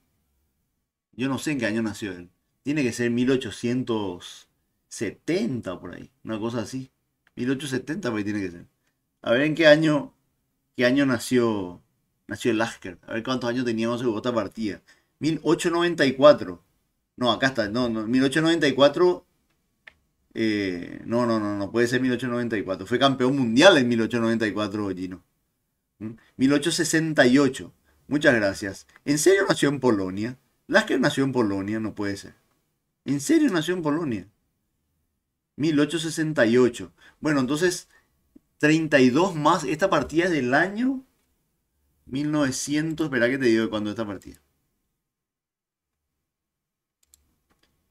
[SPEAKER 1] Yo no sé en qué año nació él. Tiene que ser 1870 por ahí, una cosa así. 1870 por ahí tiene que ser. A ver en qué año, qué año nació, nació Lasker. A ver cuántos años teníamos en otra partida. 1894. No, acá está. No, no 1894. Eh, no, no, no, no puede ser 1894. Fue campeón mundial en 1894, Gino. 1868. ¿Mm? Muchas gracias. ¿En serio nació en Polonia? Lasker nació en Polonia, no puede ser. En serio nació en Polonia. 1868. Bueno, entonces 32 más. Esta partida es del año 1900. Espera que te digo cuándo esta partida.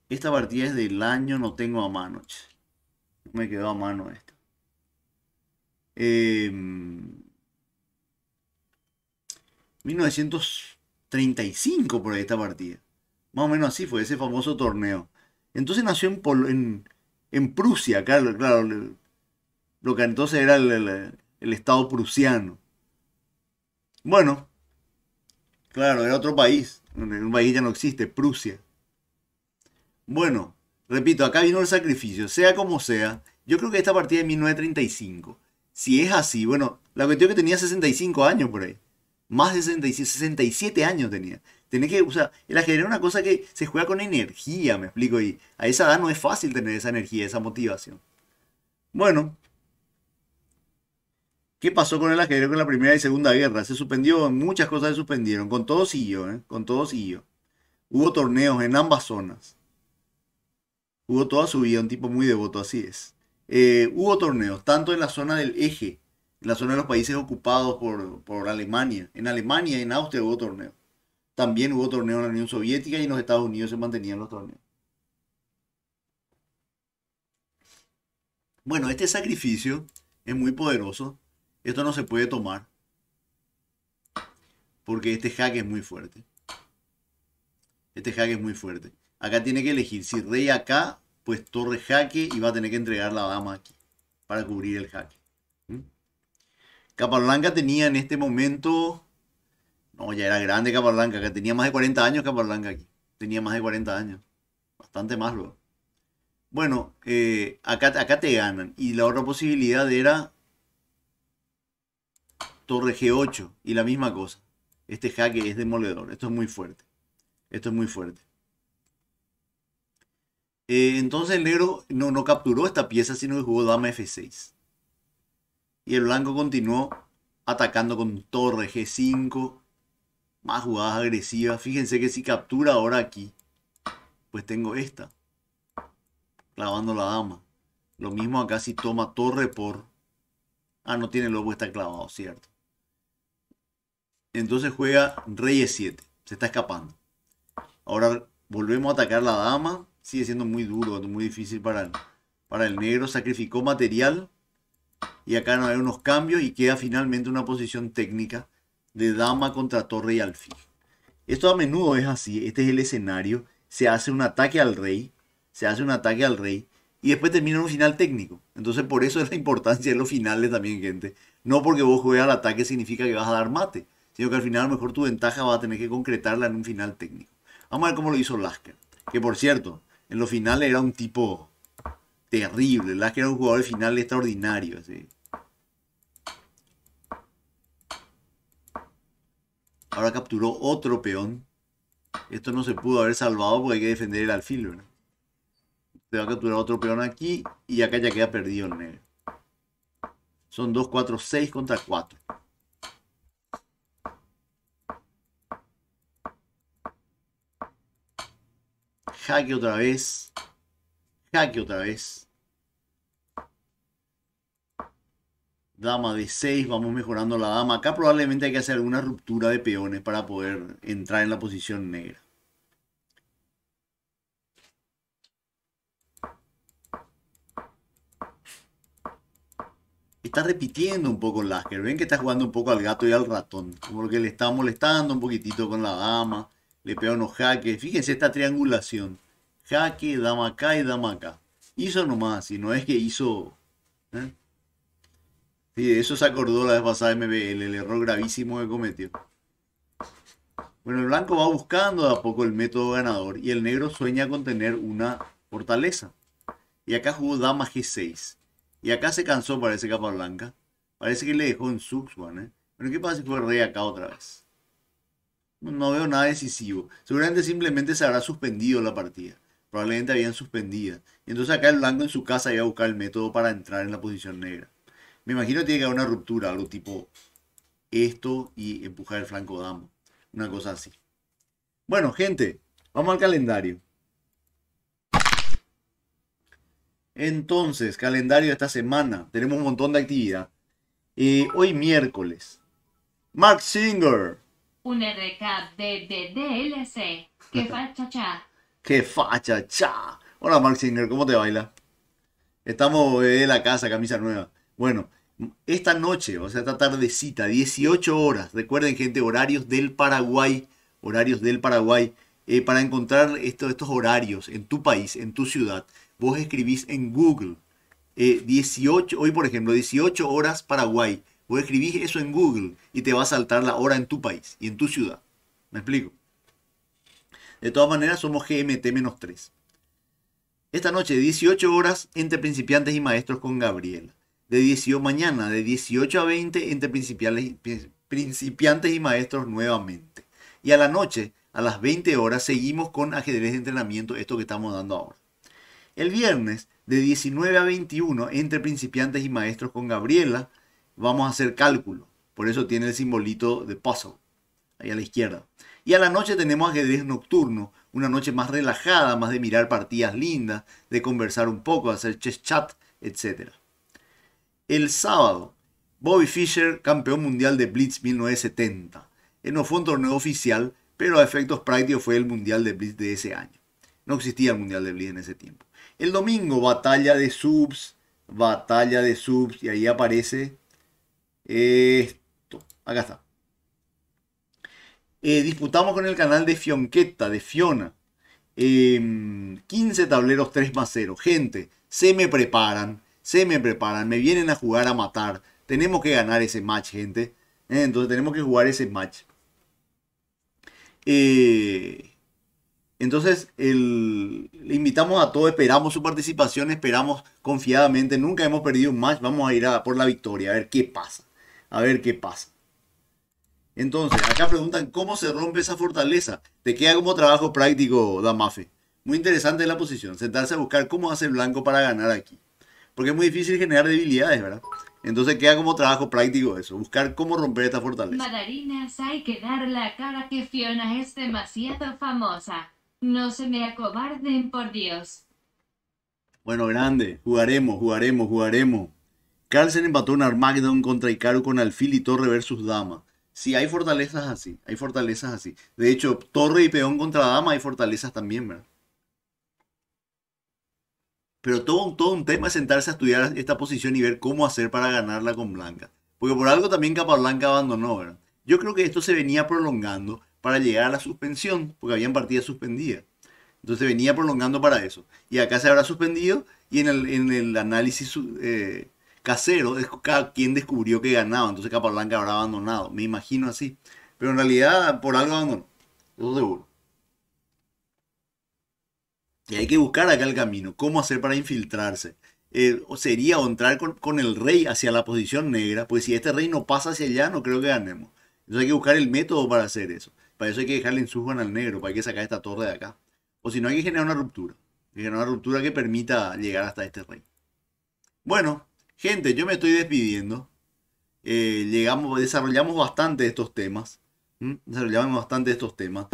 [SPEAKER 1] Esta partida es del año, no tengo a mano. No me quedó a mano esta. 1935 em, por esta partida. Más o menos así fue ese famoso torneo. Entonces nació en, en, Prusia, claro, claro, lo que entonces era el, Estado prusiano. Bueno, claro, era otro país, un país ya no existe, Prusia. Bueno, repito, acá vino el sacrificio, sea como sea, yo creo que esta partida es 1935. Si es así, bueno, la cuestión que tenía 65 años por ahí. Más de 67 años tenía que, el ajedrez es una cosa que se juega con energía, me explico, y a esa edad no es fácil tener esa energía, esa motivación. Bueno, ¿qué pasó con el ajedrez con la Primera y Segunda Guerra? Se suspendió, muchas cosas se suspendieron, con todos y ¿eh? yo, con todo siguió. Hubo torneos en ambas zonas. Hubo toda su vida, un tipo muy devoto, así es. Eh, hubo torneos, tanto en la zona del eje, en la zona de los países ocupados por, por Alemania, en Alemania y en Austria hubo torneos también hubo torneos en la Unión Soviética y en los Estados Unidos se mantenían los torneos. Bueno, este sacrificio es muy poderoso. Esto no se puede tomar. Porque este jaque es muy fuerte. Este jaque es muy fuerte. Acá tiene que elegir si rey acá, pues torre jaque y va a tener que entregar la dama aquí para cubrir el jaque. ¿Mm? tenía en este momento no, ya era grande Capablanca, que tenía más de 40 años Blanca aquí. Tenía más de 40 años. Bastante más luego. Bueno, eh, acá, acá te ganan. Y la otra posibilidad era torre G8. Y la misma cosa. Este jaque es demoledor. Esto es muy fuerte. Esto es muy fuerte. Eh, entonces el negro no, no capturó esta pieza, sino que jugó dama F6. Y el blanco continuó atacando con torre G5, más jugadas agresivas. Fíjense que si captura ahora aquí, pues tengo esta. Clavando la dama. Lo mismo acá si toma torre por... Ah, no tiene lobo, está clavado, cierto. Entonces juega rey e7. Se está escapando. Ahora volvemos a atacar la dama. Sigue siendo muy duro, muy difícil para para el negro. Sacrificó material. Y acá no hay unos cambios y queda finalmente una posición técnica de dama contra torre y alfil. Esto a menudo es así, este es el escenario, se hace un ataque al rey, se hace un ataque al rey y después termina en un final técnico. Entonces por eso es la importancia de los finales también, gente. No porque vos juegues al ataque significa que vas a dar mate, sino que al final mejor tu ventaja va a tener que concretarla en un final técnico. Vamos a ver cómo lo hizo Lasker, que por cierto, en los finales era un tipo terrible, Lasker era un jugador de final extraordinario. Ahora capturó otro peón. Esto no se pudo haber salvado porque hay que defender el alfil, se va a capturar otro peón aquí y acá ya queda perdido el negro. Son 2, 4, 6 contra 4. Jaque otra vez. Jaque otra vez. dama de 6, vamos mejorando la dama. Acá probablemente hay que hacer alguna ruptura de peones para poder entrar en la posición negra. Está repitiendo un poco Lasker. Ven que está jugando un poco al gato y al ratón. Como que le está molestando un poquitito con la dama. Le pega unos jaques. Fíjense esta triangulación. Jaque, dama acá y dama acá. Hizo nomás, y no es que hizo... ¿eh? Sí, eso se acordó la vez pasada MBL, el error gravísimo que cometió. Bueno, el blanco va buscando de a poco el método ganador y el negro sueña con tener una fortaleza. Y acá jugó dama G6. Y acá se cansó, parece capa blanca. Parece que le dejó en sub ¿eh? Pero ¿qué pasa si fue rey acá otra vez? No veo nada decisivo. Seguramente simplemente se habrá suspendido la partida. Probablemente habían suspendido. Y entonces acá el blanco en su casa iba a buscar el método para entrar en la posición negra. Me imagino que tiene que haber una ruptura, algo tipo esto y empujar el flanco damo. Una cosa así. Bueno, gente, vamos al calendario. Entonces, calendario de esta semana. Tenemos un montón de actividad. Eh, hoy miércoles. Mark Singer. Un RK de, DLC. Que facha cha. Qué facha cha. Hola Mark Singer, ¿cómo te baila? Estamos eh, en la casa, camisa nueva. Bueno, esta noche, o sea, esta tardecita, 18 horas. Recuerden, gente, horarios del Paraguay, horarios del Paraguay. Eh, para encontrar estos horarios en tu país, en tu ciudad, vos escribís en Google. 18, eh, hoy por ejemplo, 18 horas Paraguay. Vos escribís eso en Google y te va a saltar la hora en tu país y en tu ciudad. ¿Me explico? De todas maneras, somos GMT-3. Esta noche, 18 horas entre principiantes y maestros con Gabriela de 18 mañana, de 18 a 20 entre principiantes y maestros nuevamente. Y a la noche, a las 20 horas, seguimos con ajedrez de entrenamiento, esto que estamos dando ahora. El viernes, de 19 a 21, entre principiantes y maestros con Gabriela, vamos a hacer cálculo. Por eso tiene el simbolito de puzzle, ahí a la izquierda. Y a la noche tenemos ajedrez nocturno, una noche más relajada, más de mirar partidas lindas, de conversar un poco, hacer chess chat, etcétera el sábado. Bobby Fischer, campeón mundial de Blitz 1970. Eh, no fue un torneo oficial, pero a efectos prácticos fue el mundial de Blitz de ese año. No existía el mundial de Blitz en ese tiempo. El domingo, batalla de subs, batalla de subs, y ahí aparece esto. Acá está. Eh, disputamos con el canal de Fionqueta, de Fiona. 15 em, tableros 3 más 0. Gente, se me preparan se me preparan, me vienen a jugar a matar. Tenemos que ganar ese match, gente. Eh, entonces tenemos que jugar ese match. Eh, entonces le invitamos a todos, esperamos su participación, esperamos confiadamente. Nunca hemos perdido un match, vamos a ir a por la victoria, a ver qué pasa. A ver qué pasa. Entonces, acá preguntan cómo se rompe esa fortaleza. Te queda como trabajo práctico, Damafe. Muy interesante la posición, sentarse a buscar cómo hace blanco para ganar aquí porque es muy difícil generar debilidades, ¿verdad? Entonces queda como trabajo práctico eso, buscar cómo romper esta fortaleza. Madarinas, hay que dar la cara que Fiona es demasiado famosa. No se me acobarden, por Dios. Bueno, grande, jugaremos, jugaremos, jugaremos. Carlsen empató un Armageddon contra Icaro con alfil y torre versus dama. Sí, hay fortalezas así, hay fortalezas así. De hecho, torre y peón contra dama hay fortalezas también, ¿verdad? Pero todo, un, todo un tema es sentarse a estudiar esta posición y ver cómo hacer para ganarla con Blanca. Porque por algo también Capablanca abandonó, ¿verdad? Yo creo que esto se venía prolongando para llegar a la suspensión, porque habían partidas suspendidas. Entonces venía prolongando para eso. Y acá se habrá suspendido y en el, en el análisis eh, casero es quien descubrió que ganaba. Entonces Capablanca habrá abandonado. Me imagino así. Pero en realidad por algo abandonó. Eso seguro. Y hay que buscar acá el camino, cómo hacer para infiltrarse. Eh, sería entrar con, el rey hacia la posición negra, pues si este rey no pasa hacia allá, no creo que ganemos. Entonces hay que buscar el método para hacer eso. Para eso hay que dejarle en van al negro, para que sacar esta torre de acá. O si no, hay que generar una ruptura. generar una ruptura que permita llegar hasta este rey. Bueno, gente, yo me estoy despidiendo. Eh, llegamos, desarrollamos bastante estos temas. ¿Mm? Desarrollamos bastante estos temas.